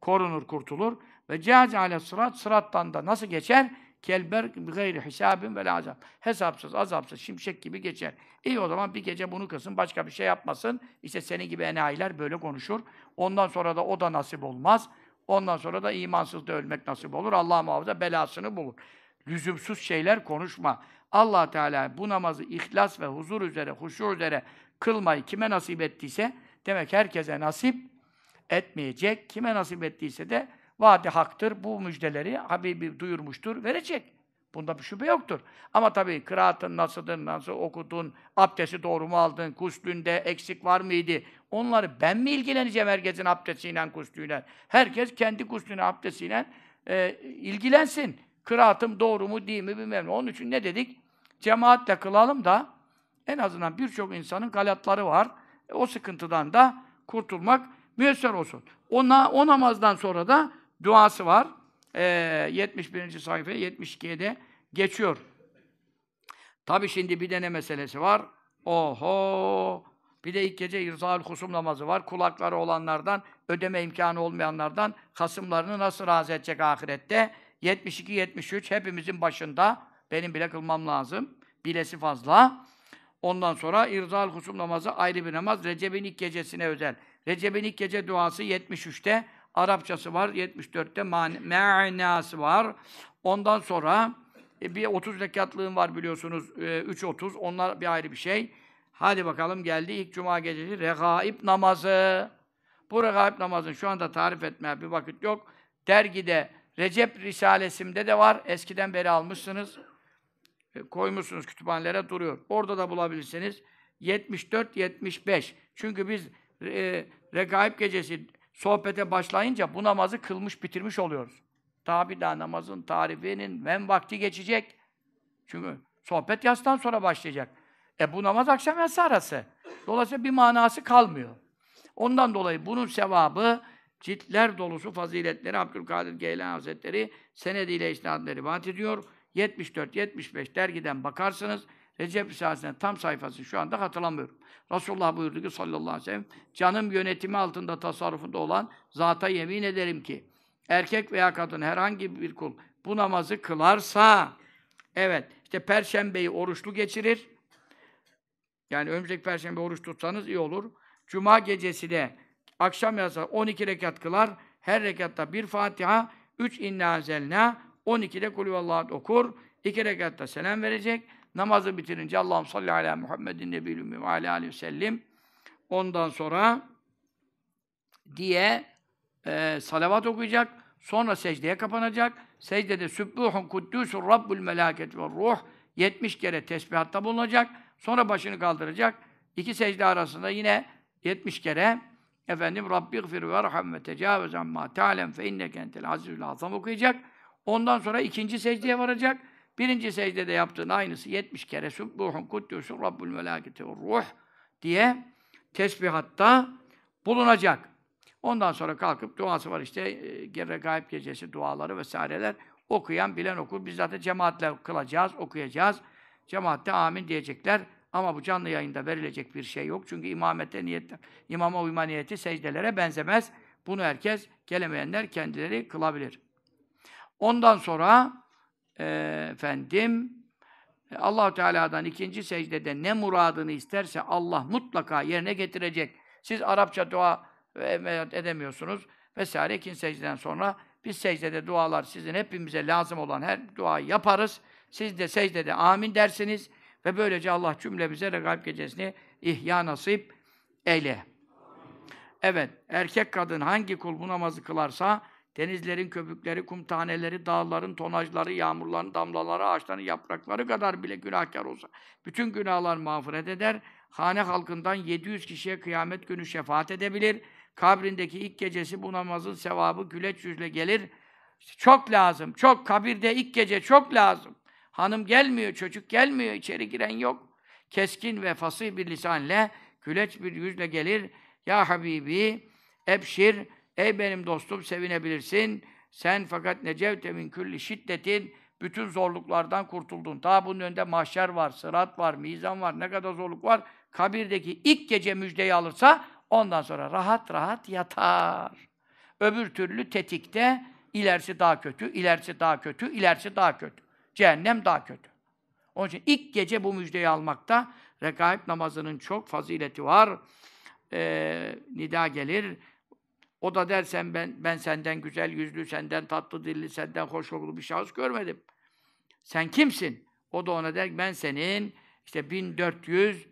A: korunur, kurtulur. Ve cehac ale sırat, sırattan da nasıl geçer? Kelber gayri hesabın ve azap. Hesapsız, azapsız, şimşek gibi geçer. İyi o zaman bir gece bunu kısın, başka bir şey yapmasın. İşte senin gibi enayiler böyle konuşur. Ondan sonra da o da nasip olmaz. Ondan sonra da imansız da ölmek nasip olur. Allah muhafaza belasını bulur. Lüzumsuz şeyler konuşma. Allah Teala bu namazı ihlas ve huzur üzere, huşu üzere kılmayı kime nasip ettiyse demek herkese nasip etmeyecek. Kime nasip ettiyse de Vaadi haktır. Bu müjdeleri Habibi duyurmuştur, verecek. Bunda bir şüphe yoktur. Ama tabii kıraatın nasıldır, nasıl okudun, abdesti doğru mu aldın, kuslünde eksik var mıydı? Onları ben mi ilgileneceğim herkesin abdestiyle, kuslüyle? Herkes kendi kuslüne, abdestiyle e, ilgilensin. Kıraatım doğru mu, değil mi bilmem ne. Onun için ne dedik? Cemaatle kılalım da en azından birçok insanın kalatları var. E, o sıkıntıdan da kurtulmak müyesser olsun. O, na, o namazdan sonra da duası var. E, ee, 71. sayfa 72'ye de geçiyor. Tabi şimdi bir de ne meselesi var? Oho! Bir de ilk gece irzal husum namazı var. Kulakları olanlardan, ödeme imkanı olmayanlardan kasımlarını nasıl razı edecek ahirette? 72-73 hepimizin başında. Benim bile kılmam lazım. Bilesi fazla. Ondan sonra irzal husum namazı ayrı bir namaz. Recep'in ilk gecesine özel. Recep'in ilk gece duası 73'te. Arapçası var. 74'te man manası var. Ondan sonra e, bir 30 rekatlığım var biliyorsunuz. E, 30 Onlar bir ayrı bir şey. Hadi bakalım geldi ilk cuma gecesi regaib namazı. Bu regaib namazını şu anda tarif etmeye bir vakit yok. Dergide Recep Risalesim'de de var. Eskiden beri almışsınız. E, koymuşsunuz kütüphanelere duruyor. Orada da bulabilirsiniz. 74-75. Çünkü biz e, Regaib gecesi sohbete başlayınca bu namazı kılmış bitirmiş oluyoruz. Daha bir daha namazın tarifinin hem vakti geçecek. Çünkü sohbet yastan sonra başlayacak. E bu namaz akşam yatsı arası. Dolayısıyla bir manası kalmıyor. Ondan dolayı bunun sevabı ciltler dolusu faziletleri Abdülkadir Geylani Hazretleri senediyle isnadla rivayet ediyor. 74-75 dergiden bakarsınız. Recep Risalesi'nin tam sayfası şu anda hatırlamıyorum. Resulullah buyurdu ki sallallahu aleyhi ve sellem, canım yönetimi altında tasarrufunda olan zata yemin ederim ki, erkek veya kadın herhangi bir kul bu namazı kılarsa, evet, işte perşembeyi oruçlu geçirir, yani önümüzdeki perşembe oruç tutsanız iyi olur. Cuma gecesi de akşam yasa 12 rekat kılar. Her rekatta bir Fatiha, 3 inna zelna, 12'de kulüvallahu okur. 2 rekatta selam verecek. Namazı bitirince Allah'ım salli ala Muhammedin nebiyyül ve ala aleyhi ve sellem. Ondan sonra diye e, salavat okuyacak. Sonra secdeye kapanacak. Secdede Sübbuhun Kuddüsur Rabbul Melaket ve Ruh 70 kere tesbihatta bulunacak. Sonra başını kaldıracak. İki secde arasında yine 70 kere efendim Rabbi gfir ve raham ve tecavüz amma ta'lem fe inneke entel azizül azam okuyacak. Ondan sonra ikinci secdeye varacak. Birinci secdede yaptığın aynısı 70 kere Sübbuhun Kuddüsün Rabbul Melâketi Ruh diye tesbihatta bulunacak. Ondan sonra kalkıp duası var işte e, gerre gayb gecesi duaları vesaireler okuyan bilen okur. Biz zaten cemaatle kılacağız, okuyacağız. Cemaatte amin diyecekler. Ama bu canlı yayında verilecek bir şey yok. Çünkü imamete niyetler, imama uyma niyeti secdelere benzemez. Bunu herkes gelemeyenler kendileri kılabilir. Ondan sonra e, efendim allah Teala'dan ikinci secdede ne muradını isterse Allah mutlaka yerine getirecek. Siz Arapça dua e, e, edemiyorsunuz vesaire. ikinci secdeden sonra biz secdede dualar sizin hepimize lazım olan her duayı yaparız. Siz de secdede amin dersiniz ve böylece Allah cümlemize regaib gecesini ihya nasip eyle. Evet, erkek kadın hangi kul bu namazı kılarsa Denizlerin köpükleri, kum taneleri, dağların tonajları, yağmurların damlaları, ağaçların yaprakları kadar bile günahkar olsa bütün günahlar mağfiret eder. Hane halkından 700 kişiye kıyamet günü şefaat edebilir. Kabrindeki ilk gecesi bu namazın sevabı güleç yüzle gelir. çok lazım, çok. Kabirde ilk gece çok lazım. Hanım gelmiyor, çocuk gelmiyor, içeri giren yok. Keskin ve fasih bir lisanle, güleç bir yüzle gelir. Ya Habibi, ebşir, Ey benim dostum sevinebilirsin. Sen fakat necevte min külli şiddetin bütün zorluklardan kurtuldun. Ta bunun önünde mahşer var, sırat var, mizan var, ne kadar zorluk var. Kabirdeki ilk gece müjdeyi alırsa ondan sonra rahat rahat yatar. Öbür türlü tetikte ilerisi daha kötü, ilerisi daha kötü, ilerisi daha kötü. Cehennem daha kötü. Onun için ilk gece bu müjdeyi almakta rekaip namazının çok fazileti var. Ee, nida gelir. O da dersen ben ben senden güzel yüzlü, senden tatlı dilli, senden hoşgörülü bir şahıs görmedim. Sen kimsin? O da ona der ben senin işte 1445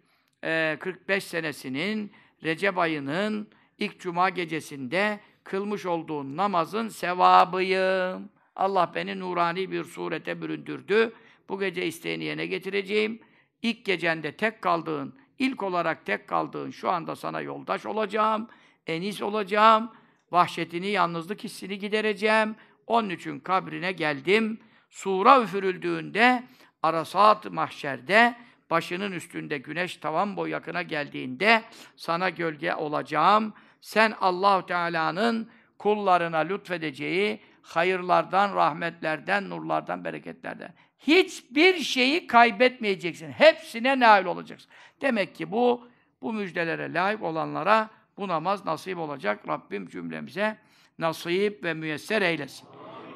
A: e, senesinin Recep ayının ilk cuma gecesinde kılmış olduğun namazın sevabıyım. Allah beni nurani bir surete büründürdü. Bu gece isteğini yerine getireceğim. İlk gecende tek kaldığın, ilk olarak tek kaldığın şu anda sana yoldaş olacağım, enis olacağım.'' vahşetini, yalnızlık hissini gidereceğim. Onun için kabrine geldim. Sura üfürüldüğünde, arasat mahşerde, başının üstünde güneş tavan boy yakına geldiğinde sana gölge olacağım. Sen Allah Teala'nın kullarına lütfedeceği hayırlardan, rahmetlerden, nurlardan, bereketlerden. Hiçbir şeyi kaybetmeyeceksin. Hepsine nail olacaksın. Demek ki bu bu müjdelere layık olanlara bu namaz nasip olacak. Rabbim cümlemize nasip ve müyesser eylesin.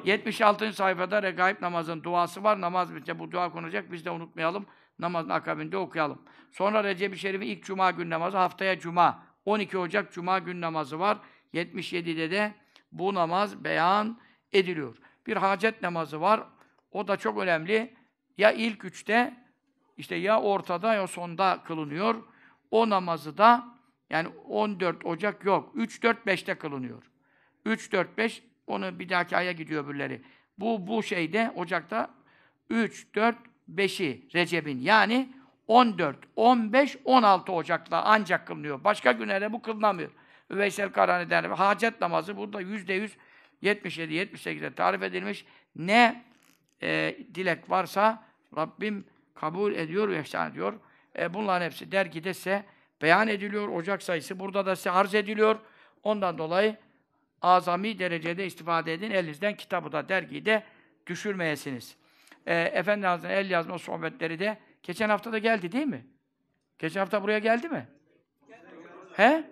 A: 76. sayfada regaib namazın duası var. Namaz bitince bu dua konacak. Biz de unutmayalım. Namazın akabinde okuyalım. Sonra Recep-i Şerif'in ilk cuma gün namazı. Haftaya cuma. 12 Ocak cuma gün namazı var. 77'de de bu namaz beyan ediliyor. Bir hacet namazı var. O da çok önemli. Ya ilk üçte işte ya ortada ya sonda kılınıyor. O namazı da yani 14 Ocak yok. 3-4-5'te kılınıyor. 3-4-5 onu bir dahaki aya gidiyor öbürleri. Bu, bu şeyde Ocak'ta 3-4-5'i Recep'in yani 14, 15, 16 Ocak'ta ancak kılınıyor. Başka günlere bu kılınamıyor. Üveysel Karani der. Hacet namazı burada yüzde yüz 77 78'e tarif edilmiş. Ne e, dilek varsa Rabbim kabul ediyor ve ihsan ediyor. E, bunların hepsi dergide ise beyan ediliyor. Ocak sayısı burada da size arz ediliyor. Ondan dolayı azami derecede istifade edin. Elinizden kitabı da dergiyi de düşürmeyesiniz. E, Efendi Hazretleri'nin el yazma sohbetleri de geçen hafta da geldi değil mi? Geçen hafta buraya geldi mi? He?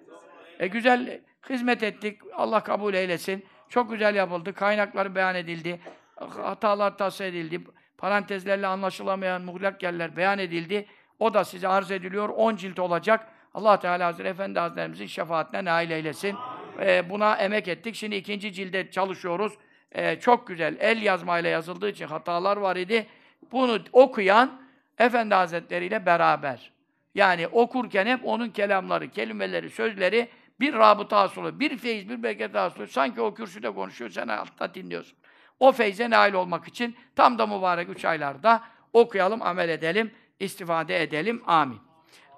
A: E güzel hizmet ettik. Allah kabul eylesin. Çok güzel yapıldı. Kaynakları beyan edildi. Hatalar tavsiye edildi. Parantezlerle anlaşılamayan muğlak yerler beyan edildi. O da size arz ediliyor. 10 cilt olacak. Allah Teala Hazretleri Efendi Hazretlerimizin şefaatine nail eylesin. E, buna emek ettik. Şimdi ikinci cilde çalışıyoruz. E, çok güzel. El yazmayla yazıldığı için hatalar var idi. Bunu okuyan Efendi Hazretleri ile beraber. Yani okurken hep onun kelamları, kelimeleri, sözleri bir rabıta hasılı, bir feyiz, bir bereket hasılı. Sanki o kürsüde konuşuyor, sen altta dinliyorsun. O feyze nail olmak için tam da mübarek üç aylarda okuyalım, amel edelim, istifade edelim. Amin.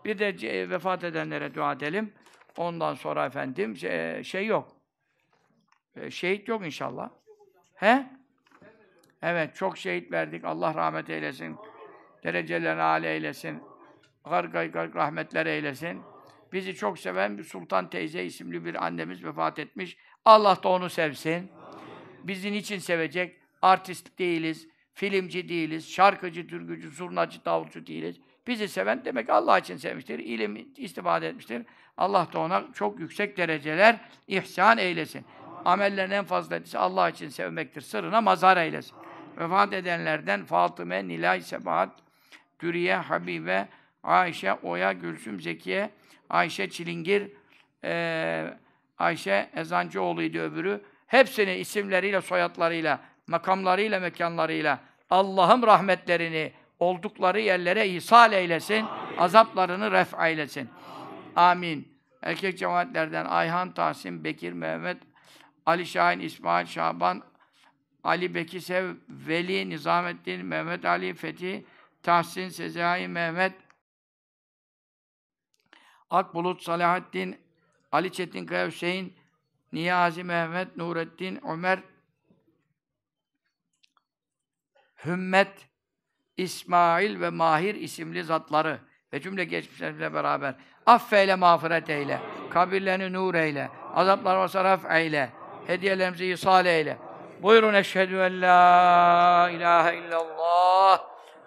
A: Bir de vefat edenlere dua edelim. Ondan sonra efendim şey, şey yok. E, şehit yok inşallah. He? Evet çok şehit verdik. Allah rahmet eylesin. Derecelerini âle eylesin. Gargay garg rahmetler eylesin. Bizi çok seven bir Sultan teyze isimli bir annemiz vefat etmiş. Allah da onu sevsin. Bizim için sevecek? Artist değiliz, filmci değiliz, şarkıcı, türkücü, zurnacı, davulcu değiliz. Bizi seven demek Allah için sevmiştir. İlim istifade etmiştir. Allah da ona çok yüksek dereceler ihsan eylesin. Amellerin en faziletlisi Allah için sevmektir. Sırrına mazar eylesin. Vefat edenlerden Fatıme, Nilay, Sebahat, Dürüye, Habibe, Ayşe, Oya, Gülsüm, Zekiye, Ayşe Çilingir, e, Ayşe Ezancıoğlu'ydu öbürü. Hepsini isimleriyle, soyadlarıyla, makamlarıyla, mekanlarıyla Allah'ım rahmetlerini, oldukları yerlere ihsal eylesin. Amin. Azaplarını ref eylesin. Amin. Erkek cemaatlerden Ayhan, Tahsin, Bekir, Mehmet, Ali Şahin, İsmail, Şaban, Ali Bekir, Veli, Nizamettin, Mehmet Ali, Fethi, Tahsin, Sezai, Mehmet, Akbulut, Salahattin, Ali Çetin Kaya Hüseyin, Niyazi Mehmet, Nurettin, Ömer, Hümmet, İsmail ve Mahir isimli zatları ve cümle geçmişlerimizle beraber affeyle, mağfiret eyle, kabirlerini nur eyle, azaplarına saraf eyle, hediyelerimizi ihsal eyle. Buyurun eşhedü en la ilahe illallah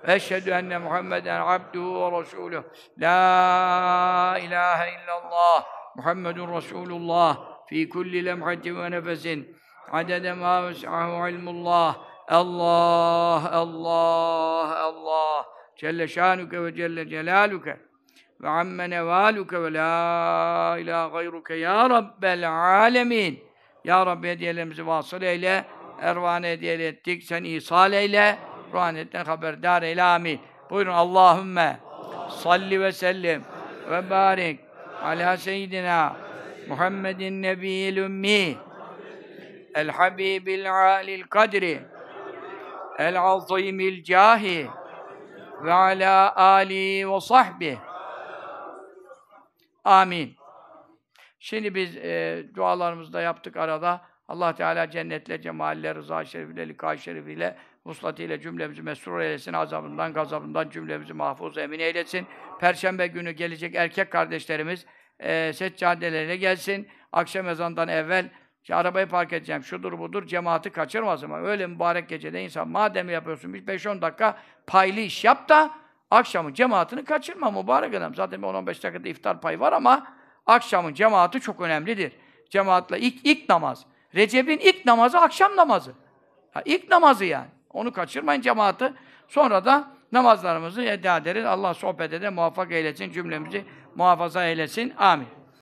A: ve eşhedü enne Muhammeden abduhu ve resuluh. La ilahe illallah Muhammedun Resulullah fi kulli lemhatin ve nefesin adede ma ves'ahu ilmullah Allah, Allah, Allah. Celle şanuke ve celle celaluke ve amme nevaluke ve la ilahe gayruke ya Rabbel alemin. Ya Rabbi hediyelerimizi vasıl eyle, ervane hediye ettik, sen ihsal eyle, ruhaniyetten haberdar eyle amin. Buyurun Allahümme salli ve sellim ve barik ala seyyidina Muhammedin nebiyyil ümmi el habibil alil kadri el azimil cahi ve ala ali ve sahbi. Amin. Şimdi biz e, dualarımızı da yaptık arada. Allah Teala cennetle, cemaliyle, rıza şerifiyle, lika şerifiyle, vuslatiyle cümlemizi mesrur eylesin, azabından, gazabından cümlemizi mahfuz emin eylesin. Perşembe günü gelecek erkek kardeşlerimiz e, seccadelerine gelsin. Akşam ezandan evvel işte arabayı park edeceğim, şudur budur, cemaati kaçırmaz ama öyle mübarek gecede insan madem yapıyorsun bir 5-10 dakika paylı iş yap da akşamın cemaatini kaçırma mübarek adam. Zaten 10-15 dakikada iftar payı var ama akşamın cemaati çok önemlidir. Cemaatle ilk, ilk namaz. Recep'in ilk namazı akşam namazı. Ha, ilk namazı yani. Onu kaçırmayın cemaati. Sonra da namazlarımızı eda ederiz. Allah sohbet ede muvaffak eylesin cümlemizi muhafaza eylesin. Amin.